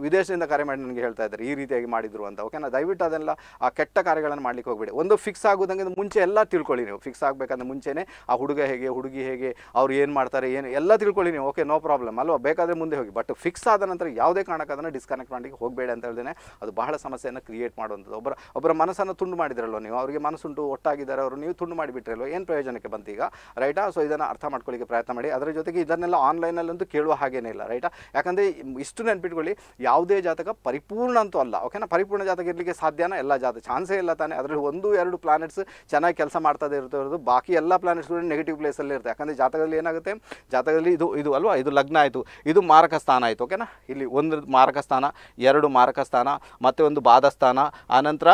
ವಿದೇಶದಿಂದ ಕರೆ ಮಾಡಿ ನನಗೆ ಹೇಳ್ತಾ ಇದ್ದಾರೆ ಈ ರೀತಿಯಾಗಿ ಮಾಡಿದ್ರು ಅಂತ ಓಕೆನಾ ದಯವಿಟ್ಟು ಅದೆಲ್ಲ ಆ ಕೆಟ್ಟ ಕಾರ್ಯಗಳನ್ನು ಮಾಡ್ಲಿಕ್ಕೆ ಹೋಗ್ಬಿಡಿ ಒಂದು ಫಿಕ್ಸ್ ಆಗೋದಂಗೆ ಮುಂಚೆ ಎಲ್ಲ ತಿಳ್ಕೊಳ್ಳಿ ನೀವು ಫಿಕ್ಸ್ ಆಗಬೇಕಂದ್ರೆ ಮುಂಚೆನೇ ಆ ಹುಡುಗ ಹೇಗೆ ಹುಡುಗಿ ಹೇಗೆ ಅವ್ರು ಏನು ಮಾಡ್ತಾರೆ ಏನು ಎಲ್ಲ ತಿಳ್ಕೊಳ್ಳಿ ನೀವು ಓಕೆ ನೋ ಪ್ರಾಬ್ಲಮ್ ಅಲ್ವಾ ಬೇಕಾದರೆ ಮುಂದೆ ಹೋಗಿ ಬಟ್ ಫಿಕ್ಸ್ ಆದ ನಂತರ ಯಾವುದೇ ಕಾರಣಕ್ಕೆ ಅದನ್ನು ಡಿಸ್ಕನೆಕ್ಟ್ ಮಾಡಲಿಕ್ಕೆ ಹೋಗಬೇಡ ಅಂತ ಹೇಳ್ದೇನೆ ಅದು ಬಹಳ ಸಮಸ್ಯೆಯನ್ನು ಕ್ರಿಯೇಟ್ ಮಾಡುವಂಥದ್ದು ಒಬ್ಬರ ಒಬ್ಬರ ಮನಸ್ಸನ್ನು ತುಂಡು ಮಾಡಿದ್ರಲ್ಲ ನೀವು ಅವರಿಗೆ ಮನಸ್ಸುಂಟು ಒಟ್ಟಾಗಿದ್ದಾರೆ ಅವರು ನೀವು ತುಂಡು ಮಾಡಿಬಿಟ್ರಲ್ವ ಏನು ಪ್ರಯೋಜನಕ್ಕೆ ಬಂತು ಈಗ ರೈಟಾ ಸೊ ಇದನ್ನು ಅರ್ಥ ಮಾಡ್ಕೊಳ್ಳಿಕ್ಕೆ ಪ್ರಯತ್ನ ಮಾಡಿ ಅದರ ಜೊತೆಗೆ ಇದನ್ನೆಲ್ಲ ಆನ್ಲೈನಲ್ಲಂತೂ ಕೇಳುವ ಹಾಗೇನೇ ಇಲ್ಲ ರೈಟಾ ಯಾಕಂದರೆ ಇಷ್ಟು ನೆನ್ಪಿಟ್ಕೊಳ್ಳಿ ಯಾವುದೇ ಜಾತಕ ಪರಿಪೂರ್ಣ ಅಂತೂ ಅಲ್ಲ ಓಕೆನಾ ಪರಿಪೂರ್ಣ ಜಾತಕ ಇರಲಿಕ್ಕೆ ಸಾಧ್ಯನ ಎಲ್ಲ ಜಾತಕ ಚಾನ್ಸೇ ಇಲ್ಲ ತಾನೆ ಅದರಲ್ಲಿ ಒಂದು ಎರಡು ಪ್ಲಾನೆಟ್ಸ್ ಚೆನ್ನಾಗಿ ಕೆಲಸ ಮಾಡ್ತದೆ ಇರ್ತಿರೋದು ಬಾಕಿ ಎಲ್ಲ ಪ್ಲಾನೆಟ್ಸ್ಗಳು ನೆಗೆಟಿವ್ ಪ್ಲೇಸಲ್ಲಿ ಇರುತ್ತೆ ಯಾಕಂದರೆ ಜಾತಕದಲ್ಲಿ ಏನಾಗುತ್ತೆ ಜಾತಕದಲ್ಲಿ ಇದು ಇದು ಅಲ್ವಾ ಇದು ಲಗ್ನ ಆಯಿತು ಇದು ಮಾರಕ ಸ್ಥಾನ ಆಯಿತು ಓಕೆನಾ ಇಲ್ಲಿ ಒಂದು ಮಾರಕ ಸ್ಥಾನ ಎರಡು ಮಾರಕ ಸ್ಥಾನ ಮತ್ತು ಒಂದು ಬಾಧಸ್ಥಾನ ಆನಂತರ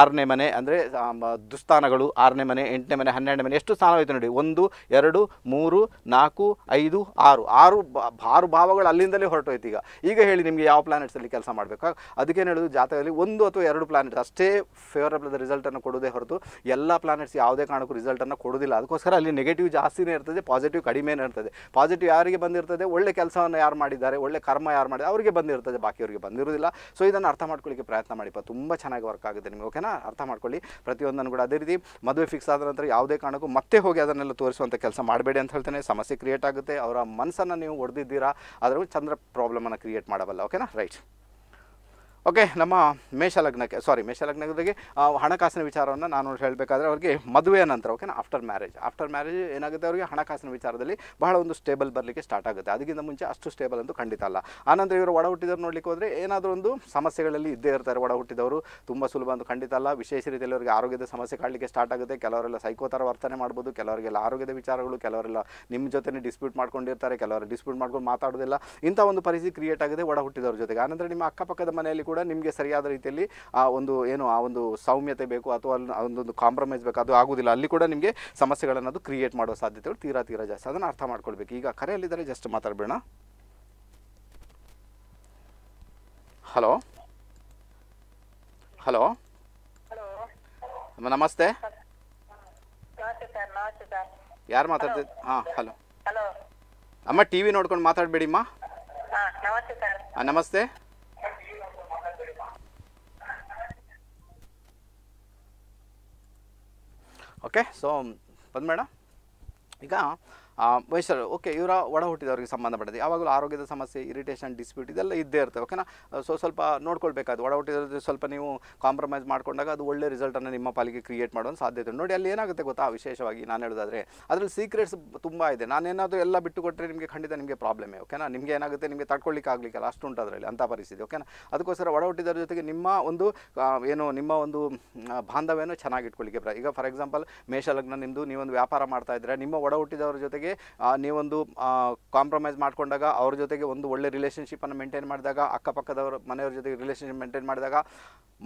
ಆರನೇ ಮನೆ ಅಂದರೆ ದುಸ್ಥಾನಗಳು ಆರನೇ ಮನೆ ಎಂಟನೇ ಮನೆ ಹನ್ನೆರಡನೇ ಮನೆ ಎಷ್ಟು ಸ್ಥಾನ ನೋಡಿ ಒಂದು ಎರಡು ಮೂರು ನಾಲ್ಕು ಐದು ಆರು ಆರು ಆರು ಭಾವಗಳು ಅಲ್ಲಿಂದಲೇ ಹೊರಟೋಯ್ತು ಈಗ ಈಗ ಹೇಳಿ ನಿಮಗೆ ಯಾವ ಪ್ಲಾನೆಟ್ಸಲ್ಲಿ ಕೆಲಸ ಮಾಡಬೇಕು ಅದಕ್ಕೇನು ಹೇಳೋದು ಜಾತಕದಲ್ಲಿ ಒಂದು ಅಥವಾ ಎರಡು ಪ್ಲಾನೆಟ್ ಅಷ್ಟೇ ಫೇವರಬಲ್ ರಿಸಲ್ಟನ್ನು ಕೊಡೋದೇ ಹೊರತು ಎಲ್ಲ ಪ್ಲಾನೆಟ್ಸ್ ಯಾವುದೇ ಕಾರಣಕ್ಕೂ ರಿಸಲ್ಟನ್ನು ಕೊಡೋದಿಲ್ಲ ಅದಕ್ಕೋಸ್ಕರ ಅಲ್ಲಿ ನೆಗೆಟಿವ್ ಜಾಸ್ತಿನೇ ಇರ್ತದೆ ಪಾಸಿಟಿವ್ ಕಡಿಮೆನೇ ಇರ್ತದೆ ಪಾಸಿಟಿವ್ ಯಾರಿಗೆ ಬಂದಿರ್ತದೆ ಒಳ್ಳೆ ಕೆಲಸವನ್ನು ಯಾರು ಮಾಡಿದ್ದಾರೆ ಒಳ್ಳೆ ಕರ್ಮ ಯಾರು ಮಾಡಿದ್ದಾರೆ ಅವರಿಗೆ ಬಂದಿರ್ತದೆ ಬಾಕಿಯವರಿಗೆ ಬಂದಿರ್ತದೆ ಇರೋದಿಲ್ಲ ಸೊ ಇದನ್ನು ಅರ್ಥ ಮಾಡ್ಕೊಳ್ಳಿಕ್ಕೆ ಪ್ರಯತ್ನ ಮಾಡಿಪ್ಪ ತುಂಬ ಚೆನ್ನಾಗಿ ವರ್ಕ್ ಆಗುತ್ತೆ ನಿಮಗೆ ಓಕೆನಾ ಅರ್ಥ ಮಾಡ್ಕೊಳ್ಳಿ ಪ್ರತಿಯೊಂದನ್ನು ಕೂಡ ಅದೇ ರೀತಿ ಮದುವೆ ಫಿಕ್ಸ್ ಆದ ನಂತರ ಯಾವುದೇ ಕಾರಣಕ್ಕೂ ಮತ್ತೆ ಹೋಗಿ ಅದನ್ನೆಲ್ಲ ತೋರಿಸುವಂಥ ಕೆಲಸ ಮಾಡಬೇಡಿ ಅಂತ ಹೇಳ್ತೇನೆ ಸಮಸ್ಯೆ ಕ್ರಿಯೇಟ್ ಆಗುತ್ತೆ ಅವರ ಮನಸ್ಸನ್ನು ನೀವು ಹೊಡೆದಿದ್ದೀರಾ ಅದರ ಚಂದ್ರ ಪ್ರಾಬ್ಲಮನ್ನು ಕ್ರಿಯೇಟ್ ಮಾಡಬಲ್ಲ ಓಕೆನಾ ರೈಟ್ ಓಕೆ ನಮ್ಮ ಮೇಷಲಗ್ನಕ್ಕೆ ಸಾರಿ ಮೇಷಲಗ್ನಕ್ಕೆ ಹಣಕಾಸಿನ ವಿಚಾರವನ್ನು ನಾನು ಹೇಳಬೇಕಾದ್ರೆ ಅವರಿಗೆ ಮದುವೆ ನಂತರ ಓಕೆನಾ ಆಫ್ಟರ್ ಮ್ಯಾರೇಜ್ ಆಫ್ಟರ್ ಮ್ಯಾರೇಜ್ ಏನಾಗುತ್ತೆ ಅವರಿಗೆ ಹಣಕಾಸಿನ ವಿಚಾರದಲ್ಲಿ ಬಹಳ ಒಂದು ಸ್ಟೇಬಲ್ ಬರಲಿಕ್ಕೆ ಸ್ಟಾರ್ಟ್ ಆಗುತ್ತೆ ಅದಕ್ಕಿಂತ ಮುಂಚೆ ಅಷ್ಟು ಸ್ಟೇಬಲ್ ಅಂತೂ ಖಂಡಿತ ಅಲ್ಲ ಆನಂತರ ಇವರು ಒಡ ಹುಟ್ಟಿದವರು ನೋಡಲಿಕ್ಕೆ ಹೋದರೆ ಏನಾದರೂ ಒಂದು ಸಮಸ್ಯೆಗಳಲ್ಲಿ ಇದ್ದೇ ಇರ್ತಾರೆ ಒಡ ಹುಟ್ಟಿದವರು ತುಂಬ ಸುಲಭ ಅಂತ ಖಂಡಿತ ಅಲ್ಲ ವಿಶೇಷ ರೀತಿಯಲ್ಲಿ ಅವರಿಗೆ ಆರೋಗ್ಯದ ಸಮಸ್ಯೆ ಕಾಡಲಿಕ್ಕೆ ಸ್ಟಾರ್ಟ್ ಆಗುತ್ತೆ ಕೆಲವರೆಲ್ಲ ಥರ ವರ್ತನೆ ಮಾಡ್ಬೋದು ಕೆಲವರಿಗೆಲ್ಲ ಆರೋಗ್ಯದ ವಿಚಾರಗಳು ಕೆಲವರೆಲ್ಲ ನಿಮ್ಮ ಜೊತೆ ಡಿಸ್ಪ್ಯೂಟ್ ಮಾಡ್ಕೊಂಡಿರ್ತಾರೆ ಕೆಲವರು ಡಿಸ್ಪ್ಯೂಟ್ ಮಾಡ್ಕೊಂಡು ಮಾತಾಡೋದಿಲ್ಲ ಇಂಥ ಒಂದು ಪರಿಸ್ಥಿತಿ ಕ್ರಿಯೇಟ್ ಆಗಿದೆ ಒಡ ಹುಟ್ಟಿದವ್ರ ಜೊತೆಗೆ ಆನಂತರ ನಿಮ್ಮ ಅಕ್ಕಪಕ್ಕದ ಮನೆಯಲ್ಲಿ ಕೂಡ ಕೂಡ ನಿಮಗೆ ಸರಿಯಾದ ರೀತಿಯಲ್ಲಿ ಆ ಒಂದು ಏನು ಆ ಒಂದು ಸೌಮ್ಯತೆ ಬೇಕು ಅಥವಾ ಅಲ್ಲಿ ಅದೊಂದು ಕಾಂಪ್ರಮೈಸ್ ಬೇಕು ಅದು ಆಗೋದಿಲ್ಲ ಅಲ್ಲಿ ಕೂಡ ನಿಮಗೆ ಸಮಸ್ಯೆಗಳನ್ನು ಅದು ಕ್ರಿಯೇಟ್ ಮಾಡೋ ಸಾಧ್ಯತೆಗಳು ತೀರಾ ತೀರಾ ಜಾಸ್ತಿ ಅದನ್ನು ಅರ್ಥ ಮಾಡ್ಕೊಳ್ಬೇಕು ಈಗ ಕರೆಯಲ್ಲಿದ್ದಾರೆ ಜಸ್ಟ್ ಮಾತಾಡಬೇಡ ಹಲೋ ಹಲೋ ನಮಸ್ತೆ ಯಾರು ಮಾತಾಡ್ತಿ ಹಾಂ ಹಲೋ ಹಲೋ ಅಮ್ಮ ಟಿ ವಿ ನೋಡ್ಕೊಂಡು ಮಾತಾಡಬೇಡಿಮ್ಮ ನಮಸ್ತೆ ಓಕೆ ಸೊ ಬಂದ್ಬೇಡ ಈಗ ವಯಸ್ಸರು ಓಕೆ ಇವರ ಒಡ ಹುಟ್ಟಿದವರಿಗೆ ಸಂಬಂಧಪಟ್ಟಿದೆ ಯಾವಾಗಲೂ ಆರೋಗ್ಯದ ಸಮಸ್ಯೆ ಇರಿಟೇಷನ್ ಡಿಸ್ಪ್ಯೂಟ್ ಇದೆಲ್ಲ ಇದ್ದೇ ಇರ್ತವೆ ಓಕೆನಾ ಸೊ ಸ್ವಲ್ಪ ನೋಡ್ಕೊಳ್ಬೇಕಾದ್ರೆ ಒಡ ಹುಟ್ಟಿದ್ರೆ ಸ್ವಲ್ಪ ನೀವು ಕಾಂಪ್ರಮೈಸ್ ಮಾಡಿಕೊಂಡಾಗ ಅದು ಒಳ್ಳೆ ರಿಸಲ್ಟನ್ನು ನಿಮ್ಮ ಪಾಲಿಗೆ ಕ್ರಿಯೇಟ್ ಮಾಡೋ ಸಾಧ್ಯತೆ ನೋಡಿ ಅಲ್ಲಿ ಏನಾಗುತ್ತೆ ಗೊತ್ತಾ ವಿಶೇಷವಾಗಿ ನಾನು ಹೇಳೋದಾದರೆ ಅದರಲ್ಲಿ ಸೀಕ್ರೆಟ್ಸ್ ತುಂಬ ಇದೆ ನಾನೇನಾದರೂ ಎಲ್ಲ ಬಿಟ್ಟು ಕೊಟ್ಟರೆ ನಿಮಗೆ ಖಂಡಿತ ನಿಮಗೆ ಪ್ರಾಬ್ಲಮೇ ಓಕೆನಾ ನಿಮಗೆ ಏನಾಗುತ್ತೆ ನಿಮಗೆ ತಡ್ಕೊಳ್ಳಿಕ್ಕೆ ಆಗಲಿಕ್ಕಲ್ಲ ಅಷ್ಟು ಉಂಟು ಅದರಲ್ಲಿ ಅಂಥ ಪರಿಸ್ಥಿತಿ ಓಕೆನಾ ಅದಕ್ಕೋಸ್ಕರ ಒಡ ಹುಟ್ಟಿದ್ರ ಜೊತೆಗೆ ನಿಮ್ಮ ಒಂದು ಏನು ನಿಮ್ಮ ಒಂದು ಬಾಂಧವ್ಯನೂ ಚೆನ್ನಾಗಿ ಇಟ್ಕೊಳ್ಳಿಕ್ಕೆ ಈಗ ಫಾರ್ ಎಕ್ಸಾಂಪಲ್ ಮೇಷಲಗ್ನ ನಿಮ್ಮದು ನೀವೊಂದು ವ್ಯಾಪಾರ ಮಾಡ್ತಾ ಇದ್ದರೆ ನಿಮ್ಮ ಒಡ ಹುಟ್ಟಿದವರ ಜೊತೆಗೆ ಜೊತೆಗೆ ನೀವೊಂದು ಕಾಂಪ್ರಮೈಸ್ ಮಾಡಿಕೊಂಡಾಗ ಅವ್ರ ಜೊತೆಗೆ ಒಂದು ಒಳ್ಳೆ ರಿಲೇಷನ್ಶಿಪ್ಪನ್ನು ಮೇಂಟೈನ್ ಮಾಡಿದಾಗ ಅಕ್ಕಪಕ್ಕದವ್ರ ಮನೆಯವ್ರ ಜೊತೆಗೆ ರಿಲೇಷನ್ಶಿಪ್ ಮೇಂಟೈನ್ ಮಾಡಿದಾಗ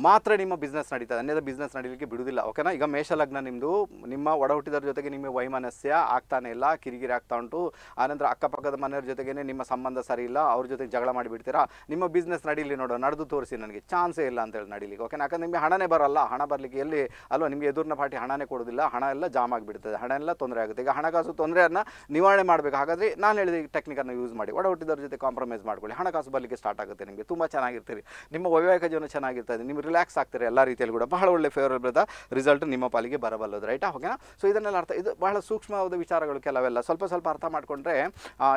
ಮಾತ್ರ ನಿಮ್ಮ ಬಿಸ್ನೆಸ್ ನಡೀತದೆ ಅನ್ಯದ ಬಿಸ್ನೆಸ್ ನಡೀಲಿಕ್ಕೆ ಬಿಡುವುದಿಲ್ಲ ಓಕೆನಾ ಈಗ ಮೇಷ ಲಗ್ನ ನಿಮ್ಮದು ನಿಮ್ಮ ಒಡ ಜೊತೆಗೆ ನಿಮಗೆ ವೈಮನಸ್ಯ ಆಗ್ತಾನೆ ಇಲ್ಲ ಕಿರಿಕಿರಿ ಆಗ್ತಾ ಉಂಟು ಆನಂತರ ಅಕ್ಕಪಕ್ಕದ ಮನೆಯವ್ರ ಜೊತೆಗೇ ನಿಮ್ಮ ಸಂಬಂಧ ಸರಿ ಇಲ್ಲ ಅವ್ರ ಜೊತೆಗೆ ಜಗಳ ಮಾಡಿಬಿಡ್ತೀರಾ ನಿಮ್ಮ ಬಿಸ್ನೆಸ್ ನಡೀಲಿ ನೋಡೋ ನಡೆದು ತೋರಿಸಿ ನನಗೆ ಚಾನ್ಸೇ ಇಲ್ಲ ಅಂತೇಳಿ ನಡೀಲಿಕ್ಕೆ ಓಕೆನಾ ಯಾಕಂದ್ರೆ ನಿಮಗೆ ಹಣನೇ ಬರಲ್ಲ ಹಣ ಬರಲಿಕ್ಕೆ ಎಲ್ಲಿ ಅಲ್ವಾ ನಿಮಗೆ ಎದುರಿನ ಪಾರ್ಟಿ ಹಣನೇ ಕೊಡೋದಿಲ್ಲ ಹಣ ಎಲ್ಲ ಜಾಮ್ ಆಗಿಬಿಡ್ತದೆ ಹಣ ಎಲ್ಲ ತೊಂದರೆ ಆಗುತ್ತೆ ಈಗ ಹಣಕಾಸು ತೊಂದರೆಯನ್ನು ನಿವಾರಣೆ ಮಾಡಬೇಕು ಹಾಗಾದರೆ ನಾನು ಹೇಳಿದ ಈ ಟೆಕ್ನಿಕನ್ನು ಯೂಸ್ ಮಾಡಿ ಒಡ ಹುಟ್ಟಿದವ್ರ ಜೊತೆ ಕಾಂಪ್ರಮೈಸ್ ಮಾಡ್ಕೊಳ್ಳಿ ಹಣಕಾಸು ಬರಲಿಕ್ಕೆ ಸ್ಟಾರ್ಟ್ ಆಗುತ್ತೆ ನಿಮಗೆ ತುಂಬ ಚೆನ್ನಾಗಿರ್ತೀರಿ ನಿಮ್ಮ ವೈವಾಹಿಕ ಜೀವನ ಚೆನ್ನಾಗಿರ್ತದೆ ನಿಮ್ಗೆ ರಿಲ್ಯಾಕ್ಸ್ ಆಗ್ತಾರೆ ಎಲ್ಲ ರೀತಿಯಲ್ಲಿ ಕೂಡ ಬಹಳ ಒಳ್ಳೆ ಫೇವರಬಲ್ ರಿಸಲ್ಟ್ ನಿಮ್ಮ ಪಾಲಿಗೆ ಬರಬಲ್ಲದು ರೈಟ್ ಓಕೆನಾ ಸೊ ಇದನ್ನೆಲ್ಲ ಅರ್ಥ ಇದು ಬಹಳ ಸೂಕ್ಷ್ಮವಾದ ವಿಚಾರಗಳು ಕೆಲವೆಲ್ಲ ಸ್ವಲ್ಪ ಸ್ವಲ್ಪ ಅರ್ಥ ಮಾಡಿಕೊಂಡ್ರೆ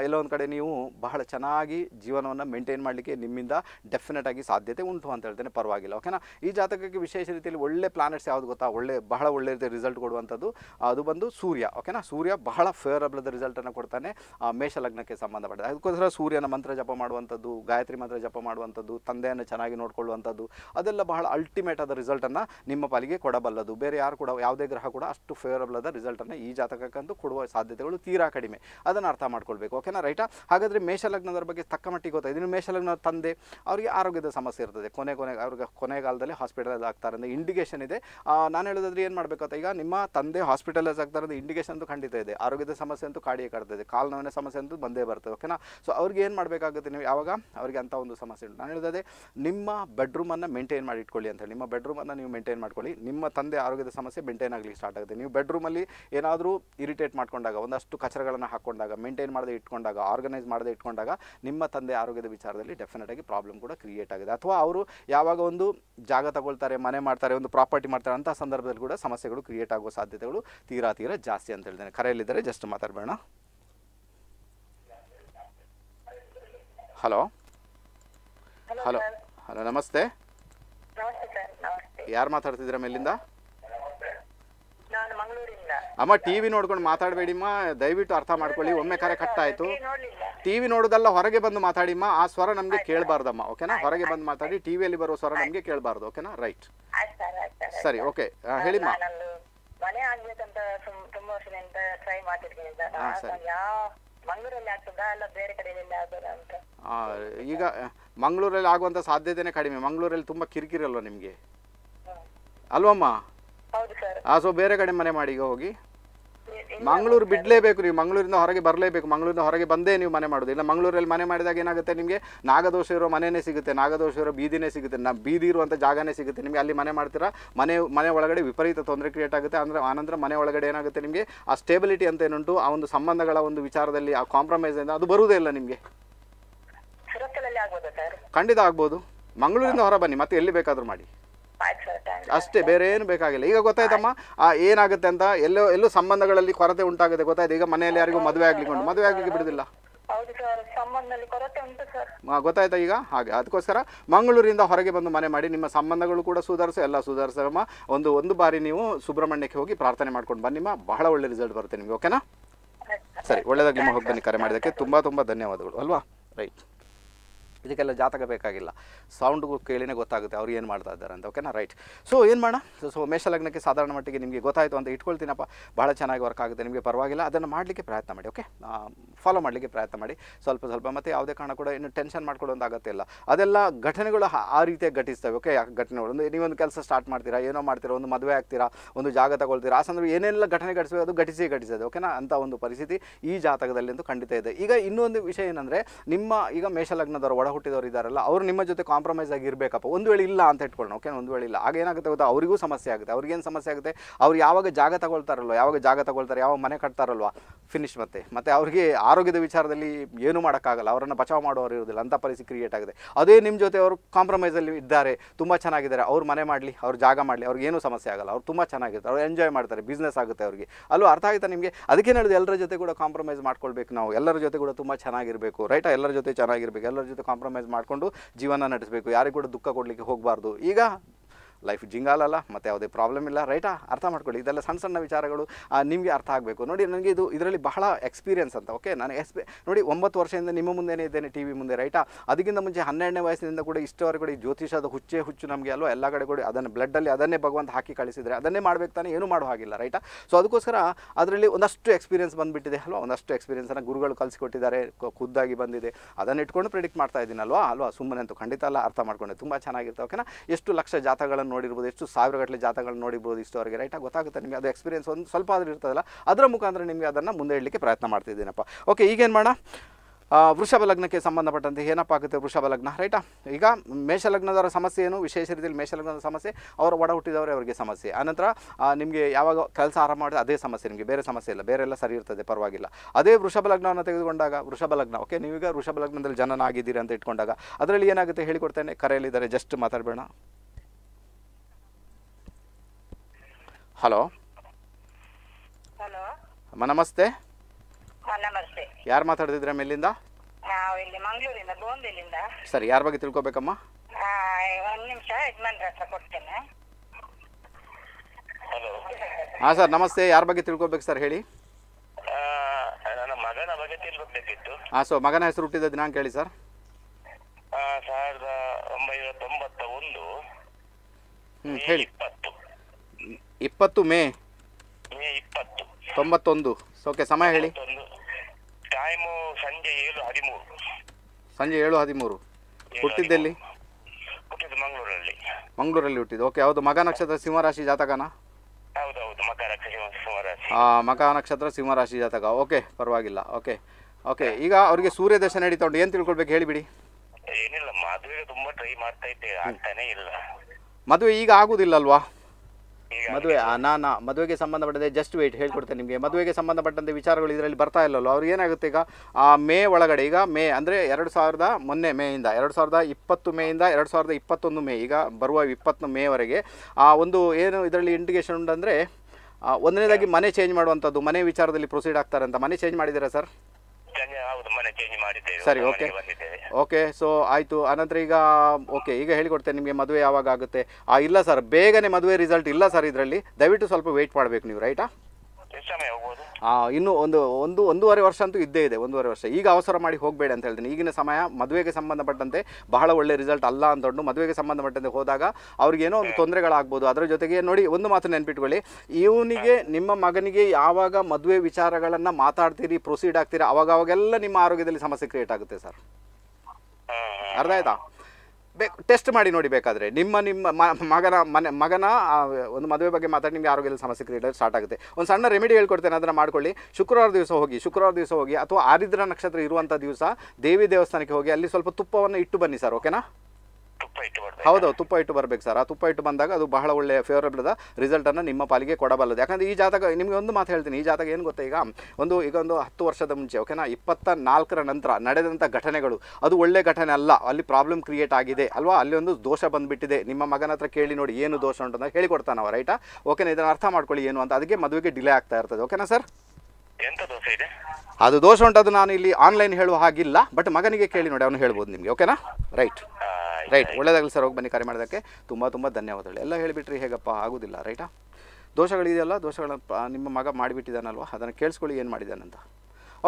ಎಲ್ಲೊಂದು ಕಡೆ ನೀವು ಬಹಳ ಚೆನ್ನಾಗಿ ಜೀವನವನ್ನು ಮೇಂಟೈನ್ ಮಾಡಲಿಕ್ಕೆ ನಿಮ್ಮಿಂದ ಡೆಫಿನೆಟ್ ಆಗಿ ಸಾಧ್ಯತೆ ಉಂಟು ಅಂತ ಹೇಳ್ತೇನೆ ಪರವಾಗಿಲ್ಲ ಓಕೆನಾ ಈ ಜಾತಕಕ್ಕೆ ವಿಶೇಷ ರೀತಿಯಲ್ಲಿ ಒಳ್ಳೆ ಪ್ಲಾನೆಟ್ಸ್ ಯಾವುದು ಗೊತ್ತಾ ಒಳ್ಳೆ ಬಹಳ ಒಳ್ಳೆ ರೀತಿಯ ರಿಸಲ್ಟ್ ಕೊಡುವಂಥದ್ದು ಅದು ಬಂದು ಸೂರ್ಯ ಓಕೆನಾ ಸೂರ್ಯ ಬಹಳ ಫೇವರಬಲ್ ರಿಸಲ್ಟ್ ರಿಸಲ್ಟನ್ನು ಕೊಡ್ತಾನೆ ಮೇಷ ಲಗ್ನಕ್ಕೆ ಸಂಬಂಧಪಟ್ಟ ಅದಕ್ಕೋಸ್ಕರ ಸೂರ್ಯನ ಮಂತ್ರ ಜಪ ಮಾಡುವಂಥದ್ದು ಗಾಯತ್ರಿ ಮಂತ್ರ ಜಪ ಮಾಡುವಂಥದ್ದು ತಂದೆಯನ್ನು ಚೆನ್ನಾಗಿ ನೋಡಿಕೊಳ್ಳುವಂಥದ್ದು ಅದೆಲ್ಲ ಬಹಳ ಅಲ್ಟಿಮೇಟ್ ಆದ ರಿಸಲ್ಟನ್ನು ನಿಮ್ಮ ಪಾಲಿಗೆ ಕೊಡಬಲ್ಲದು ಬೇರೆ ಯಾರು ಕೂಡ ಯಾವುದೇ ಗ್ರಹ ಕೂಡ ಅಷ್ಟು ಫೇವರಬಲ್ ಆದ ರಿಸಲ್ಟನ್ನು ಈ ಜಾತಕಕ್ಕಂತೂ ಕೊಡುವ ಸಾಧ್ಯತೆಗಳು ತೀರಾ ಕಡಿಮೆ ಅದನ್ನು ಅರ್ಥ ಮಾಡ್ಕೊಳ್ಬೇಕು ಓಕೆನಾ ರೈಟಾ ಹಾಗಾದರೆ ಲಗ್ನದ ಬಗ್ಗೆ ತಕ್ಕ ಮಟ್ಟಿಗೆ ಗೊತ್ತಾಯಿತು ಇನ್ನು ಮೇಷಲಗ್ನ ತಂದೆ ಅವರಿಗೆ ಆರೋಗ್ಯದ ಸಮಸ್ಯೆ ಇರ್ತದೆ ಕೊನೆ ಕೊನೆ ಅವ್ರಿಗೆ ಕೊನೆಗಾಲದಲ್ಲಿ ಹಾಸ್ಪಿಟಲೈಸ್ ಆಗ್ತಾರೆ ಅಂದರೆ ಇಂಡಿಕೇಷನ್ ಇದೆ ನಾನು ಹೇಳೋದಾದ್ರೆ ಏನು ಮಾಡಬೇಕು ಅಂತ ಈಗ ನಿಮ್ಮ ತಂದೆ ಹಾಸ್ಪಿಟಲೈಸ್ ಆಗ್ತಾರೆ ಅಂದರೆ ಇಂಡಿಕೇಷನ್ ಖಂಡಿತ ಇದೆ ಆರೋಗ್ಯದ ಸಮಸ್ಯೆ ಅಂತೂ ಕಾಡಿಯೇ ಕಾಡ್ತದೆ ಕಾಲು ನೋವಿನ ಸಮಸ್ಯೆ ಅಂತೂ ಬಂದೇ ಬರ್ತದೆ ಓಕೆನಾ ಸೊ ಅವ್ರಿಗೆ ಏನು ಮಾಡಬೇಕಾಗುತ್ತೆ ನೀವು ಯಾವಾಗ ಅವ್ರಿಗೆ ಅಂಥ ಒಂದು ಸಮಸ್ಯೆ ಉಂಟು ನಾನು ಹೇಳಿದೆ ನಿಮ್ಮ ಬೆಡ್ರೂಮನ್ನು ಮೇಂಟೈನ್ ಮಾಡಿ ಇಟ್ಕೊಳ್ಳಿ ಅಂತ ಹೇಳಿ ನಿಮ್ಮ ಬೆಡ್ರೂಮನ್ನು ನೀವು ಮೇಂಟೈನ್ ಮಾಡ್ಕೊಳ್ಳಿ ನಿಮ್ಮ ತಂದೆ ಆರೋಗ್ಯದ ಸಮಸ್ಯೆ ಮೇಂಟೈನ್ ಆಗಲಿಕ್ಕೆ ಸ್ಟಾರ್ಟ್ ಆಗುತ್ತೆ ನೀವು ಬೆಡ್ರೂಮಲ್ಲಿ ಏನಾದರೂ ಇರಿಟೇಟ್ ಮಾಡಿಕೊಂಡಾಗ ಒಂದಷ್ಟು ಕಚರಗಳನ್ನು ಹಾಕ್ಕೊಂಡಾಗ ಮೇಂಟೈನ್ ಮಾಡದೆ ಇಟ್ಕೊಂಡಾಗ ಆರ್ಗನೈಸ್ ಮಾಡದೆ ಇಟ್ಕೊಂಡಾಗ ನಿಮ್ಮ ತಂದೆ ಆರೋಗ್ಯದ ವಿಚಾರದಲ್ಲಿ ಡೆಫಿನೆಟ್ ಆಗಿ ಪ್ರಾಬ್ಲಮ್ ಕೂಡ ಕ್ರಿಯೇಟ್ ಆಗಿದೆ ಅಥವಾ ಅವರು ಯಾವಾಗ ಒಂದು ಜಾಗ ತಗೊಳ್ತಾರೆ ಮನೆ ಮಾಡ್ತಾರೆ ಒಂದು ಪ್ರಾಪರ್ಟಿ ಮಾಡ್ತಾರೆ ಅಂತ ಸಂದರ್ಭದಲ್ಲಿ ಕೂಡ ಸಮಸ್ಯೆಗಳು ಕ್ರಿಯೇಟ್ ಆಗುವ ಸಾಧ್ಯತೆಗಳು ತೀರಾ ತೀರಾ ಜಾಸ್ತಿ ಅಂತ ಹೇಳಿದ್ದೇನೆ ಕರೆಯಲ್ಲಿದ್ದರೆ ಜಸ್ಟ್ ಮಾತಾಡಬೇಡ ಹಲೋ ಹಲೋ ಹಲೋ ನಮಸ್ತೆ ಯಾರು ಮಾತಾಡ್ತಿದ್ದೀರ ಮೇಲಿಂದ ಅಮ್ಮ ಟಿ ವಿ ನೋಡ್ಕೊಂಡು ಮಾತಾಡಬೇಡಿಮ್ಮ ದಯವಿಟ್ಟು ಅರ್ಥ ಮಾಡ್ಕೊಳ್ಳಿ ಒಮ್ಮೆ ಕರೆ ಕಟ್ ಆಯಿತು ಟಿ ವಿ ಹೊರಗೆ ಬಂದು ಮಾತಾಡಿಮ್ಮ ಆ ಸ್ವರ ನಮಗೆ ಕೇಳಬಾರ್ದಮ್ಮ ಓಕೆನಾ ಹೊರಗೆ ಬಂದು ಮಾತಾಡಿ ಟಿ ವಿಯಲ್ಲಿ ಬರೋ ಸ್ವರ ನಮಗೆ ಕೇಳಬಾರ್ದು ಓಕೆನಾ ರೈಟ್ ಸರಿ ಓಕೆ ಹೇಳಿಮ್ಮ ಮನೆ ಆಗ್ಬೇಕಂತ ಸುಮ್ ತುಂಬಾ ವರ್ಷದಿಂದ try ಮಾಡ್ತಿದ್ದೇನೆ ಆದ್ರೆ ಯಾವ ಮಂಗ್ಳೂರಲ್ಲಿ ಆಗ್ತದಾ ಅಲ್ಲ ಬೇರೆ ಕಡೆ ಎಲ್ಲಿ ಆಗ್ತದಾ ಅಂತ ಆ, ಈಗ ಮಂಗಳೂರಲ್ಲಿ ಆಗುವಂತ ಸಾಧ್ಯತೆನೇ ಕಡಿಮೆ ಮಂಗಳೂರಲ್ಲಿ ತುಂಬಾ ಕಿರಿಕಿರಿ ಅಲ್ವಾ ನಿಮಗೆ ಅಲ್ವಮ್ಮ ಹೌದು ಸರ್ ಆ ಸೊ ಬೇರೆ ಕಡೆ ಮನೆ ಮಾಡಿ ಈಗ ಹೋಗಿ ಮಂಗಳೂರು ಬಿಡಲೇಬೇಕು ನೀವು ಮಂಗಳೂರಿಂದ ಹೊರಗೆ ಬರಲೇಬೇಕು ಮಂಗಳೂರಿಂದ ಹೊರಗೆ ಬಂದೇ ನೀವು ಮನೆ ಮಾಡೋದು ಇಲ್ಲ ಮಂಗಳೂರಲ್ಲಿ ಮನೆ ಮಾಡಿದಾಗ ಏನಾಗುತ್ತೆ ನಿಮಗೆ ನಾಗದೋಷ ಇರೋ ಮನೆಯೇ ಸಿಗುತ್ತೆ ನಾಗದೋಷ ಇರೋ ಬೀದಿನೇ ಸಿಗುತ್ತೆ ನಮ್ಮ ಬೀದಿ ಇರುವಂಥ ಜಾಗನೇ ಸಿಗುತ್ತೆ ನಿಮಗೆ ಅಲ್ಲಿ ಮನೆ ಮಾಡ್ತೀರಾ ಮನೆ ಮನೆ ಒಳಗಡೆ ವಿಪರೀತ ತೊಂದರೆ ಕ್ರಿಯೇಟ್ ಆಗುತ್ತೆ ಅಂದರೆ ಆನಂತರ ಮನೆ ಒಳಗಡೆ ಏನಾಗುತ್ತೆ ನಿಮಗೆ ಆ ಸ್ಟೇಬಿಲಿಟಿ ಅಂತ ಏನುಂಟು ಆ ಒಂದು ಸಂಬಂಧಗಳ ಒಂದು ವಿಚಾರದಲ್ಲಿ ಆ ಕಾಂಪ್ರಮೈಸ್ ಇಂದ ಅದು ಬರುವುದೇ ಇಲ್ಲ ನಿಮಗೆ ಖಂಡಿತ ಆಗ್ಬೋದು ಮಂಗಳೂರಿಂದ ಹೊರ ಬನ್ನಿ ಮತ್ತೆ ಎಲ್ಲಿ ಬೇಕಾದರೂ ಮಾಡಿ ಅಷ್ಟೇ ಬೇರೆ ಏನು ಬೇಕಾಗಿಲ್ಲ ಈಗ ಗೊತ್ತಾಯ್ತಮ್ಮ ಏನಾಗುತ್ತೆ ಅಂತ ಎಲ್ಲೋ ಎಲ್ಲೂ ಸಂಬಂಧಗಳಲ್ಲಿ ಕೊರತೆ ಉಂಟಾಗುತ್ತೆ ಗೊತ್ತಾಯ್ತು ಈಗ ಮನೆಯಲ್ಲಿ ಯಾರಿಗೂ ಮದುವೆ ಆಗ್ಲಿಕ್ಕೆ ಕೊಂಡು ಮದುವೆ ಆಗ್ಲಿಕ್ಕೆ ಬಿಡುದಿಲ್ಲ ಗೊತ್ತಾಯ್ತಾ ಈಗ ಹಾಗೆ ಅದಕ್ಕೋಸ್ಕರ ಮಂಗಳೂರಿಂದ ಹೊರಗೆ ಬಂದು ಮನೆ ಮಾಡಿ ನಿಮ್ಮ ಸಂಬಂಧಗಳು ಕೂಡ ಸುಧಾರಿಸು ಎಲ್ಲ ಸುಧಾರಿಸಮ್ಮ ಒಂದು ಒಂದು ಬಾರಿ ನೀವು ಸುಬ್ರಹ್ಮಣ್ಯಕ್ಕೆ ಹೋಗಿ ಪ್ರಾರ್ಥನೆ ಮಾಡ್ಕೊಂಡು ಬನ್ನಿಮ್ಮ ಬಹಳ ಒಳ್ಳೆ ರಿಸಲ್ಟ್ ಬರುತ್ತೆ ನಿಮಗೆ ಓಕೆನಾ ಸರಿ ಒಳ್ಳೇದಾಗಿ ನಿಮ್ಮ ಹೋಗಿ ಬನ್ನಿ ಕರೆ ಮಾಡಿದ್ದಕ್ಕೆ ತುಂಬ ತುಂಬ ಧನ್ಯವಾದಗಳು ಅಲ್ವಾ ರೈಟ್ ಇದಕ್ಕೆಲ್ಲ ಜಾತಕ ಬೇಕಾಗಿಲ್ಲ ಸೌಂಡ್ಗೂ ಕೇಳಿನೇ ಗೊತ್ತಾಗುತ್ತೆ ಅವ್ರು ಏನು ಮಾಡ್ತಾ ಇದ್ದಾರೆ ಅಂತ ಓಕೆನಾ ರೈಟ್ ಸೊ ಏನು ಮಾಡೋಣ ಸೊ ಮೇಷ ಮೇಷಲಗ್ನಕ್ಕೆ ಸಾಧಾರಣ ಮಟ್ಟಿಗೆ ನಿಮಗೆ ಗೊತ್ತಾಯಿತು ಅಂತ ಇಟ್ಕೊಳ್ತೀನಪ್ಪ ಭಾಳ ಚೆನ್ನಾಗಿ ವರ್ಕ್ ಆಗುತ್ತೆ ನಿಮಗೆ ಪರವಾಗಿಲ್ಲ ಅದನ್ನು ಮಾಡಲಿಕ್ಕೆ ಪ್ರಯತ್ನ ಮಾಡಿ ಓಕೆ ಫಾಲೋ ಮಾಡಲಿಕ್ಕೆ ಪ್ರಯತ್ನ ಮಾಡಿ ಸ್ವಲ್ಪ ಸ್ವಲ್ಪ ಮತ್ತು ಯಾವುದೇ ಕಾರಣ ಕೂಡ ಇನ್ನು ಟೆನ್ಷನ್ ಮಾಡ್ಕೊಳ್ಳೋದು ಆಗುತ್ತೆ ಇಲ್ಲ ಅದೆಲ್ಲ ಘಟನೆಗಳು ಆ ರೀತಿಯಾಗಿ ಘಟಿಸ್ತವೆ ಓಕೆ ಘಟನೆಗಳು ಒಂದು ನೀವೊಂದು ಕೆಲಸ ಸ್ಟಾರ್ಟ್ ಮಾಡ್ತೀರಾ ಏನೋ ಮಾಡ್ತೀರಾ ಒಂದು ಮದುವೆ ಆಗ್ತೀರಾ ಒಂದು ಜಾಗ ತಗೊಳ್ತೀರಾ ಆ ಸಂದರ್ಭ ಏನೆಲ್ಲ ಘಟನೆ ಘಟಿಸಬೇಕು ಅದು ಘಟಿಸಿ ಘಟಿಸೋದು ಓಕೆನಾ ಅಂತ ಒಂದು ಪರಿಸ್ಥಿತಿ ಈ ಜಾತಕದಲ್ಲಿ ಅಂತೂ ಖಂಡಿತ ಇದೆ ಈಗ ಇನ್ನೊಂದು ವಿಷಯ ಏನಂದರೆ ನಿಮ್ಮ ಈಗ ಮೇಷಲಗ್ನದವರ ಒಡ ಹುಟ್ಟಿದವರು ಇದಾರಲ್ಲ ಅವರು ನಿಮ್ಮ ಜೊತೆ ಕಾಂಪ್ರಮೈಸ್ ಆಗಿ ಇರಬೇಕಪ್ಪ ಒಂದು ವೇಳೆ ಇಲ್ಲ ಅಂತ ಇಟ್ಕೊಳ್ಳೋಣ ಓಕೆ ಒಂದು ವೇಳೆ ಇಲ್ಲ ಆಗ ಏನಾಗುತ್ತೆ ಗೊತ್ತಾ ಅವರಿಗೂ ಸಮಸ್ಯೆ ಆಗುತ್ತೆ ಅವ್ರಿಗೇನು ಸಮಸ್ಯೆ ಆಗುತ್ತೆ ಅವ್ರು ಯಾವಾಗ ಜಾಗ ತಗೊಳ್ತಾರಲ್ಲ ಯಾವಾಗ ಜಾಗ ತಗೊಳ್ತಾರೆ ಯಾವಾಗ ಮನೆ ಕಟ್ತಾರಲ್ವ ಫಿನಿಶ್ ಮತ್ತೆ ಮತ್ತೆ ಅವ್ರಿಗೆ ಆರೋಗ್ಯದ ವಿಚಾರದಲ್ಲಿ ಏನು ಮಾಡೋಕ್ಕಾಗಲ್ಲ ಅವರನ್ನು ಬಚಾವ್ ಮಾಡೋರು ಇರೋದಿಲ್ಲ ಅಂತ ಪರಿಸ್ಥಿತಿ ಕ್ರಿಯೇಟ್ ಆಗಿದೆ ಅದೇ ನಿಮ್ಮ ಜೊತೆ ಅವರು ಕಾಂಪ್ರಮೈಸಲ್ಲಿ ಇದ್ದಾರೆ ತುಂಬ ಚೆನ್ನಾಗಿದ್ದಾರೆ ಅವ್ರು ಮನೆ ಮಾಡಲಿ ಅವ್ರು ಜಾಗ ಮಾಡಲಿ ಅವ್ರಿಗೆ ಏನೂ ಸಮಸ್ಯೆ ಆಗಲ್ಲ ಅವ್ರು ತುಂಬ ಚೆನ್ನಾಗಿರ್ತಾರೆ ಅವ್ರು ಎಂಜಾಯ್ ಮಾಡ್ತಾರೆ ಬಿಸ್ನೆಸ್ ಆಗುತ್ತೆ ಅವರಿಗೆ ಅಲ್ಲೂ ಅರ್ಥ ಆಯ್ತಾ ನಿಮಗೆ ಅದಕ್ಕೆ ನಡೆದು ಎಲ್ಲರ ಜೊತೆ ಕೂಡ ಕಾಂಪ್ರಮೈಸ್ ಮಾಡ್ಕೊಳ್ಬೇಕು ನಾವು ಎಲ್ಲರ ಜೊತೆ ಕೂಡ ತುಂಬ ಚೆನ್ನಾಗಿರಬೇಕು ರೈಟಾ ಎಲ್ಲರ ಜೊತೆ ಚೆನ್ನಾಗಿರಬೇಕು ಎಲ್ಲರ ಜೊತೆ ಕಾಂಪ್ರಮೈಸ್ ಕಾಂಪ್ರಮೈಸ್ ಮಾಡಿಕೊಂಡು ಜೀವನ ನಡೆಸಬೇಕು ಯಾರಿಗೂ ಕೂಡ ದುಃಖ ಕೊಡಲಿಕ್ಕೆ ಹೋಗಬಾರ್ದು ಈಗ ಲೈಫ್ ಜಿಂಗಾಲಲ್ಲ ಮತ್ತು ಯಾವುದೇ ಪ್ರಾಬ್ಲಮ್ ಇಲ್ಲ ರೈಟಾ ಅರ್ಥ ಮಾಡ್ಕೊಳ್ಳಿ ಇದೆಲ್ಲ ಸಣ್ಣ ಸಣ್ಣ ವಿಚಾರಗಳು ನಿಮಗೆ ಅರ್ಥ ಆಗಬೇಕು ನೋಡಿ ನನಗೆ ಇದು ಇದರಲ್ಲಿ ಬಹಳ ಎಕ್ಸ್ಪೀರಿಯನ್ಸ್ ಅಂತ ಓಕೆ ನಾನು ಎಸ್ ನೋಡಿ ಒಂಬತ್ತು ವರ್ಷದಿಂದ ನಿಮ್ಮ ಮುಂದೆನೇ ಇದ್ದೇನೆ ಟಿ ವಿ ಮುಂದೆ ರೈಟಾ ಅದಕ್ಕಿಂತ ಮುಂಚೆ ಹನ್ನೆರಡನೇ ವಯಸ್ಸಿನಿಂದ ಕೂಡ ಇಷ್ಟವರೆಗೂ ಕೂಡ ಜ್ಯೋತಿಷದ ಹುಚ್ಚೆ ಹುಚ್ಚು ನಮಗೆ ಅಲ್ವಾ ಎಲ್ಲ ಕಡೆ ಕೂಡ ಅದನ್ನು ಬ್ಲಡ್ಡಲ್ಲಿ ಅದನ್ನೇ ಭಗವಂತ ಹಾಕಿ ಕಳಿಸಿದರೆ ಅದನ್ನೇ ಮಾಡಬೇಕು ತಾನೇ ಏನೂ ಮಾಡೋ ಹಾಗಿಲ್ಲ ರೈಟಾ ಸೊ ಅದಕ್ಕೋಸ್ಕರ ಅದರಲ್ಲಿ ಒಂದಷ್ಟು ಎಕ್ಸ್ಪೀರಿಯನ್ಸ್ ಬಂದುಬಿಟ್ಟಿದೆ ಅಲ್ವಾ ಒಂದಷ್ಟು ಎಕ್ಸ್ಪೀರಿಯನ್ಸನ್ನು ಗುರುಗಳು ಕಲಿಸಿಕೊಟ್ಟಿದ್ದಾರೆ ಖುದ್ದಾಗಿ ಬಂದಿದೆ ಅದನ್ನು ಇಟ್ಕೊಂಡು ಪ್ರಿಡಿಕ್ಟ್ ಮಾಡ್ತಾ ಇದ್ದೀನಲ್ವಾ ಅಲ್ವಾ ಸುಮ್ಮನೆ ಅಂತೂ ಖಂಡಿತ ಅಲ್ಲ ಅರ್ಥ ಮಾಡ್ಕೊಂಡೆ ತುಂಬ ಚೆನ್ನಾಗಿರುತ್ತೆ ಓಕೆನಾ ಎಷ್ಟು ಲಕ್ಷ ಜಾತಗಳನ್ನು ನೋಡಿರ್ಬೋದು ಎಷ್ಟು ಸಾವಿರಗಟ್ಟಲೆ ಜಾತಕಗಳನ್ನ ನೋಡಿರ್ಬೋದು ಇಷ್ಟವರೆಗೆ ಆಗಿ ಗೊತ್ತಾಗುತ್ತೆ ನಿಮಗೆ ಅದು ಎಕ್ಸ್ಪೀರಿಯನ್ಸ್ ಒಂದು ಸ್ವಲ್ಪ ಆದರೂ ಇರ್ತದಲ್ಲ ಅದರ ಮುಖಾಂತರ ನಿಮಗೆ ಅದನ್ನು ಮುಂದೆ ಹೇಳಲಿಕ್ಕೆ ಪ್ರಯತ್ನ ಮಾಡ್ತಿದ್ದೀನಪ್ಪ ಓಕೆ ಈಗೇನು ಮಾಡೋಣ ವೃಷಭ ಲಗ್ನಕ್ಕೆ ಸಂಬಂಧಪಟ್ಟಂತೆ ಏನಪ್ಪಾ ಆಗುತ್ತೆ ವೃಷಭ ಲಗ್ನ ರೈಟಾ ಈಗ ಮೇಷಲಗ್ನದವರ ಸಮಸ್ಯೆ ಏನು ವಿಶೇಷ ರೀತಿಯಲ್ಲಿ ಮೇಷಲಗ್ನದ ಸಮಸ್ಯೆ ಅವರ ಒಡ ಹುಟ್ಟಿದವರೇ ಅವರಿಗೆ ಸಮಸ್ಯೆ ಆನಂತರ ನಿಮಗೆ ಯಾವಾಗ ಕೆಲಸ ಆರಂಭ ಮಾಡಿದ ಅದೇ ಸಮಸ್ಯೆ ನಿಮಗೆ ಬೇರೆ ಸಮಸ್ಯೆ ಇಲ್ಲ ಬೇರೆ ಎಲ್ಲ ಸರಿ ಇರ್ತದೆ ಪರವಾಗಿಲ್ಲ ಅದೇ ವೃಷಭ ಲಗ್ನವನ್ನು ತೆಗೆದುಕೊಂಡಾಗ ವೃಷಭ ಲಗ್ನ ಓಕೆ ನೀವೀಗ ವೃಷಭ ಲಗ್ನದಲ್ಲಿ ಜನನ ಆಗಿದ್ದೀರಿ ಅಂತ ಇಟ್ಕೊಂಡಾಗ ಅದರಲ್ಲಿ ಏನಾಗುತ್ತೆ ಹೇಳಿಕೊಡ್ತೇನೆ ಕರೆಯಲ್ಲಿದ್ದಾರೆ ಜಸ್ಟ್ ಮಾತಾಡಬೇಡ ಹಲೋ ಹಲೋ ಅಮ್ಮ ನಮಸ್ತೆ ಯಾರು ಮಾತಾಡ್ತಿದ್ರಮ್ಮ ಎಲ್ಲಿಂದ ಸರಿ ಯಾರ ಬಗ್ಗೆ ತಿಳ್ಕೊಬೇಕಮ್ಮ ಹಾಂ ಸರ್ ನಮಸ್ತೆ ಯಾರ ಬಗ್ಗೆ ತಿಳ್ಕೊಬೇಕು ಸರ್ ಹೇಳಿ ಹಾಂ ಸೊ ಮಗನ ಹೆಸರು ಹುಟ್ಟಿದ ದಿನಾಂಕ ಹೇಳಿ ಸರ್ ಹೇಳಿ ಇಪ್ಪತ್ತು ಮೇ ಇಪ್ಪತ್ತು ತೊಂಬತ್ತೊಂದು ಓಕೆ ಸಮಯ ಹೇಳಿ ಟೈಮು ಸಂಜೆ ಏಳು ಹದಿಮೂರು ಸಂಜೆ ಏಳು ಹದಿಮೂರು ಹುಟ್ಟಿದ್ದೆಲ್ಲಿ ಹುಟ್ಟಿದ್ದು ಮಂಗಳೂರಲ್ಲಿ ಮಂಗಳೂರಲ್ಲಿ ಹುಟ್ಟಿದ್ದು ಓಕೆ ಹೌದು ಮಗ ನಕ್ಷತ್ರ ಸಿಂಹರಾಶಿ ಜಾತಕನಾ ಹೌದೌದು ಮಕ ನಕ್ಷತ್ರ ಸಿಂಹರಾಶಿ ಮಕ ನಕ್ಷತ್ರ ಸಿಂಹರಾಶಿ ಜಾತಕ ಓಕೆ ಪರವಾಗಿಲ್ಲ ಓಕೆ ಓಕೆ ಈಗ ಅವರಿಗೆ ಸೂರ್ಯ ದಶೆ ನಡೀತಾ ಉಂಟು ಏನು ತಿಳ್ಕೊಳ್ಬೇಕು ಹೇಳಿಬಿಡಿ ಏನಿಲ್ಲ ಮದುವೆಗೆ ತುಂಬ ಟ್ರೈ ಮಾಡ್ತಾ ಇದ್ದೆ ಆಗ್ತಾನೆ ಇಲ್ಲ ಮದುವೆ ಈಗ ಆಗುದಿಲ್ಲ ಅಲ್ವಾ ಮದುವೆ ನಾನು ಮದುವೆಗೆ ಸಂಬಂಧಪಟ್ಟಂತೆ ಜಸ್ಟ್ ವೇಟ್ ಹೇಳ್ಕೊಡ್ತೇನೆ ನಿಮಗೆ ಮದುವೆಗೆ ಸಂಬಂಧಪಟ್ಟಂತೆ ವಿಚಾರಗಳು ಇದರಲ್ಲಿ ಬರ್ತಾ ಇಲ್ಲಲ್ಲ ಅವ್ರು ಏನಾಗುತ್ತೆ ಈಗ ಆ ಮೇ ಒಳಗಡೆ ಈಗ ಮೇ ಅಂದರೆ ಎರಡು ಸಾವಿರದ ಮೊನ್ನೆ ಮೇಯಿಂದ ಎರಡು ಸಾವಿರದ ಇಪ್ಪತ್ತು ಮೇಯಿಂದ ಎರಡು ಸಾವಿರದ ಇಪ್ಪತ್ತೊಂದು ಮೇ ಈಗ ಬರುವ ಇಪ್ಪತ್ತು ಮೇವರೆಗೆ ಆ ಒಂದು ಏನು ಇದರಲ್ಲಿ ಇಂಡಿಕೇಶನ್ ಉಂಟಂದರೆ ಒಂದನೇದಾಗಿ ಮನೆ ಚೇಂಜ್ ಮಾಡುವಂಥದ್ದು ಮನೆ ವಿಚಾರದಲ್ಲಿ ಪ್ರೊಸೀಡ್ ಆಗ್ತಾರೆ ಅಂತ ಮನೆ ಚೇಂಜ್ ಮಾಡಿದ್ದೀರಾ ಸರ್ ಸರಿ ಓಕೆ ಓಕೆ ಸೊ ಆಯಿತು ಅನಂತರ ಈಗ ಓಕೆ ಈಗ ಹೇಳಿಕೊಡ್ತೇನೆ ನಿಮಗೆ ಮದುವೆ ಯಾವಾಗ ಆಗುತ್ತೆ ಆ ಇಲ್ಲ ಸರ್ ಬೇಗನೆ ಮದುವೆ ರಿಸಲ್ಟ್ ಇಲ್ಲ ಸರ್ ಇದರಲ್ಲಿ ದಯವಿಟ್ಟು ಸ್ವಲ್ಪ ವೆಯ್ಟ್ ಮಾಡಬೇಕು ನೀವು ರೈಟಾ ಇನ್ನು ಒಂದು ಒಂದು ಒಂದೂವರೆ ವರ್ಷ ಅಂತೂ ಇದ್ದೇ ಇದೆ ಒಂದೂವರೆ ವರ್ಷ ಈಗ ಅವಸರ ಮಾಡಿ ಹೋಗಬೇಡಿ ಅಂತ ಹೇಳ್ತೀನಿ ಈಗಿನ ಸಮಯ ಮದುವೆಗೆ ಸಂಬಂಧಪಟ್ಟಂತೆ ಬಹಳ ಒಳ್ಳೆ ರಿಸಲ್ಟ್ ಅಲ್ಲ ಅಂತಂದು ಮದುವೆಗೆ ಸಂಬಂಧಪಟ್ಟಂತೆ ಹೋದಾಗ ಏನೋ ಒಂದು ತೊಂದರೆಗಳಾಗ್ಬೋದು ಅದರ ಜೊತೆಗೆ ನೋಡಿ ಒಂದು ಮಾತು ನೆನ್ಪಿಟ್ಕೊಳ್ಳಿ ಇವನಿಗೆ ನಿಮ್ಮ ಮಗನಿಗೆ ಯಾವಾಗ ಮದುವೆ ವಿಚಾರಗಳನ್ನು ಮಾತಾಡ್ತೀರಿ ಪ್ರೊಸೀಡ್ ಆಗ್ತೀರಿ ಅವಾಗ ಅವಾಗೆಲ್ಲ ನಿಮ್ಮ ಆರೋಗ್ಯದಲ್ಲಿ ಸಮಸ್ಯೆ ಕ್ರಿಯೇಟ್ ಆಗುತ್ತೆ ಸರ್ ಅರ್ಧ ಆಯ್ತಾ ಬೇಕು ಟೆಸ್ಟ್ ಮಾಡಿ ನೋಡಿ ಬೇಕಾದರೆ ನಿಮ್ಮ ನಿಮ್ಮ ಮಗನ ಮನೆ ಮಗನ ಒಂದು ಮದುವೆ ಬಗ್ಗೆ ಮಾತಾಡಿ ನಿಮಗೆ ಆರೋಗ್ಯದಲ್ಲಿ ಸಮಸ್ಯೆ ಕ್ರೀಡೆ ಸ್ಟಾರ್ಟ್ ಆಗುತ್ತೆ ಒಂದು ಸಣ್ಣ ರೆಮಿಡಿ ಹೇಳ್ಕೊಡ್ತೇನೆ ಅದನ್ನು ಮಾಡ್ಕೊಳ್ಳಿ ಶುಕ್ರವಾರ ದಿವಸ ಹೋಗಿ ಶುಕ್ರವಾರ ದಿವಸ ಹೋಗಿ ಅಥವಾ ಆರಿದ್ರ ನಕ್ಷತ್ರ ಇರುವಂಥ ದಿವಸ ದೇವಿ ದೇವಸ್ಥಾನಕ್ಕೆ ಹೋಗಿ ಅಲ್ಲಿ ಸ್ವಲ್ಪ ತುಪ್ಪವನ್ನು ಇಟ್ಟು ಬನ್ನಿ ಸರ್ ಓಕೆನಾ ತುಪ್ಪ ಇಟ್ಟು ಹೌದು ತುಪ್ಪ ಇಟ್ಟು ಬರ್ಬೇಕು ಸರ್ ಆ ತುಪ್ಪ ಇಟ್ಟು ಬಂದಾಗ ಅದು ಬಹಳ ಒಳ್ಳೆಯ ಫೇವರಬಲ್ ರಿಸಲ್ಟ್ ಅನ್ನು ನಿಮ್ಮ ಪಾಲಿಗೆ ಕೊಡಬಲ್ಲದು ಯಾಕಂದ್ರೆ ಈ ಜಾತಕ ನಿಮಗೆ ಒಂದು ಮಾತು ಹೇಳ್ತೀನಿ ಈ ಜಾತಕ ಏನು ಗೊತ್ತಾ ಈಗ ಒಂದು ಈಗ ಒಂದು ಹತ್ತು ವರ್ಷದ ಮುಂಚೆ ಓಕೆನಾ ಇಪ್ಪತ್ತ ನಾಲ್ಕರ ನಂತರ ನಡೆದಂಥ ಘಟನೆಗಳು ಅದು ಒಳ್ಳೆ ಘಟನೆ ಅಲ್ಲ ಅಲ್ಲಿ ಪ್ರಾಬ್ಲಮ್ ಕ್ರಿಯೇಟ್ ಆಗಿದೆ ಅಲ್ವಾ ಅಲ್ಲಿ ಒಂದು ದೋಷ ಬಂದ್ಬಿಟ್ಟಿದೆ ನಿಮ್ಮ ಮಗನ ಹತ್ರ ಕೇಳಿ ನೋಡಿ ಏನು ದೋಷ ಉಂಟು ಅಂತ ಹೇಳಿಕೊಡ್ತಾನೆ ಅವ ರೈಟಾ ಓಕೆನಾ ಇದನ್ನು ಅರ್ಥ ಮಾಡ್ಕೊಳ್ಳಿ ಏನು ಅಂತ ಅದಕ್ಕೆ ಮದುವೆಗೆ ಡಿಲೇ ಆಗ್ತಾ ಇರ್ತದೆ ಓಕೆನಾ ಸರ್ ಅದು ದೋಷ ಉಂಟು ಅದು ನಾನು ಇಲ್ಲಿ ಆನ್ಲೈನ್ ಹೇಳುವ ಹಾಗಿಲ್ಲ ಬಟ್ ಮಗನಿಗೆ ಕೇಳಿ ನೋಡಿ ಅವನು ಹೇಳ್ಬೋದು ನಿಮಗೆ ಓಕೆನಾ ರೈಟ್ ರೈಟ್ ಒಳ್ಳೇದಾಗಲಿ ಸರ್ ಹೋಗಿ ಬನ್ನಿ ಕರೆ ಮಾಡೋದಕ್ಕೆ ತುಂಬ ತುಂಬ ಧನ್ಯವಾದಗಳು ಎಲ್ಲ ಹೇಳಿಬಿಟ್ರಿ ಹೇಗಪ್ಪ ಆಗೋದಿಲ್ಲ ರೈಟಾ ದೋಷಗಳಿದೆಯಲ್ಲ ದೋಷಗಳನ್ನ ನಿಮ್ಮ ಮಗ ಮಾಡಿಬಿಟ್ಟಿದ್ದಾನಲ್ವ ಅದನ್ನು ಕೇಳಿಸ್ಕೊಳ್ಳಿ ಏನು ಮಾಡಿದ್ದಾನಂತ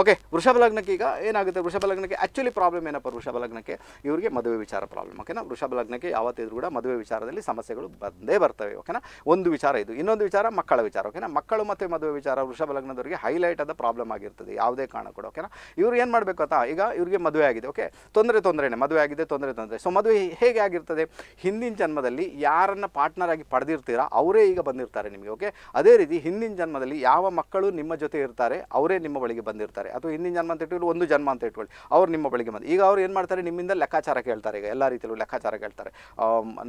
ಓಕೆ ವೃಷಭ ಲಗ್ನಕ್ಕೆ ಈಗ ಏನಾಗುತ್ತೆ ವೃಷಭ ಲಗ್ನಕ್ಕೆ ಆ್ಯಕ್ಚುಲಿ ಪ್ರಾಬ್ಲಮ್ ಏನಪ್ಪ ವೃಷಭ ಲಗ್ನಕ್ಕೆ ಇವರಿಗೆ ಮದುವೆ ವಿಚಾರ ಪ್ರಾಬ್ಲಮ್ ಓಕೆನಾ ವೃಷಭ ಲಗ್ನಕ್ಕೆ ಯಾವತ್ತಿದ್ರು ಕೂಡ ಮದುವೆ ವಿಚಾರದಲ್ಲಿ ಸಮಸ್ಯೆಗಳು ಬಂದೇ ಬರ್ತವೆ ಓಕೆನಾ ಒಂದು ವಿಚಾರ ಇದು ಇನ್ನೊಂದು ವಿಚಾರ ಮಕ್ಕಳ ವಿಚಾರ ಓಕೆನಾ ಮಕ್ಕಳು ಮತ್ತು ಮದುವೆ ವಿಚಾರ ವೃಷಭ ಲಗ್ನದವರಿಗೆ ಹೈಲೈಟ್ ಆದ ಪ್ರಾಬ್ಲಮ್ ಆಗಿರ್ತದೆ ಯಾವುದೇ ಕಾರಣ ಕೂಡ ಓಕೆನಾ ಇವ್ರು ಏನು ಮಾಡಬೇಕು ಅಂತ ಈಗ ಇವರಿಗೆ ಮದುವೆ ಆಗಿದೆ ಓಕೆ ತೊಂದರೆ ತೊಂದರೆನೇ ಮದುವೆ ಆಗಿದೆ ತೊಂದರೆ ತೊಂದರೆ ಸೊ ಮದುವೆ ಹೇಗೆ ಆಗಿರ್ತದೆ ಹಿಂದಿನ ಜನ್ಮದಲ್ಲಿ ಯಾರನ್ನು ಪಾರ್ಟ್ನರ್ ಆಗಿ ಪಡೆದಿರ್ತೀರಾ ಅವರೇ ಈಗ ಬಂದಿರ್ತಾರೆ ನಿಮಗೆ ಓಕೆ ಅದೇ ರೀತಿ ಹಿಂದಿನ ಜನ್ಮದಲ್ಲಿ ಯಾವ ಮಕ್ಕಳು ನಿಮ್ಮ ಜೊತೆ ಇರ್ತಾರೆ ಅವರೇ ನಿಮ್ಮ ಬಳಿಗೆ ಬಂದಿರ್ತಾರೆ ಅದು ಅಥವಾ ಹಿಂದಿನ ಜನ್ಮ ಅಂತ ಇಟ್ಕೊಳ್ಳಿ ಒಂದು ಜನ್ಮ ಅಂತ ಇಟ್ಕೊಳ್ಳಿ ಅವ್ರು ನಿಮ್ಮ ಬಳಿಗೆ ಬಂದು ಈಗ ಅವ್ರು ಏನು ಮಾಡ್ತಾರೆ ನಿಮ್ಮಿಂದ ಲೆಕ್ಕಾಚಾರ ಕೇಳ್ತಾರೆ ಈಗ ಎಲ್ಲ ರೀತಿಯಲ್ಲೂ ಲೆಕ್ಕಾಚಾರ ಕೇಳ್ತಾರೆ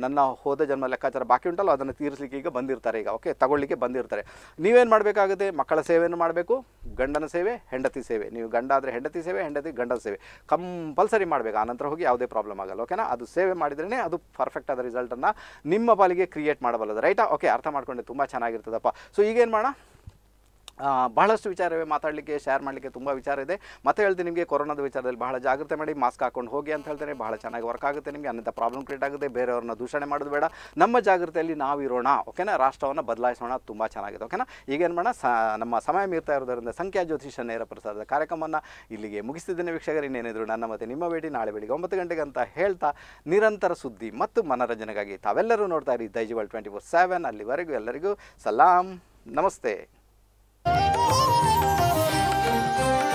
ನನ್ನ ಹೋದ ಜನ್ಮ ಲೆಕ್ಕಾಚಾರ ಬಾಕಿ ಉಂಟಲ್ಲ ಅದನ್ನು ತೀರಿಸಲಿಕ್ಕೆ ಈಗ ಬಂದಿರ್ತಾರೆ ಈಗ ಓಕೆ ತಗೊಳ್ಳಿಕ್ಕೆ ಬಂದಿರ್ತಾರೆ ನೀವೇನು ಮಾಡಬೇಕಾಗುತ್ತೆ ಮಕ್ಕಳ ಸೇವೆಯನ್ನು ಮಾಡಬೇಕು ಗಂಡನ ಸೇವೆ ಹೆಂಡತಿ ಸೇವೆ ನೀವು ಗಂಡ ಆದರೆ ಹೆಂಡತಿ ಸೇವೆ ಹೆಂಡತಿ ಗಂಡನ ಸೇವೆ ಕಂಪಲ್ಸರಿ ಮಾಡಬೇಕು ಆನಂತರ ಹೋಗಿ ಯಾವುದೇ ಪ್ರಾಬ್ಲಮ್ ಆಗಲ್ಲ ಓಕೆನಾ ಅದು ಸೇವೆ ಮಾಡಿದ್ರೇ ಅದು ಪರ್ಫೆಕ್ಟ್ ಆದ ರಿಸಲ್ಟನ್ನು ನಿಮ್ಮ ಪಾಲಿಗೆ ಕ್ರಿಯೇಟ್ ಮಾಡಬಲ್ಲದು ರೈಟಾ ಓಕೆ ಅರ್ಥ ಮಾಡ್ಕೊಂಡೆ ತುಂಬ ಚೆನ್ನಾಗಿರ್ತದಪ್ಪ ಸೊ ಈಗೇನು ಮಾಡೋಣ ಬಹಳಷ್ಟು ವಿಚಾರವೇ ಮಾತಾಡಲಿಕ್ಕೆ ಶೇರ್ ಮಾಡಲಿಕ್ಕೆ ತುಂಬ ವಿಚಾರ ಇದೆ ಮತ್ತೆ ಹೇಳ್ತೀನಿ ನಿಮಗೆ ಕೊರೋನಾದ ವಿಚಾರದಲ್ಲಿ ಬಹಳ ಜಾಗ್ರತೆ ಮಾಡಿ ಮಾಸ್ಕ್ ಹಾಕೊಂಡು ಹೋಗಿ ಅಂತ ಹೇಳ್ತಾರೆ ಬಹಳ ಚೆನ್ನಾಗಿ ವರ್ಕ್ ಆಗುತ್ತೆ ನಿಮಗೆ ಅನ್ನಂಥ ಪ್ರಾಬ್ಲಮ್ ಕ್ರಿಯೇಟ್ ಆಗುತ್ತೆ ಬೇರೆಯವ್ರನ್ನ ದೂಷಣೆ ಮಾಡೋದು ಬೇಡ ನಮ್ಮ ನಾವು ಇರೋಣ ಓಕೆನಾ ರಾಷ್ಟ್ರವನ್ನು ಬದಲಾಯಿಸೋಣ ತುಂಬ ಚೆನ್ನಾಗಿದೆ ಓಕೆನಾ ಈಗೇನು ಮಾಡೋಣ ನಮ್ಮ ಸಮಯ ಮೀರ್ತಾ ಇರೋದರಿಂದ ಸಂಖ್ಯಾ ಜ್ಯೋತಿಷ ನೇರ ಪ್ರಸಾರದ ಕಾರ್ಯಕ್ರಮವನ್ನು ಇಲ್ಲಿಗೆ ಮುಗಿಸ್ತಿದ್ದೇನೆ ವೀಕ್ಷಕರು ಇನ್ನೇನಿದ್ರು ನನ್ನ ಮತ್ತೆ ನಿಮ್ಮ ಭೇಟಿ ನಾಳೆ ಬೆಳಿಗ್ಗೆ ಒಂಬತ್ತು ಗಂಟೆಗೆ ಅಂತ ಹೇಳ್ತಾ ನಿರಂತರ ಸುದ್ದಿ ಮತ್ತು ಮನರಂಜನೆಗಾಗಿ ತಾವೆಲ್ಲರೂ ನೋಡ್ತಾ ಇರಿ ದೈಜಿವಲ್ ಟ್ವೆಂಟಿ ಫೋರ್ ಸೆವೆನ್ ಅಲ್ಲಿವರೆಗೂ ಎಲ್ಲರಿಗೂ ಸಲಾಂ ನಮಸ್ತೆ 啊。